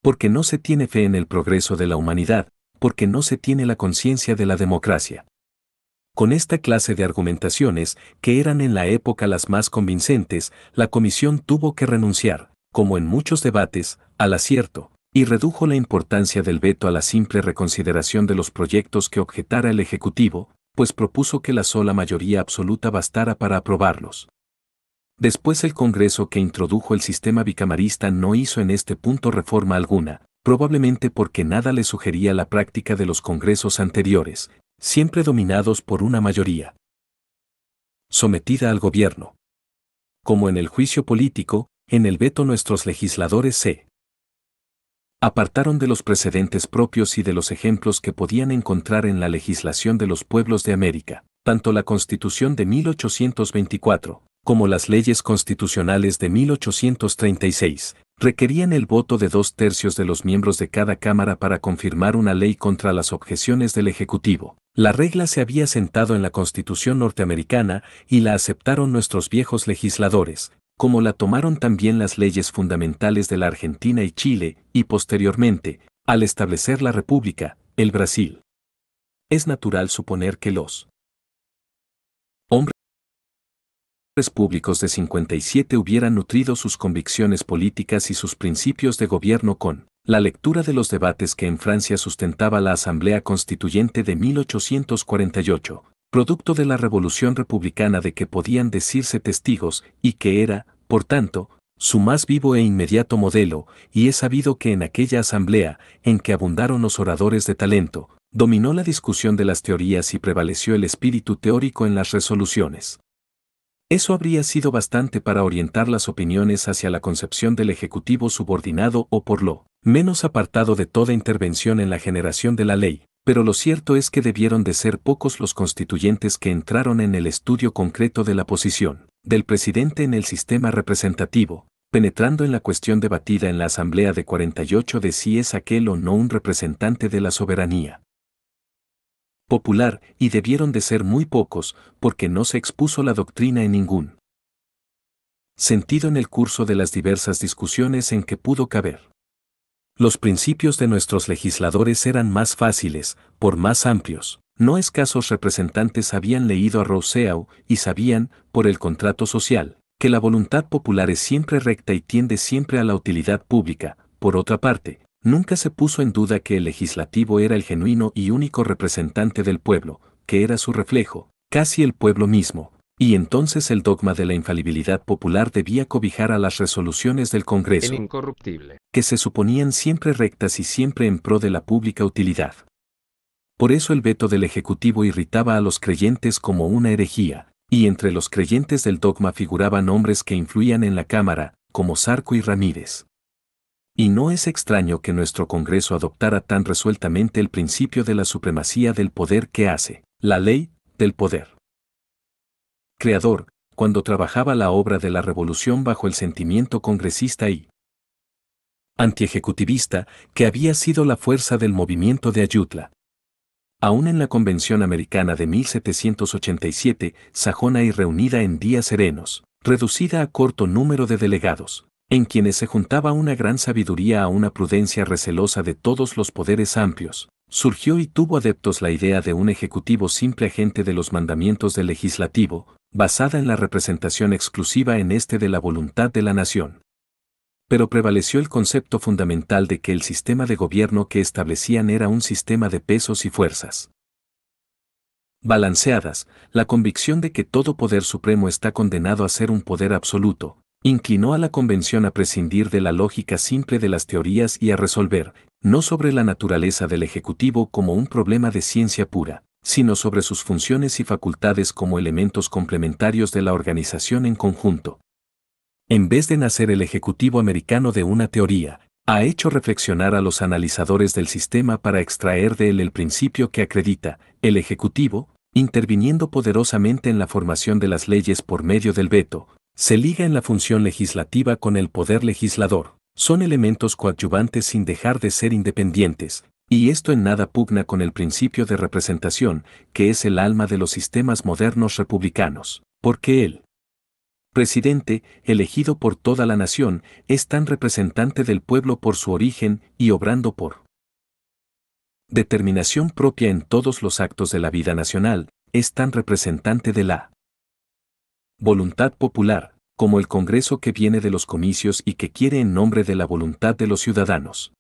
Porque no se tiene fe en el progreso de la humanidad, porque no se tiene la conciencia de la democracia. Con esta clase de argumentaciones, que eran en la época las más convincentes, la comisión tuvo que renunciar, como en muchos debates, al acierto, y redujo la importancia del veto a la simple reconsideración de los proyectos que objetara el Ejecutivo, pues propuso que la sola mayoría absoluta bastara para aprobarlos. Después el Congreso que introdujo el sistema bicamarista no hizo en este punto reforma alguna, probablemente porque nada le sugería la práctica de los Congresos anteriores, siempre dominados por una mayoría sometida al gobierno. Como en el juicio político, en el veto nuestros legisladores se apartaron de los precedentes propios y de los ejemplos que podían encontrar en la legislación de los pueblos de América, tanto la Constitución de 1824, como las leyes constitucionales de 1836, requerían el voto de dos tercios de los miembros de cada Cámara para confirmar una ley contra las objeciones del Ejecutivo. La regla se había sentado en la Constitución norteamericana y la aceptaron nuestros viejos legisladores, como la tomaron también las leyes fundamentales de la Argentina y Chile, y posteriormente, al establecer la República, el Brasil. Es natural suponer que los hombres públicos de 57 hubieran nutrido sus convicciones políticas y sus principios de gobierno con la lectura de los debates que en Francia sustentaba la Asamblea Constituyente de 1848, producto de la Revolución Republicana de que podían decirse testigos y que era, por tanto, su más vivo e inmediato modelo, y es sabido que en aquella asamblea, en que abundaron los oradores de talento, dominó la discusión de las teorías y prevaleció el espíritu teórico en las resoluciones. Eso habría sido bastante para orientar las opiniones hacia la concepción del Ejecutivo subordinado o por lo menos apartado de toda intervención en la generación de la ley, pero lo cierto es que debieron de ser pocos los constituyentes que entraron en el estudio concreto de la posición del presidente en el sistema representativo, penetrando en la cuestión debatida en la Asamblea de 48 de si es aquel o no un representante de la soberanía popular, y debieron de ser muy pocos, porque no se expuso la doctrina en ningún sentido en el curso de las diversas discusiones en que pudo caber. Los principios de nuestros legisladores eran más fáciles, por más amplios. No escasos representantes habían leído a Rousseau y sabían, por el contrato social, que la voluntad popular es siempre recta y tiende siempre a la utilidad pública. Por otra parte, Nunca se puso en duda que el legislativo era el genuino y único representante del pueblo, que era su reflejo, casi el pueblo mismo, y entonces el dogma de la infalibilidad popular debía cobijar a las resoluciones del Congreso, incorruptible. que se suponían siempre rectas y siempre en pro de la pública utilidad. Por eso el veto del Ejecutivo irritaba a los creyentes como una herejía, y entre los creyentes del dogma figuraban hombres que influían en la Cámara, como Sarco y Ramírez. Y no es extraño que nuestro Congreso adoptara tan resueltamente el principio de la supremacía del poder que hace, la ley, del poder. Creador, cuando trabajaba la obra de la revolución bajo el sentimiento congresista y antiejecutivista que había sido la fuerza del movimiento de Ayutla. Aún en la Convención Americana de 1787, sajona y reunida en días serenos, reducida a corto número de delegados en quienes se juntaba una gran sabiduría a una prudencia recelosa de todos los poderes amplios, surgió y tuvo adeptos la idea de un ejecutivo simple agente de los mandamientos del legislativo, basada en la representación exclusiva en este de la voluntad de la nación. Pero prevaleció el concepto fundamental de que el sistema de gobierno que establecían era un sistema de pesos y fuerzas. Balanceadas, la convicción de que todo poder supremo está condenado a ser un poder absoluto, Inclinó a la convención a prescindir de la lógica simple de las teorías y a resolver, no sobre la naturaleza del Ejecutivo como un problema de ciencia pura, sino sobre sus funciones y facultades como elementos complementarios de la organización en conjunto. En vez de nacer el Ejecutivo americano de una teoría, ha hecho reflexionar a los analizadores del sistema para extraer de él el principio que acredita, el Ejecutivo, interviniendo poderosamente en la formación de las leyes por medio del veto, se liga en la función legislativa con el poder legislador. Son elementos coadyuvantes sin dejar de ser independientes, y esto en nada pugna con el principio de representación, que es el alma de los sistemas modernos republicanos, porque él, presidente, elegido por toda la nación, es tan representante del pueblo por su origen y obrando por determinación propia en todos los actos de la vida nacional, es tan representante de la Voluntad popular, como el Congreso que viene de los comicios y que quiere en nombre de la voluntad de los ciudadanos.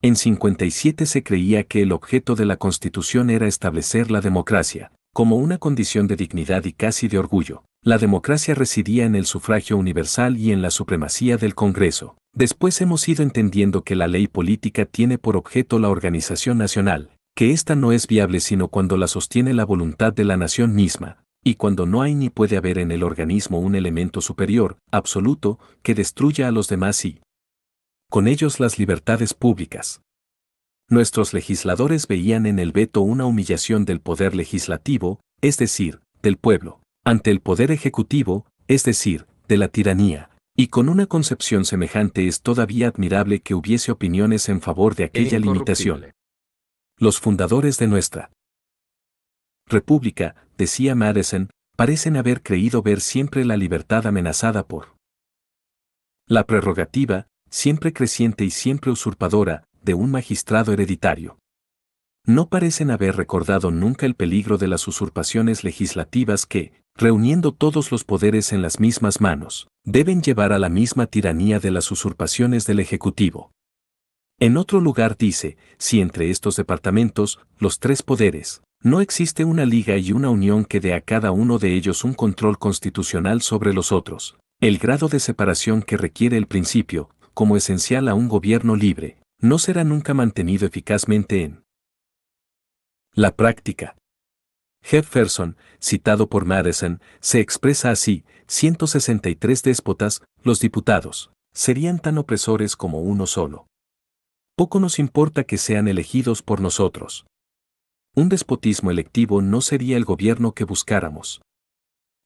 En 57 se creía que el objeto de la Constitución era establecer la democracia, como una condición de dignidad y casi de orgullo. La democracia residía en el sufragio universal y en la supremacía del Congreso. Después hemos ido entendiendo que la ley política tiene por objeto la organización nacional, que ésta no es viable sino cuando la sostiene la voluntad de la nación misma, y cuando no hay ni puede haber en el organismo un elemento superior, absoluto, que destruya a los demás y con ellos las libertades públicas. Nuestros legisladores veían en el veto una humillación del poder legislativo, es decir, del pueblo, ante el poder ejecutivo, es decir, de la tiranía, y con una concepción semejante es todavía admirable que hubiese opiniones en favor de aquella limitación. Los fundadores de nuestra república, decía Madison, parecen haber creído ver siempre la libertad amenazada por la prerrogativa, siempre creciente y siempre usurpadora, de un magistrado hereditario. No parecen haber recordado nunca el peligro de las usurpaciones legislativas que, reuniendo todos los poderes en las mismas manos, deben llevar a la misma tiranía de las usurpaciones del Ejecutivo. En otro lugar dice, si entre estos departamentos, los tres poderes, no existe una liga y una unión que dé a cada uno de ellos un control constitucional sobre los otros. El grado de separación que requiere el principio, como esencial a un gobierno libre, no será nunca mantenido eficazmente en la práctica. Jefferson, citado por Madison, se expresa así, 163 déspotas, los diputados, serían tan opresores como uno solo. Poco nos importa que sean elegidos por nosotros un despotismo electivo no sería el gobierno que buscáramos.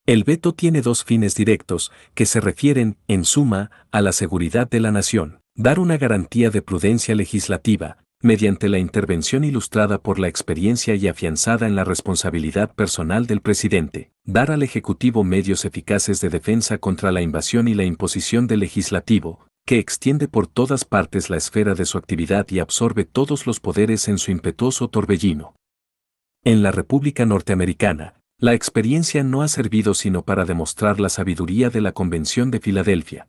El veto tiene dos fines directos, que se refieren, en suma, a la seguridad de la nación, dar una garantía de prudencia legislativa, mediante la intervención ilustrada por la experiencia y afianzada en la responsabilidad personal del presidente, dar al Ejecutivo medios eficaces de defensa contra la invasión y la imposición del legislativo, que extiende por todas partes la esfera de su actividad y absorbe todos los poderes en su impetuoso torbellino. En la República Norteamericana, la experiencia no ha servido sino para demostrar la sabiduría de la Convención de Filadelfia.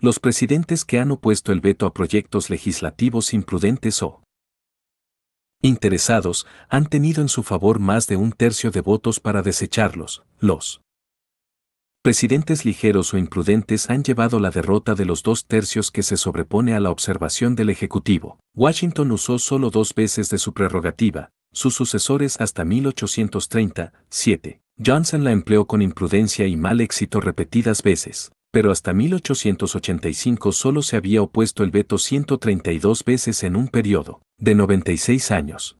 Los presidentes que han opuesto el veto a proyectos legislativos imprudentes o interesados han tenido en su favor más de un tercio de votos para desecharlos. Los presidentes ligeros o imprudentes han llevado la derrota de los dos tercios que se sobrepone a la observación del Ejecutivo. Washington usó solo dos veces de su prerrogativa, sus sucesores hasta 1837. Johnson la empleó con imprudencia y mal éxito repetidas veces, pero hasta 1885 solo se había opuesto el veto 132 veces en un periodo de 96 años.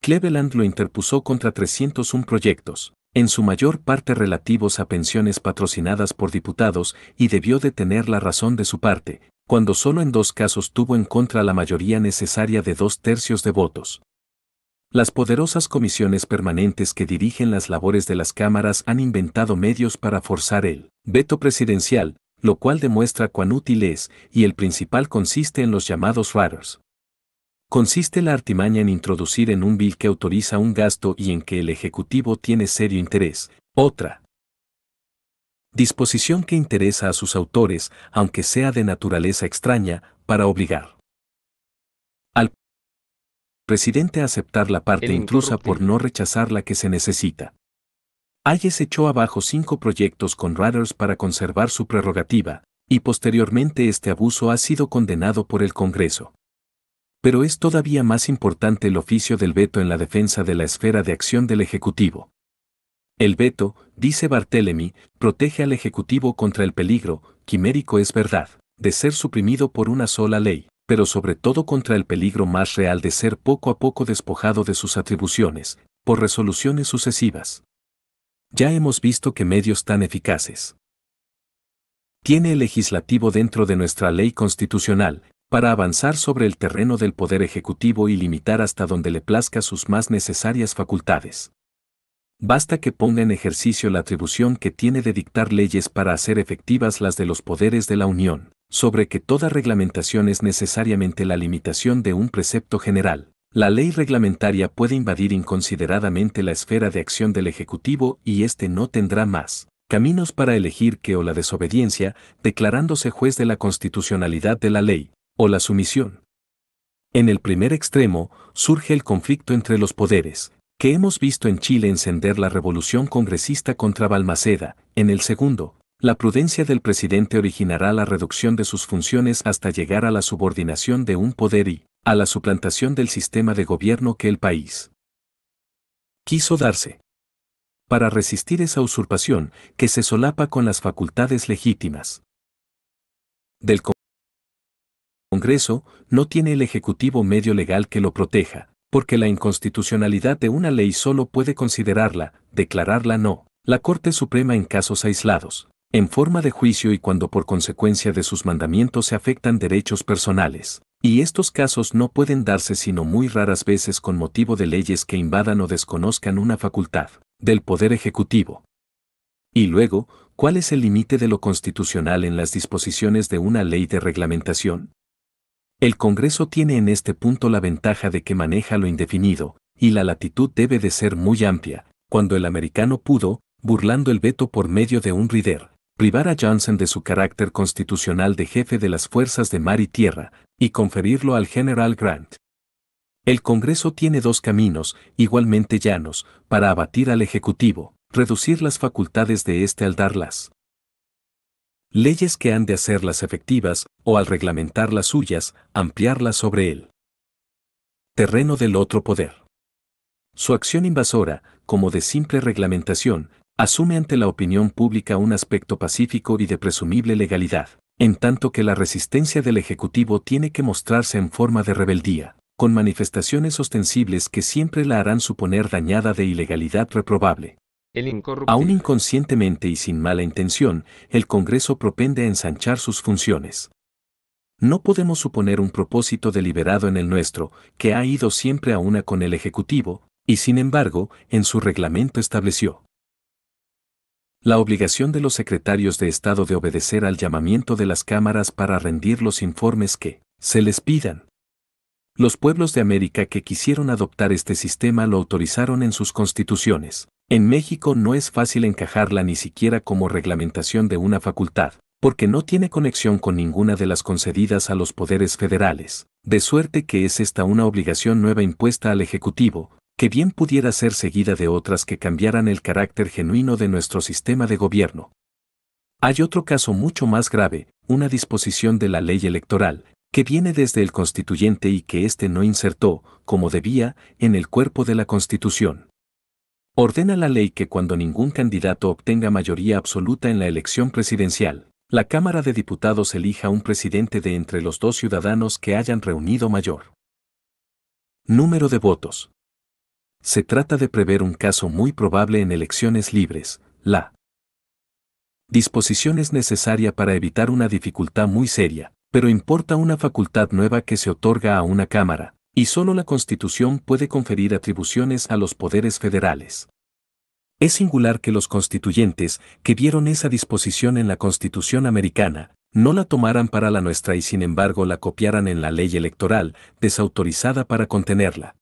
Cleveland lo interpuso contra 301 proyectos, en su mayor parte relativos a pensiones patrocinadas por diputados, y debió de tener la razón de su parte, cuando solo en dos casos tuvo en contra la mayoría necesaria de dos tercios de votos, las poderosas comisiones permanentes que dirigen las labores de las cámaras han inventado medios para forzar el veto presidencial, lo cual demuestra cuán útil es, y el principal consiste en los llamados writers. Consiste la artimaña en introducir en un bill que autoriza un gasto y en que el Ejecutivo tiene serio interés. Otra. Disposición que interesa a sus autores, aunque sea de naturaleza extraña, para obligar presidente aceptar la parte intrusa por no rechazar la que se necesita. Hayes echó abajo cinco proyectos con riders para conservar su prerrogativa, y posteriormente este abuso ha sido condenado por el Congreso. Pero es todavía más importante el oficio del veto en la defensa de la esfera de acción del Ejecutivo. El veto, dice Barthélemy, protege al Ejecutivo contra el peligro, quimérico es verdad, de ser suprimido por una sola ley pero sobre todo contra el peligro más real de ser poco a poco despojado de sus atribuciones, por resoluciones sucesivas. Ya hemos visto que medios tan eficaces tiene el legislativo dentro de nuestra ley constitucional, para avanzar sobre el terreno del poder ejecutivo y limitar hasta donde le plazca sus más necesarias facultades. Basta que ponga en ejercicio la atribución que tiene de dictar leyes para hacer efectivas las de los poderes de la Unión sobre que toda reglamentación es necesariamente la limitación de un precepto general. La ley reglamentaria puede invadir inconsideradamente la esfera de acción del Ejecutivo y éste no tendrá más caminos para elegir que o la desobediencia, declarándose juez de la constitucionalidad de la ley, o la sumisión. En el primer extremo, surge el conflicto entre los poderes, que hemos visto en Chile encender la revolución congresista contra Balmaceda, en el segundo, la prudencia del presidente originará la reducción de sus funciones hasta llegar a la subordinación de un poder y, a la suplantación del sistema de gobierno que el país quiso darse. Para resistir esa usurpación que se solapa con las facultades legítimas del Congreso, no tiene el Ejecutivo medio legal que lo proteja, porque la inconstitucionalidad de una ley solo puede considerarla, declararla no, la Corte Suprema en casos aislados, en forma de juicio y cuando por consecuencia de sus mandamientos se afectan derechos personales. Y estos casos no pueden darse sino muy raras veces con motivo de leyes que invadan o desconozcan una facultad del Poder Ejecutivo. Y luego, ¿cuál es el límite de lo constitucional en las disposiciones de una ley de reglamentación? El Congreso tiene en este punto la ventaja de que maneja lo indefinido, y la latitud debe de ser muy amplia, cuando el americano pudo, burlando el veto por medio de un rider, privar a Johnson de su carácter constitucional de jefe de las fuerzas de mar y tierra, y conferirlo al general Grant. El Congreso tiene dos caminos, igualmente llanos, para abatir al Ejecutivo, reducir las facultades de éste al darlas. Leyes que han de hacerlas efectivas, o al reglamentar las suyas, ampliarlas sobre él. Terreno del otro poder. Su acción invasora, como de simple reglamentación, asume ante la opinión pública un aspecto pacífico y de presumible legalidad, en tanto que la resistencia del Ejecutivo tiene que mostrarse en forma de rebeldía, con manifestaciones ostensibles que siempre la harán suponer dañada de ilegalidad reprobable. Aún inconscientemente y sin mala intención, el Congreso propende a ensanchar sus funciones. No podemos suponer un propósito deliberado en el nuestro, que ha ido siempre a una con el Ejecutivo, y sin embargo, en su reglamento estableció la obligación de los secretarios de Estado de obedecer al llamamiento de las cámaras para rendir los informes que se les pidan. Los pueblos de América que quisieron adoptar este sistema lo autorizaron en sus constituciones. En México no es fácil encajarla ni siquiera como reglamentación de una facultad, porque no tiene conexión con ninguna de las concedidas a los poderes federales, de suerte que es esta una obligación nueva impuesta al Ejecutivo, que bien pudiera ser seguida de otras que cambiaran el carácter genuino de nuestro sistema de gobierno. Hay otro caso mucho más grave, una disposición de la ley electoral, que viene desde el constituyente y que éste no insertó, como debía, en el cuerpo de la Constitución. Ordena la ley que cuando ningún candidato obtenga mayoría absoluta en la elección presidencial, la Cámara de Diputados elija un presidente de entre los dos ciudadanos que hayan reunido mayor número de votos. Se trata de prever un caso muy probable en elecciones libres, la disposición es necesaria para evitar una dificultad muy seria, pero importa una facultad nueva que se otorga a una Cámara, y solo la Constitución puede conferir atribuciones a los poderes federales. Es singular que los constituyentes, que vieron esa disposición en la Constitución americana, no la tomaran para la nuestra y sin embargo la copiaran en la ley electoral, desautorizada para contenerla.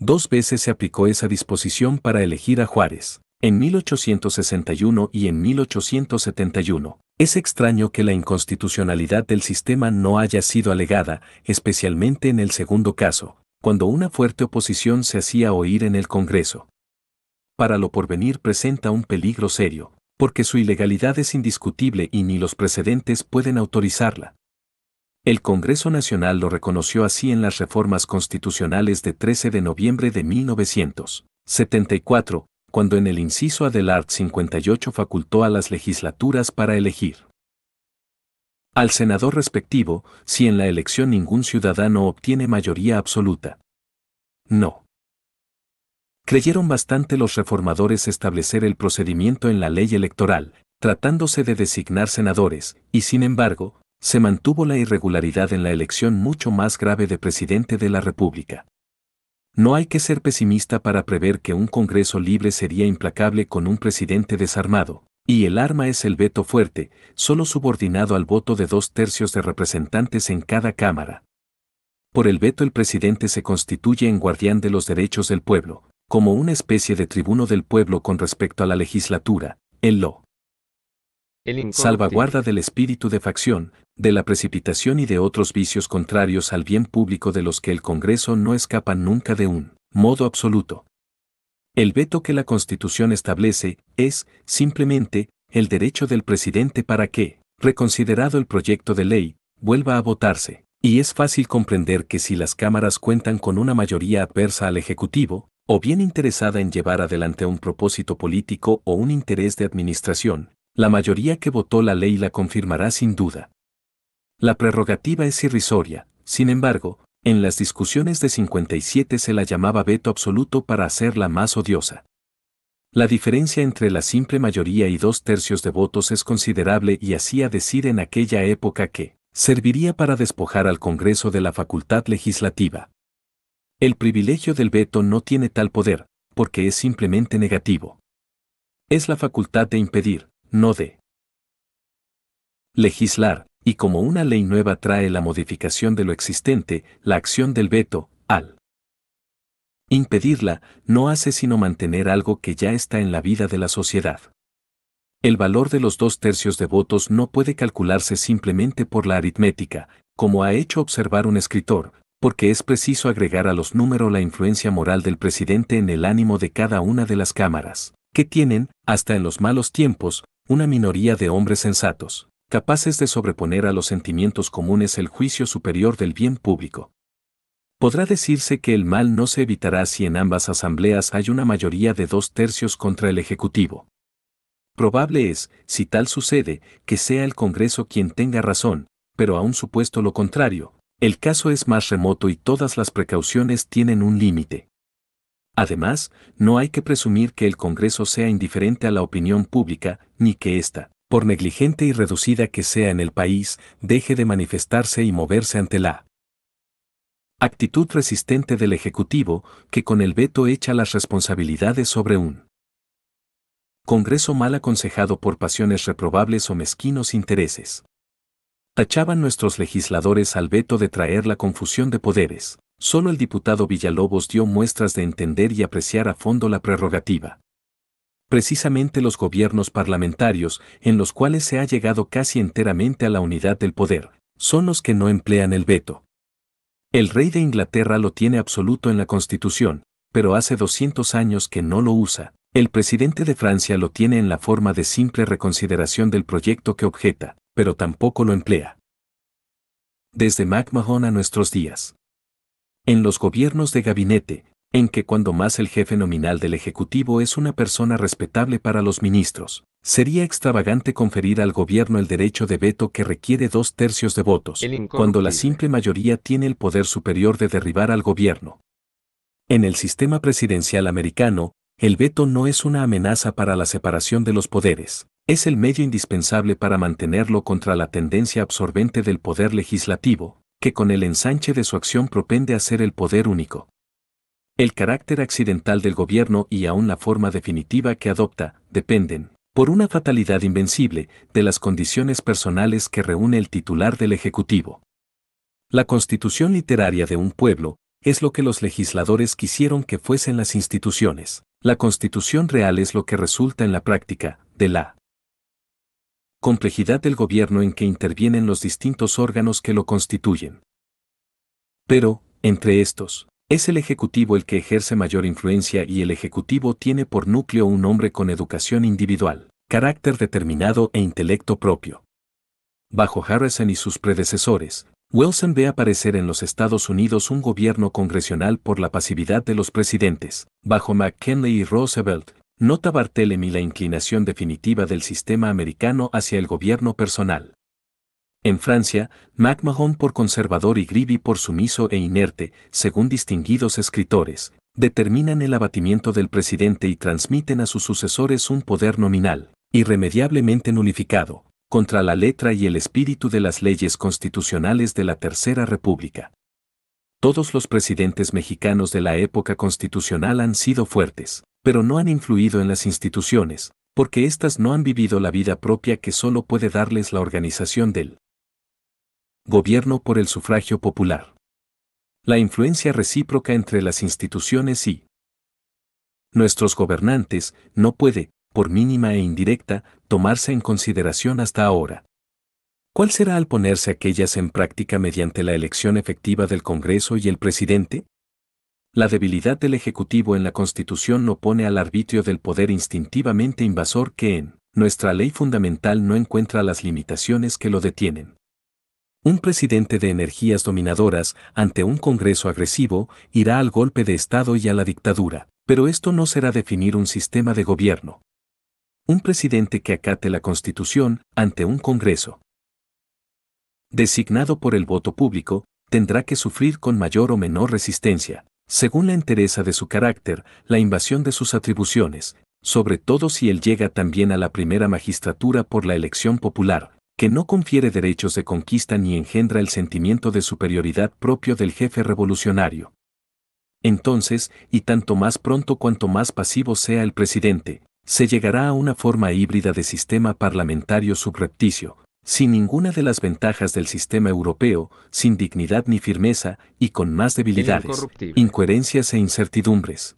Dos veces se aplicó esa disposición para elegir a Juárez, en 1861 y en 1871. Es extraño que la inconstitucionalidad del sistema no haya sido alegada, especialmente en el segundo caso, cuando una fuerte oposición se hacía oír en el Congreso. Para lo porvenir presenta un peligro serio, porque su ilegalidad es indiscutible y ni los precedentes pueden autorizarla. El Congreso Nacional lo reconoció así en las reformas constitucionales de 13 de noviembre de 1974, cuando en el inciso A 58 facultó a las legislaturas para elegir al senador respectivo si en la elección ningún ciudadano obtiene mayoría absoluta. No. Creyeron bastante los reformadores establecer el procedimiento en la ley electoral, tratándose de designar senadores, y sin embargo, se mantuvo la irregularidad en la elección mucho más grave de presidente de la República. No hay que ser pesimista para prever que un Congreso libre sería implacable con un presidente desarmado, y el arma es el veto fuerte, solo subordinado al voto de dos tercios de representantes en cada Cámara. Por el veto el presidente se constituye en guardián de los derechos del pueblo, como una especie de tribuno del pueblo con respecto a la legislatura, el lo. salvaguarda del espíritu de facción, de la precipitación y de otros vicios contrarios al bien público de los que el Congreso no escapa nunca de un modo absoluto. El veto que la Constitución establece es, simplemente, el derecho del presidente para que, reconsiderado el proyecto de ley, vuelva a votarse, y es fácil comprender que si las cámaras cuentan con una mayoría adversa al Ejecutivo, o bien interesada en llevar adelante un propósito político o un interés de administración, la mayoría que votó la ley la confirmará sin duda. La prerrogativa es irrisoria, sin embargo, en las discusiones de 57 se la llamaba veto absoluto para hacerla más odiosa. La diferencia entre la simple mayoría y dos tercios de votos es considerable y hacía decir en aquella época que serviría para despojar al Congreso de la facultad legislativa. El privilegio del veto no tiene tal poder, porque es simplemente negativo. Es la facultad de impedir, no de legislar, y como una ley nueva trae la modificación de lo existente, la acción del veto, al impedirla, no hace sino mantener algo que ya está en la vida de la sociedad. El valor de los dos tercios de votos no puede calcularse simplemente por la aritmética, como ha hecho observar un escritor, porque es preciso agregar a los números la influencia moral del presidente en el ánimo de cada una de las cámaras, que tienen, hasta en los malos tiempos, una minoría de hombres sensatos capaces de sobreponer a los sentimientos comunes el juicio superior del bien público. Podrá decirse que el mal no se evitará si en ambas asambleas hay una mayoría de dos tercios contra el Ejecutivo. Probable es, si tal sucede, que sea el Congreso quien tenga razón, pero aún supuesto lo contrario, el caso es más remoto y todas las precauciones tienen un límite. Además, no hay que presumir que el Congreso sea indiferente a la opinión pública, ni que ésta, por negligente y reducida que sea en el país, deje de manifestarse y moverse ante la actitud resistente del Ejecutivo, que con el veto echa las responsabilidades sobre un Congreso mal aconsejado por pasiones reprobables o mezquinos intereses. Tachaban nuestros legisladores al veto de traer la confusión de poderes. Solo el diputado Villalobos dio muestras de entender y apreciar a fondo la prerrogativa precisamente los gobiernos parlamentarios, en los cuales se ha llegado casi enteramente a la unidad del poder, son los que no emplean el veto. El rey de Inglaterra lo tiene absoluto en la Constitución, pero hace 200 años que no lo usa. El presidente de Francia lo tiene en la forma de simple reconsideración del proyecto que objeta, pero tampoco lo emplea. Desde MacMahon a nuestros días. En los gobiernos de gabinete, en que cuando más el jefe nominal del Ejecutivo es una persona respetable para los ministros, sería extravagante conferir al gobierno el derecho de veto que requiere dos tercios de votos, cuando la simple mayoría tiene el poder superior de derribar al gobierno. En el sistema presidencial americano, el veto no es una amenaza para la separación de los poderes, es el medio indispensable para mantenerlo contra la tendencia absorbente del poder legislativo, que con el ensanche de su acción propende a ser el poder único. El carácter accidental del gobierno y aún la forma definitiva que adopta dependen, por una fatalidad invencible, de las condiciones personales que reúne el titular del Ejecutivo. La constitución literaria de un pueblo es lo que los legisladores quisieron que fuesen las instituciones. La constitución real es lo que resulta en la práctica de la complejidad del gobierno en que intervienen los distintos órganos que lo constituyen. Pero, entre estos, es el Ejecutivo el que ejerce mayor influencia y el Ejecutivo tiene por núcleo un hombre con educación individual, carácter determinado e intelecto propio. Bajo Harrison y sus predecesores, Wilson ve aparecer en los Estados Unidos un gobierno congresional por la pasividad de los presidentes. Bajo McKinley y Roosevelt, nota y la inclinación definitiva del sistema americano hacia el gobierno personal. En Francia, MacMahon por conservador y Griby por sumiso e inerte, según distinguidos escritores, determinan el abatimiento del presidente y transmiten a sus sucesores un poder nominal, irremediablemente nulificado, contra la letra y el espíritu de las leyes constitucionales de la Tercera República. Todos los presidentes mexicanos de la época constitucional han sido fuertes, pero no han influido en las instituciones, porque éstas no han vivido la vida propia que solo puede darles la organización del gobierno por el sufragio popular. La influencia recíproca entre las instituciones y nuestros gobernantes no puede, por mínima e indirecta, tomarse en consideración hasta ahora. ¿Cuál será al ponerse aquellas en práctica mediante la elección efectiva del Congreso y el presidente? La debilidad del Ejecutivo en la Constitución no pone al arbitrio del poder instintivamente invasor que en nuestra ley fundamental no encuentra las limitaciones que lo detienen. Un presidente de energías dominadoras, ante un Congreso agresivo, irá al golpe de Estado y a la dictadura, pero esto no será definir un sistema de gobierno. Un presidente que acate la Constitución, ante un Congreso designado por el voto público, tendrá que sufrir con mayor o menor resistencia, según la entereza de su carácter, la invasión de sus atribuciones, sobre todo si él llega también a la primera magistratura por la elección popular, que no confiere derechos de conquista ni engendra el sentimiento de superioridad propio del jefe revolucionario. Entonces, y tanto más pronto cuanto más pasivo sea el presidente, se llegará a una forma híbrida de sistema parlamentario subrepticio, sin ninguna de las ventajas del sistema europeo, sin dignidad ni firmeza, y con más debilidades, incoherencias e incertidumbres.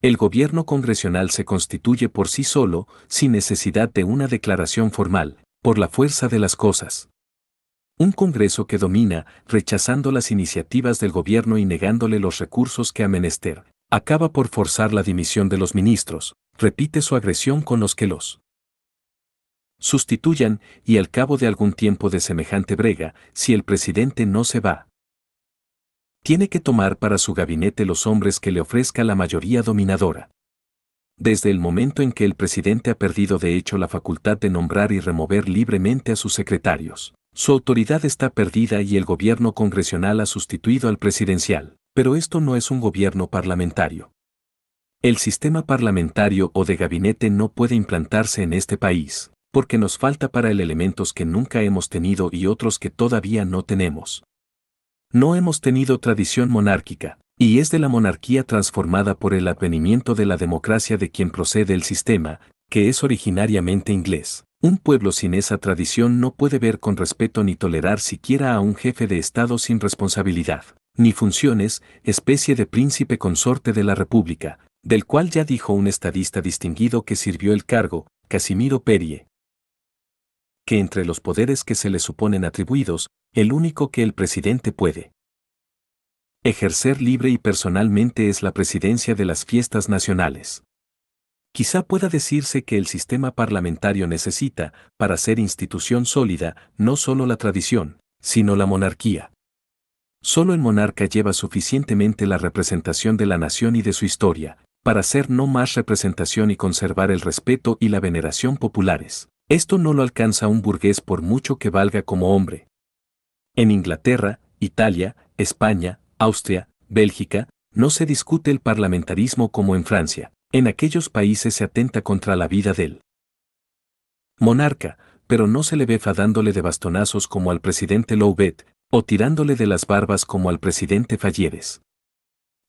El gobierno congresional se constituye por sí solo, sin necesidad de una declaración formal, por la fuerza de las cosas. Un Congreso que domina, rechazando las iniciativas del gobierno y negándole los recursos que ha menester, acaba por forzar la dimisión de los ministros, repite su agresión con los que los sustituyan y al cabo de algún tiempo de semejante brega, si el presidente no se va, tiene que tomar para su gabinete los hombres que le ofrezca la mayoría dominadora desde el momento en que el presidente ha perdido de hecho la facultad de nombrar y remover libremente a sus secretarios. Su autoridad está perdida y el gobierno congresional ha sustituido al presidencial, pero esto no es un gobierno parlamentario. El sistema parlamentario o de gabinete no puede implantarse en este país, porque nos falta para él elementos que nunca hemos tenido y otros que todavía no tenemos. No hemos tenido tradición monárquica, y es de la monarquía transformada por el advenimiento de la democracia de quien procede el sistema, que es originariamente inglés. Un pueblo sin esa tradición no puede ver con respeto ni tolerar siquiera a un jefe de Estado sin responsabilidad, ni funciones, especie de príncipe consorte de la República, del cual ya dijo un estadista distinguido que sirvió el cargo, Casimiro Perie, que entre los poderes que se le suponen atribuidos, el único que el presidente puede Ejercer libre y personalmente es la presidencia de las fiestas nacionales. Quizá pueda decirse que el sistema parlamentario necesita, para ser institución sólida, no solo la tradición, sino la monarquía. Solo el monarca lleva suficientemente la representación de la nación y de su historia, para ser no más representación y conservar el respeto y la veneración populares. Esto no lo alcanza un burgués por mucho que valga como hombre. En Inglaterra, Italia, España, Austria, Bélgica, no se discute el parlamentarismo como en Francia. En aquellos países se atenta contra la vida del monarca, pero no se le ve fadándole de bastonazos como al presidente Louvet, o tirándole de las barbas como al presidente Falleres.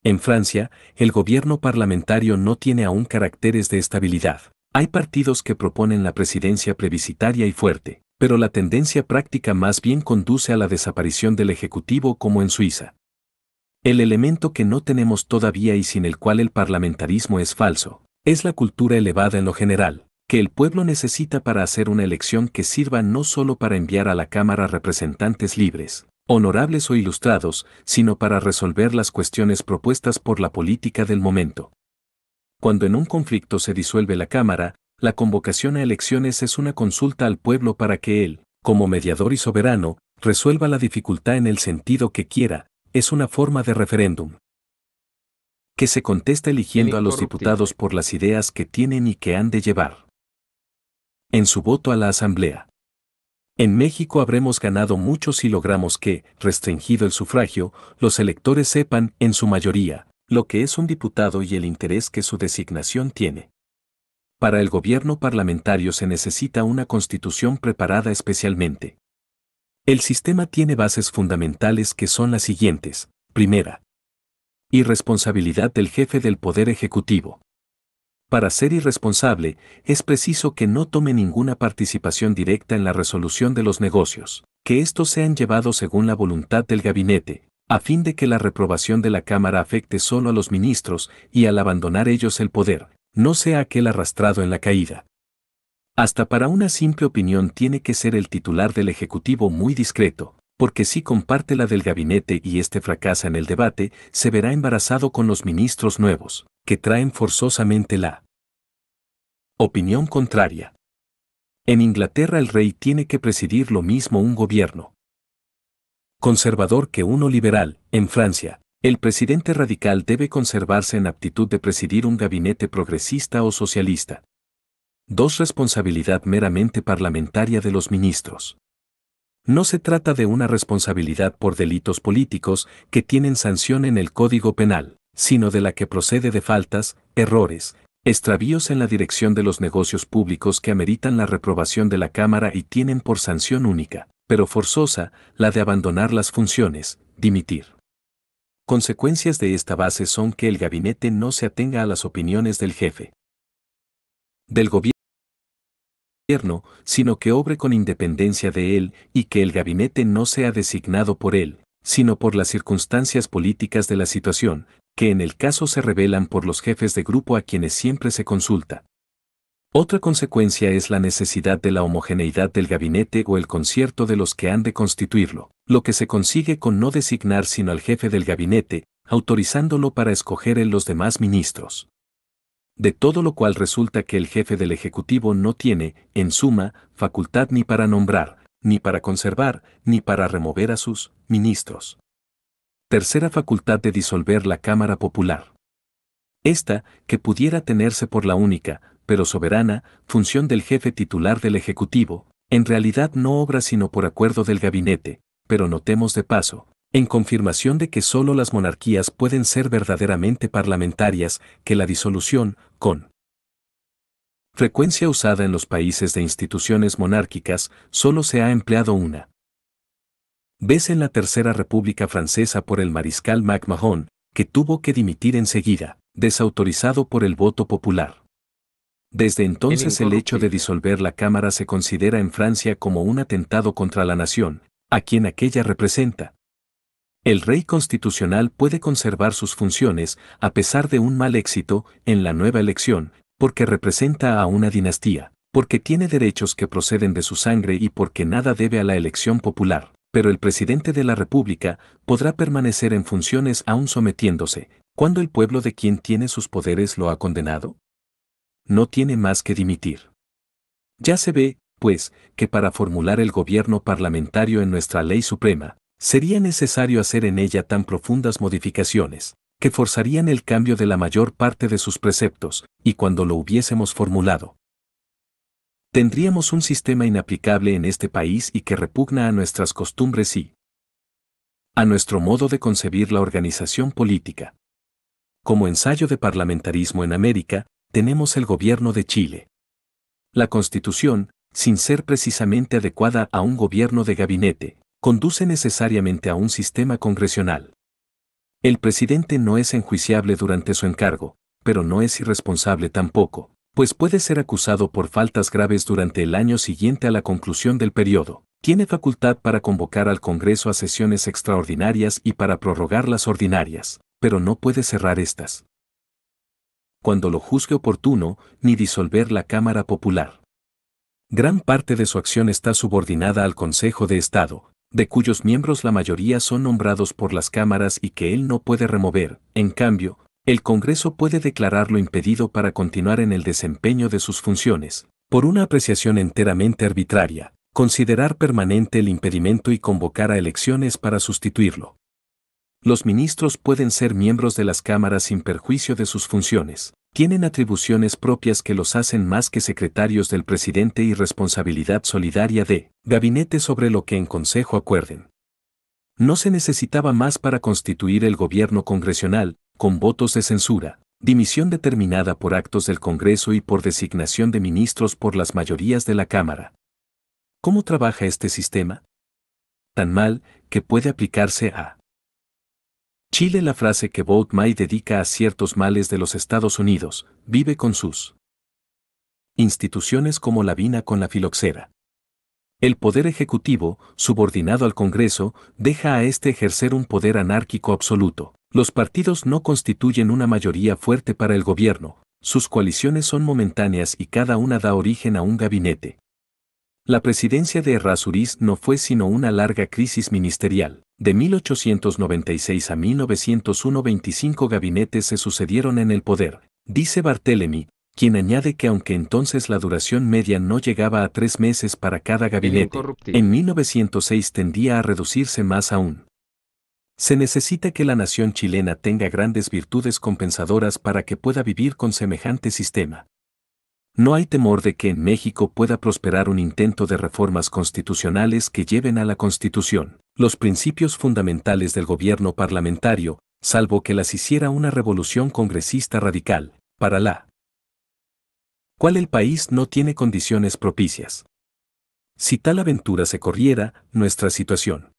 En Francia, el gobierno parlamentario no tiene aún caracteres de estabilidad. Hay partidos que proponen la presidencia previsitaria y fuerte, pero la tendencia práctica más bien conduce a la desaparición del Ejecutivo como en Suiza. El elemento que no tenemos todavía y sin el cual el parlamentarismo es falso, es la cultura elevada en lo general, que el pueblo necesita para hacer una elección que sirva no solo para enviar a la Cámara representantes libres, honorables o ilustrados, sino para resolver las cuestiones propuestas por la política del momento. Cuando en un conflicto se disuelve la Cámara, la convocación a elecciones es una consulta al pueblo para que él, como mediador y soberano, resuelva la dificultad en el sentido que quiera, es una forma de referéndum. Que se contesta eligiendo a los diputados por las ideas que tienen y que han de llevar. En su voto a la Asamblea. En México habremos ganado mucho si logramos que, restringido el sufragio, los electores sepan, en su mayoría, lo que es un diputado y el interés que su designación tiene. Para el gobierno parlamentario se necesita una constitución preparada especialmente. El sistema tiene bases fundamentales que son las siguientes. Primera. Irresponsabilidad del jefe del Poder Ejecutivo. Para ser irresponsable, es preciso que no tome ninguna participación directa en la resolución de los negocios, que estos sean llevados según la voluntad del gabinete, a fin de que la reprobación de la Cámara afecte solo a los ministros y al abandonar ellos el poder, no sea aquel arrastrado en la caída. Hasta para una simple opinión tiene que ser el titular del Ejecutivo muy discreto, porque si comparte la del gabinete y este fracasa en el debate, se verá embarazado con los ministros nuevos, que traen forzosamente la opinión contraria. En Inglaterra el rey tiene que presidir lo mismo un gobierno conservador que uno liberal, en Francia, el presidente radical debe conservarse en aptitud de presidir un gabinete progresista o socialista, dos Responsabilidad meramente parlamentaria de los ministros. No se trata de una responsabilidad por delitos políticos que tienen sanción en el Código Penal, sino de la que procede de faltas, errores, extravíos en la dirección de los negocios públicos que ameritan la reprobación de la Cámara y tienen por sanción única, pero forzosa, la de abandonar las funciones, dimitir. Consecuencias de esta base son que el gabinete no se atenga a las opiniones del jefe del gobierno sino que obre con independencia de él y que el gabinete no sea designado por él, sino por las circunstancias políticas de la situación, que en el caso se revelan por los jefes de grupo a quienes siempre se consulta. Otra consecuencia es la necesidad de la homogeneidad del gabinete o el concierto de los que han de constituirlo, lo que se consigue con no designar sino al jefe del gabinete, autorizándolo para escoger en los demás ministros de todo lo cual resulta que el jefe del Ejecutivo no tiene, en suma, facultad ni para nombrar, ni para conservar, ni para remover a sus ministros. Tercera facultad de disolver la Cámara Popular. Esta, que pudiera tenerse por la única, pero soberana, función del jefe titular del Ejecutivo, en realidad no obra sino por acuerdo del gabinete, pero notemos de paso, en confirmación de que solo las monarquías pueden ser verdaderamente parlamentarias, que la disolución, con frecuencia usada en los países de instituciones monárquicas, solo se ha empleado una Ves en la Tercera República Francesa por el mariscal MacMahon, que tuvo que dimitir enseguida, desautorizado por el voto popular. Desde entonces el hecho de disolver la Cámara se considera en Francia como un atentado contra la nación, a quien aquella representa, el rey constitucional puede conservar sus funciones a pesar de un mal éxito en la nueva elección, porque representa a una dinastía, porque tiene derechos que proceden de su sangre y porque nada debe a la elección popular. Pero el presidente de la República podrá permanecer en funciones aún sometiéndose, cuando el pueblo de quien tiene sus poderes lo ha condenado. No tiene más que dimitir. Ya se ve, pues, que para formular el gobierno parlamentario en nuestra ley suprema, sería necesario hacer en ella tan profundas modificaciones, que forzarían el cambio de la mayor parte de sus preceptos, y cuando lo hubiésemos formulado. Tendríamos un sistema inaplicable en este país y que repugna a nuestras costumbres y a nuestro modo de concebir la organización política. Como ensayo de parlamentarismo en América, tenemos el gobierno de Chile. La constitución, sin ser precisamente adecuada a un gobierno de gabinete, conduce necesariamente a un sistema congresional. El presidente no es enjuiciable durante su encargo, pero no es irresponsable tampoco, pues puede ser acusado por faltas graves durante el año siguiente a la conclusión del periodo. Tiene facultad para convocar al Congreso a sesiones extraordinarias y para prorrogar las ordinarias, pero no puede cerrar estas. Cuando lo juzgue oportuno, ni disolver la Cámara Popular. Gran parte de su acción está subordinada al Consejo de Estado, de cuyos miembros la mayoría son nombrados por las cámaras y que él no puede remover, en cambio, el Congreso puede declararlo impedido para continuar en el desempeño de sus funciones, por una apreciación enteramente arbitraria, considerar permanente el impedimento y convocar a elecciones para sustituirlo. Los ministros pueden ser miembros de las cámaras sin perjuicio de sus funciones, tienen atribuciones propias que los hacen más que secretarios del presidente y responsabilidad solidaria de gabinete sobre lo que en consejo acuerden. No se necesitaba más para constituir el gobierno congresional, con votos de censura, dimisión determinada por actos del Congreso y por designación de ministros por las mayorías de la Cámara. ¿Cómo trabaja este sistema? Tan mal que puede aplicarse a Chile la frase que Boat dedica a ciertos males de los Estados Unidos, vive con sus instituciones como la vina con la filoxera. El poder ejecutivo, subordinado al Congreso, deja a este ejercer un poder anárquico absoluto. Los partidos no constituyen una mayoría fuerte para el gobierno, sus coaliciones son momentáneas y cada una da origen a un gabinete, la presidencia de Errázuriz no fue sino una larga crisis ministerial. De 1896 a 1901 25 gabinetes se sucedieron en el poder, dice Barthélemy, quien añade que aunque entonces la duración media no llegaba a tres meses para cada gabinete, en 1906 tendía a reducirse más aún. Se necesita que la nación chilena tenga grandes virtudes compensadoras para que pueda vivir con semejante sistema. No hay temor de que en México pueda prosperar un intento de reformas constitucionales que lleven a la Constitución los principios fundamentales del gobierno parlamentario, salvo que las hiciera una revolución congresista radical, para la cual el país no tiene condiciones propicias. Si tal aventura se corriera, nuestra situación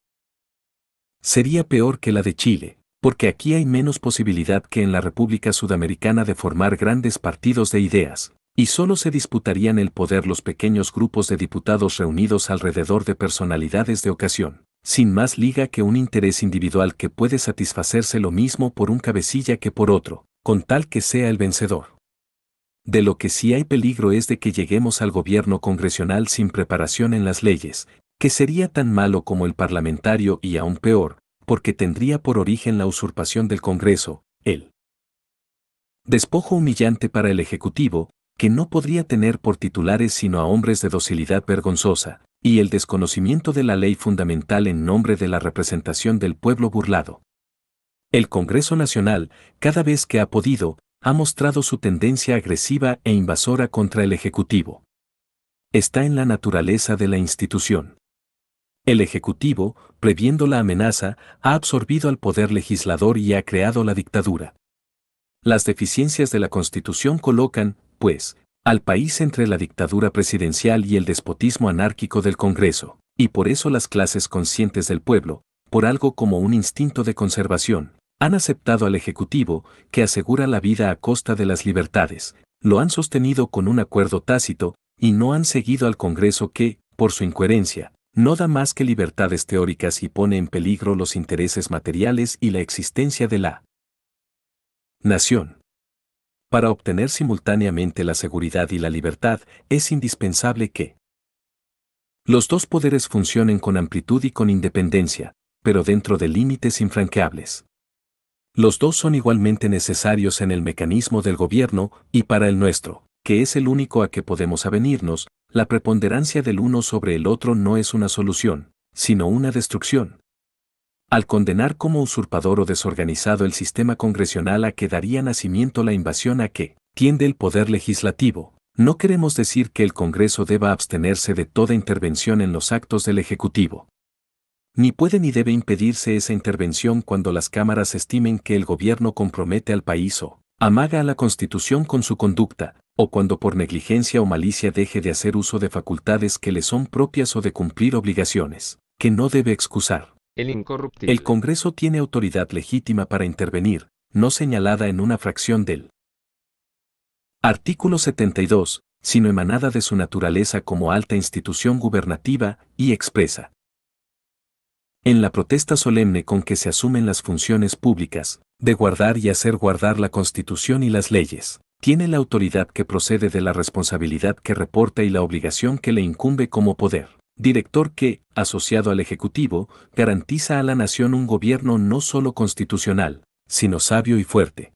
sería peor que la de Chile, porque aquí hay menos posibilidad que en la República Sudamericana de formar grandes partidos de ideas, y solo se disputarían el poder los pequeños grupos de diputados reunidos alrededor de personalidades de ocasión, sin más liga que un interés individual que puede satisfacerse lo mismo por un cabecilla que por otro, con tal que sea el vencedor. De lo que sí hay peligro es de que lleguemos al gobierno congresional sin preparación en las leyes, que sería tan malo como el parlamentario y aún peor, porque tendría por origen la usurpación del Congreso, el despojo humillante para el Ejecutivo, que no podría tener por titulares sino a hombres de docilidad vergonzosa, y el desconocimiento de la ley fundamental en nombre de la representación del pueblo burlado. El Congreso Nacional, cada vez que ha podido, ha mostrado su tendencia agresiva e invasora contra el Ejecutivo. Está en la naturaleza de la institución. El Ejecutivo, previendo la amenaza, ha absorbido al poder legislador y ha creado la dictadura. Las deficiencias de la Constitución colocan, pues, al país entre la dictadura presidencial y el despotismo anárquico del Congreso, y por eso las clases conscientes del pueblo, por algo como un instinto de conservación, han aceptado al Ejecutivo, que asegura la vida a costa de las libertades, lo han sostenido con un acuerdo tácito, y no han seguido al Congreso que, por su incoherencia, no da más que libertades teóricas y pone en peligro los intereses materiales y la existencia de la nación. Para obtener simultáneamente la seguridad y la libertad, es indispensable que los dos poderes funcionen con amplitud y con independencia, pero dentro de límites infranqueables. Los dos son igualmente necesarios en el mecanismo del gobierno y para el nuestro, que es el único a que podemos avenirnos, la preponderancia del uno sobre el otro no es una solución, sino una destrucción al condenar como usurpador o desorganizado el sistema congresional a que daría nacimiento la invasión a que tiende el poder legislativo, no queremos decir que el Congreso deba abstenerse de toda intervención en los actos del Ejecutivo. Ni puede ni debe impedirse esa intervención cuando las cámaras estimen que el gobierno compromete al país o amaga a la Constitución con su conducta, o cuando por negligencia o malicia deje de hacer uso de facultades que le son propias o de cumplir obligaciones, que no debe excusar. El Congreso tiene autoridad legítima para intervenir, no señalada en una fracción del artículo 72, sino emanada de su naturaleza como alta institución gubernativa y expresa. En la protesta solemne con que se asumen las funciones públicas, de guardar y hacer guardar la Constitución y las leyes, tiene la autoridad que procede de la responsabilidad que reporta y la obligación que le incumbe como poder director que, asociado al Ejecutivo, garantiza a la nación un gobierno no solo constitucional, sino sabio y fuerte.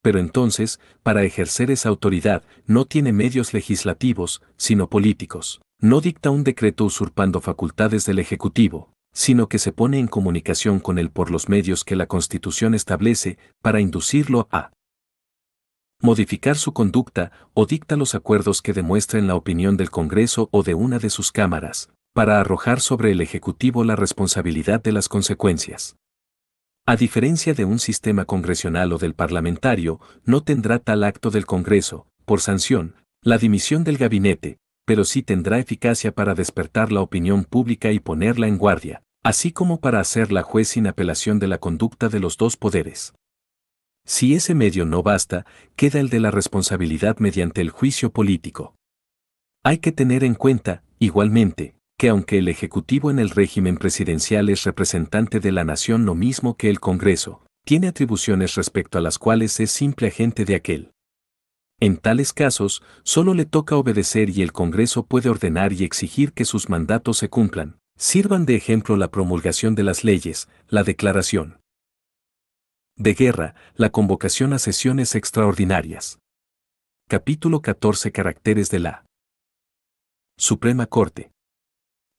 Pero entonces, para ejercer esa autoridad, no tiene medios legislativos, sino políticos. No dicta un decreto usurpando facultades del Ejecutivo, sino que se pone en comunicación con él por los medios que la Constitución establece para inducirlo a modificar su conducta o dicta los acuerdos que demuestren la opinión del Congreso o de una de sus cámaras, para arrojar sobre el Ejecutivo la responsabilidad de las consecuencias. A diferencia de un sistema congresional o del parlamentario, no tendrá tal acto del Congreso, por sanción, la dimisión del gabinete, pero sí tendrá eficacia para despertar la opinión pública y ponerla en guardia, así como para hacerla juez sin apelación de la conducta de los dos poderes. Si ese medio no basta, queda el de la responsabilidad mediante el juicio político. Hay que tener en cuenta, igualmente, que aunque el Ejecutivo en el régimen presidencial es representante de la nación lo mismo que el Congreso, tiene atribuciones respecto a las cuales es simple agente de aquel. En tales casos, solo le toca obedecer y el Congreso puede ordenar y exigir que sus mandatos se cumplan. Sirvan de ejemplo la promulgación de las leyes, la declaración de guerra, la convocación a sesiones extraordinarias. Capítulo 14 Caracteres de la Suprema Corte.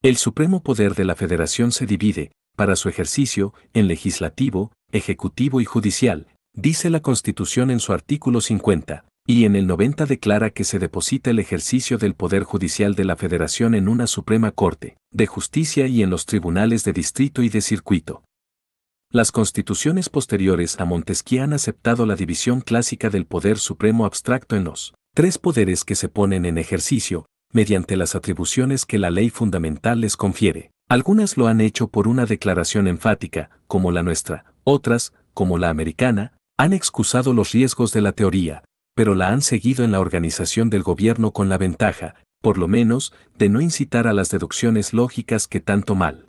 El supremo poder de la Federación se divide, para su ejercicio, en legislativo, ejecutivo y judicial, dice la Constitución en su artículo 50, y en el 90 declara que se deposita el ejercicio del Poder Judicial de la Federación en una Suprema Corte de Justicia y en los tribunales de distrito y de circuito. Las constituciones posteriores a Montesquieu han aceptado la división clásica del poder supremo abstracto en los tres poderes que se ponen en ejercicio, mediante las atribuciones que la ley fundamental les confiere. Algunas lo han hecho por una declaración enfática, como la nuestra, otras, como la americana, han excusado los riesgos de la teoría, pero la han seguido en la organización del gobierno con la ventaja, por lo menos, de no incitar a las deducciones lógicas que tanto mal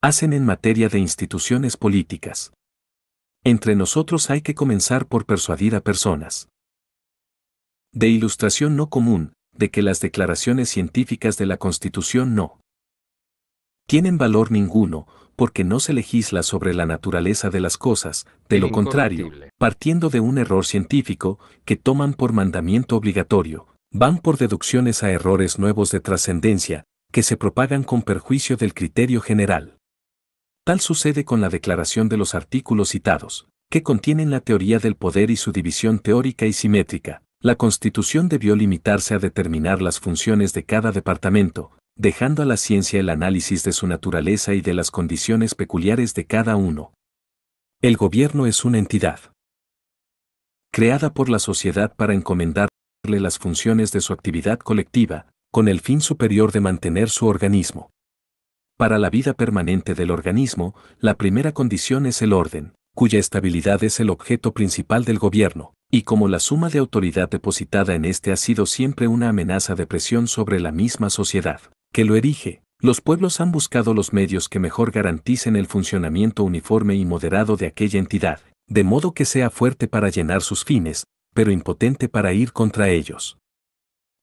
hacen en materia de instituciones políticas. Entre nosotros hay que comenzar por persuadir a personas de ilustración no común de que las declaraciones científicas de la Constitución no tienen valor ninguno, porque no se legisla sobre la naturaleza de las cosas, de lo contrario, partiendo de un error científico, que toman por mandamiento obligatorio, van por deducciones a errores nuevos de trascendencia, que se propagan con perjuicio del criterio general. Tal sucede con la declaración de los artículos citados, que contienen la teoría del poder y su división teórica y simétrica. La Constitución debió limitarse a determinar las funciones de cada departamento, dejando a la ciencia el análisis de su naturaleza y de las condiciones peculiares de cada uno. El gobierno es una entidad creada por la sociedad para encomendarle las funciones de su actividad colectiva, con el fin superior de mantener su organismo, para la vida permanente del organismo, la primera condición es el orden, cuya estabilidad es el objeto principal del gobierno, y como la suma de autoridad depositada en este ha sido siempre una amenaza de presión sobre la misma sociedad, que lo erige, los pueblos han buscado los medios que mejor garanticen el funcionamiento uniforme y moderado de aquella entidad, de modo que sea fuerte para llenar sus fines, pero impotente para ir contra ellos.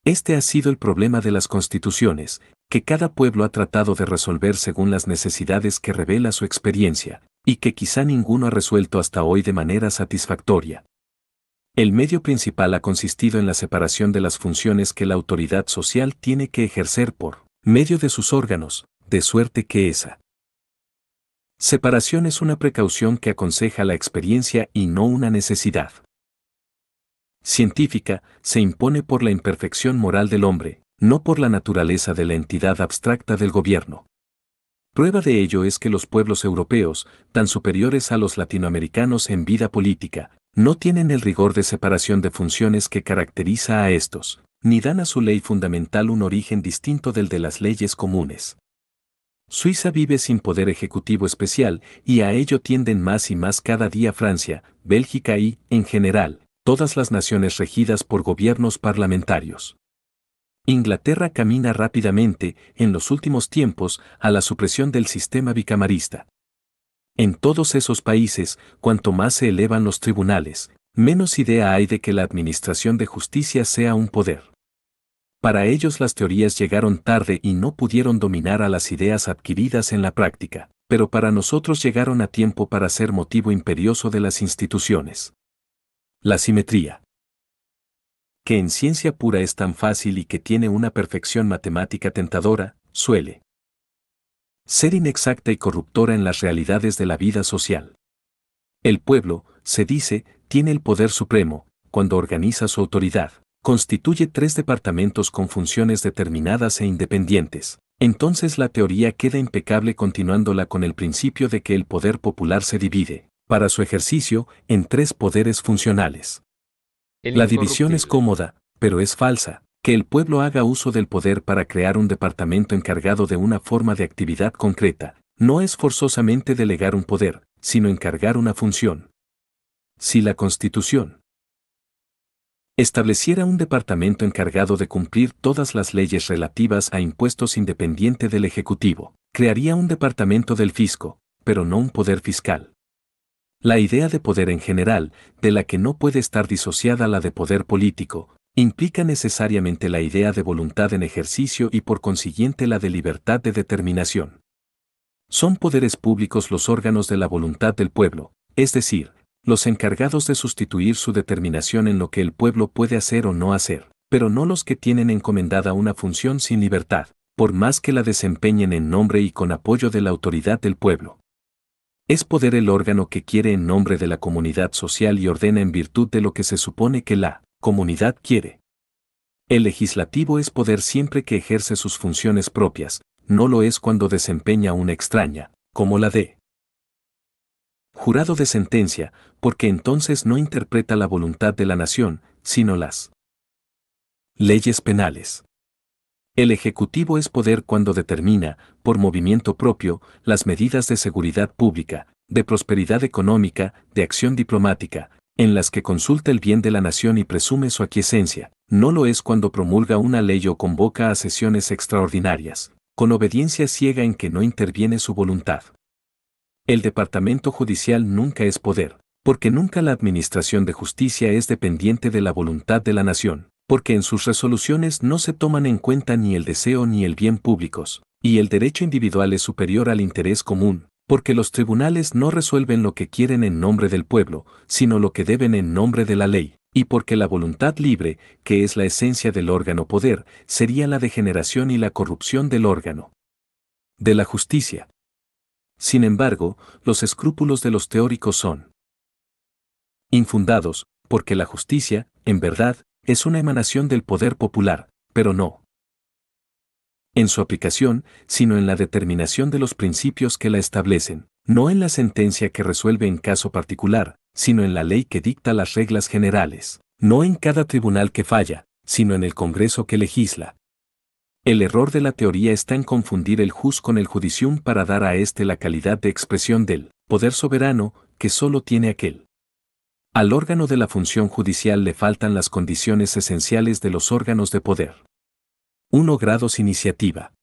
Este ha sido el problema de las constituciones, que cada pueblo ha tratado de resolver según las necesidades que revela su experiencia, y que quizá ninguno ha resuelto hasta hoy de manera satisfactoria. El medio principal ha consistido en la separación de las funciones que la autoridad social tiene que ejercer por medio de sus órganos, de suerte que esa separación es una precaución que aconseja la experiencia y no una necesidad científica, se impone por la imperfección moral del hombre, no por la naturaleza de la entidad abstracta del gobierno. Prueba de ello es que los pueblos europeos, tan superiores a los latinoamericanos en vida política, no tienen el rigor de separación de funciones que caracteriza a estos, ni dan a su ley fundamental un origen distinto del de las leyes comunes. Suiza vive sin poder ejecutivo especial y a ello tienden más y más cada día Francia, Bélgica y, en general, todas las naciones regidas por gobiernos parlamentarios. Inglaterra camina rápidamente, en los últimos tiempos, a la supresión del sistema bicamarista. En todos esos países, cuanto más se elevan los tribunales, menos idea hay de que la administración de justicia sea un poder. Para ellos las teorías llegaron tarde y no pudieron dominar a las ideas adquiridas en la práctica, pero para nosotros llegaron a tiempo para ser motivo imperioso de las instituciones. La simetría que en ciencia pura es tan fácil y que tiene una perfección matemática tentadora, suele ser inexacta y corruptora en las realidades de la vida social. El pueblo, se dice, tiene el poder supremo, cuando organiza su autoridad, constituye tres departamentos con funciones determinadas e independientes. Entonces la teoría queda impecable continuándola con el principio de que el poder popular se divide, para su ejercicio, en tres poderes funcionales. La división es cómoda, pero es falsa, que el pueblo haga uso del poder para crear un departamento encargado de una forma de actividad concreta, no es forzosamente delegar un poder, sino encargar una función. Si la Constitución estableciera un departamento encargado de cumplir todas las leyes relativas a impuestos independiente del Ejecutivo, crearía un departamento del fisco, pero no un poder fiscal. La idea de poder en general, de la que no puede estar disociada la de poder político, implica necesariamente la idea de voluntad en ejercicio y por consiguiente la de libertad de determinación. Son poderes públicos los órganos de la voluntad del pueblo, es decir, los encargados de sustituir su determinación en lo que el pueblo puede hacer o no hacer, pero no los que tienen encomendada una función sin libertad, por más que la desempeñen en nombre y con apoyo de la autoridad del pueblo. Es poder el órgano que quiere en nombre de la comunidad social y ordena en virtud de lo que se supone que la comunidad quiere. El legislativo es poder siempre que ejerce sus funciones propias, no lo es cuando desempeña una extraña, como la de jurado de sentencia, porque entonces no interpreta la voluntad de la nación, sino las leyes penales. El Ejecutivo es poder cuando determina, por movimiento propio, las medidas de seguridad pública, de prosperidad económica, de acción diplomática, en las que consulta el bien de la nación y presume su aquiescencia. No lo es cuando promulga una ley o convoca a sesiones extraordinarias, con obediencia ciega en que no interviene su voluntad. El Departamento Judicial nunca es poder, porque nunca la Administración de Justicia es dependiente de la voluntad de la nación porque en sus resoluciones no se toman en cuenta ni el deseo ni el bien públicos, y el derecho individual es superior al interés común, porque los tribunales no resuelven lo que quieren en nombre del pueblo, sino lo que deben en nombre de la ley, y porque la voluntad libre, que es la esencia del órgano poder, sería la degeneración y la corrupción del órgano. De la justicia. Sin embargo, los escrúpulos de los teóricos son infundados, porque la justicia, en verdad, es una emanación del poder popular, pero no en su aplicación, sino en la determinación de los principios que la establecen, no en la sentencia que resuelve en caso particular, sino en la ley que dicta las reglas generales, no en cada tribunal que falla, sino en el Congreso que legisla. El error de la teoría está en confundir el jus con el judicium para dar a éste la calidad de expresión del poder soberano que solo tiene aquel. Al órgano de la función judicial le faltan las condiciones esenciales de los órganos de poder. 1 grados iniciativa.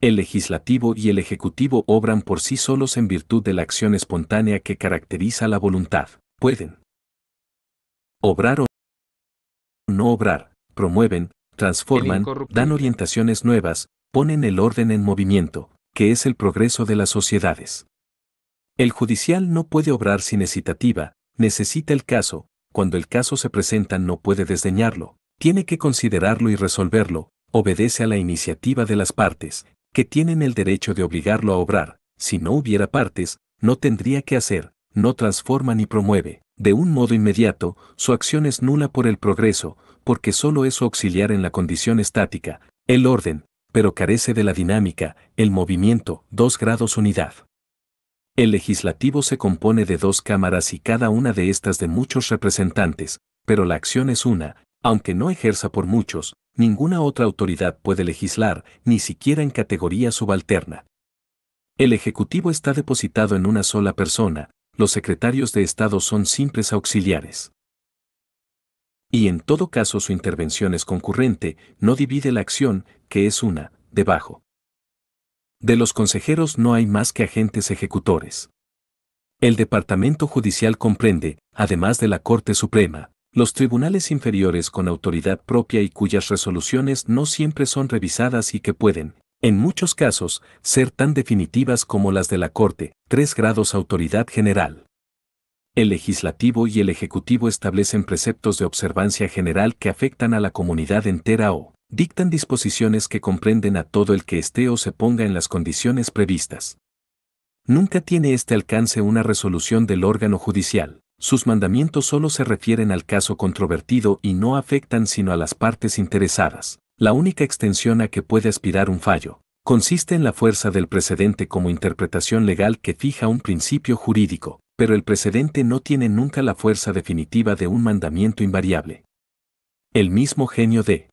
El legislativo y el ejecutivo obran por sí solos en virtud de la acción espontánea que caracteriza la voluntad. Pueden obrar o no obrar, promueven, transforman, dan orientaciones nuevas, ponen el orden en movimiento, que es el progreso de las sociedades. El judicial no puede obrar sin excitativa, necesita el caso, cuando el caso se presenta no puede desdeñarlo, tiene que considerarlo y resolverlo, obedece a la iniciativa de las partes, que tienen el derecho de obligarlo a obrar, si no hubiera partes, no tendría que hacer, no transforma ni promueve, de un modo inmediato, su acción es nula por el progreso, porque solo es auxiliar en la condición estática, el orden, pero carece de la dinámica, el movimiento, dos grados unidad. El legislativo se compone de dos cámaras y cada una de estas de muchos representantes, pero la acción es una, aunque no ejerza por muchos, ninguna otra autoridad puede legislar, ni siquiera en categoría subalterna. El Ejecutivo está depositado en una sola persona, los secretarios de Estado son simples auxiliares. Y en todo caso su intervención es concurrente, no divide la acción, que es una, debajo de los consejeros no hay más que agentes ejecutores. El Departamento Judicial comprende, además de la Corte Suprema, los tribunales inferiores con autoridad propia y cuyas resoluciones no siempre son revisadas y que pueden, en muchos casos, ser tan definitivas como las de la Corte, tres grados autoridad general. El legislativo y el ejecutivo establecen preceptos de observancia general que afectan a la comunidad entera o, dictan disposiciones que comprenden a todo el que esté o se ponga en las condiciones previstas. Nunca tiene este alcance una resolución del órgano judicial. Sus mandamientos solo se refieren al caso controvertido y no afectan sino a las partes interesadas. La única extensión a que puede aspirar un fallo consiste en la fuerza del precedente como interpretación legal que fija un principio jurídico, pero el precedente no tiene nunca la fuerza definitiva de un mandamiento invariable. El mismo genio de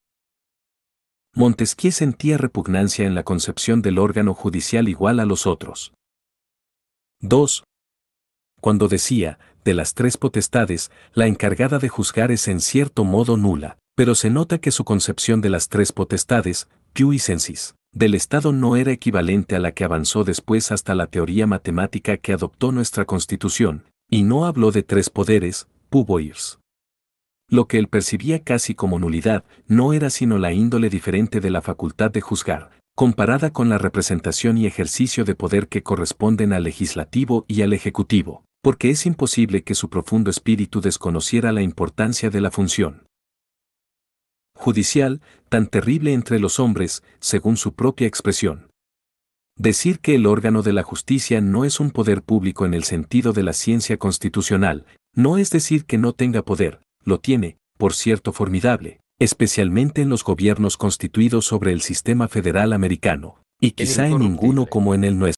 Montesquieu sentía repugnancia en la concepción del órgano judicial igual a los otros. 2. Cuando decía, de las tres potestades, la encargada de juzgar es en cierto modo nula, pero se nota que su concepción de las tres potestades, sensis, del Estado no era equivalente a la que avanzó después hasta la teoría matemática que adoptó nuestra Constitución, y no habló de tres poderes, puboirs, lo que él percibía casi como nulidad no era sino la índole diferente de la facultad de juzgar, comparada con la representación y ejercicio de poder que corresponden al legislativo y al ejecutivo, porque es imposible que su profundo espíritu desconociera la importancia de la función judicial, tan terrible entre los hombres, según su propia expresión. Decir que el órgano de la justicia no es un poder público en el sentido de la ciencia constitucional, no es decir que no tenga poder, lo tiene, por cierto, formidable, especialmente en los gobiernos constituidos sobre el sistema federal americano, y quizá en ninguno como en el nuestro.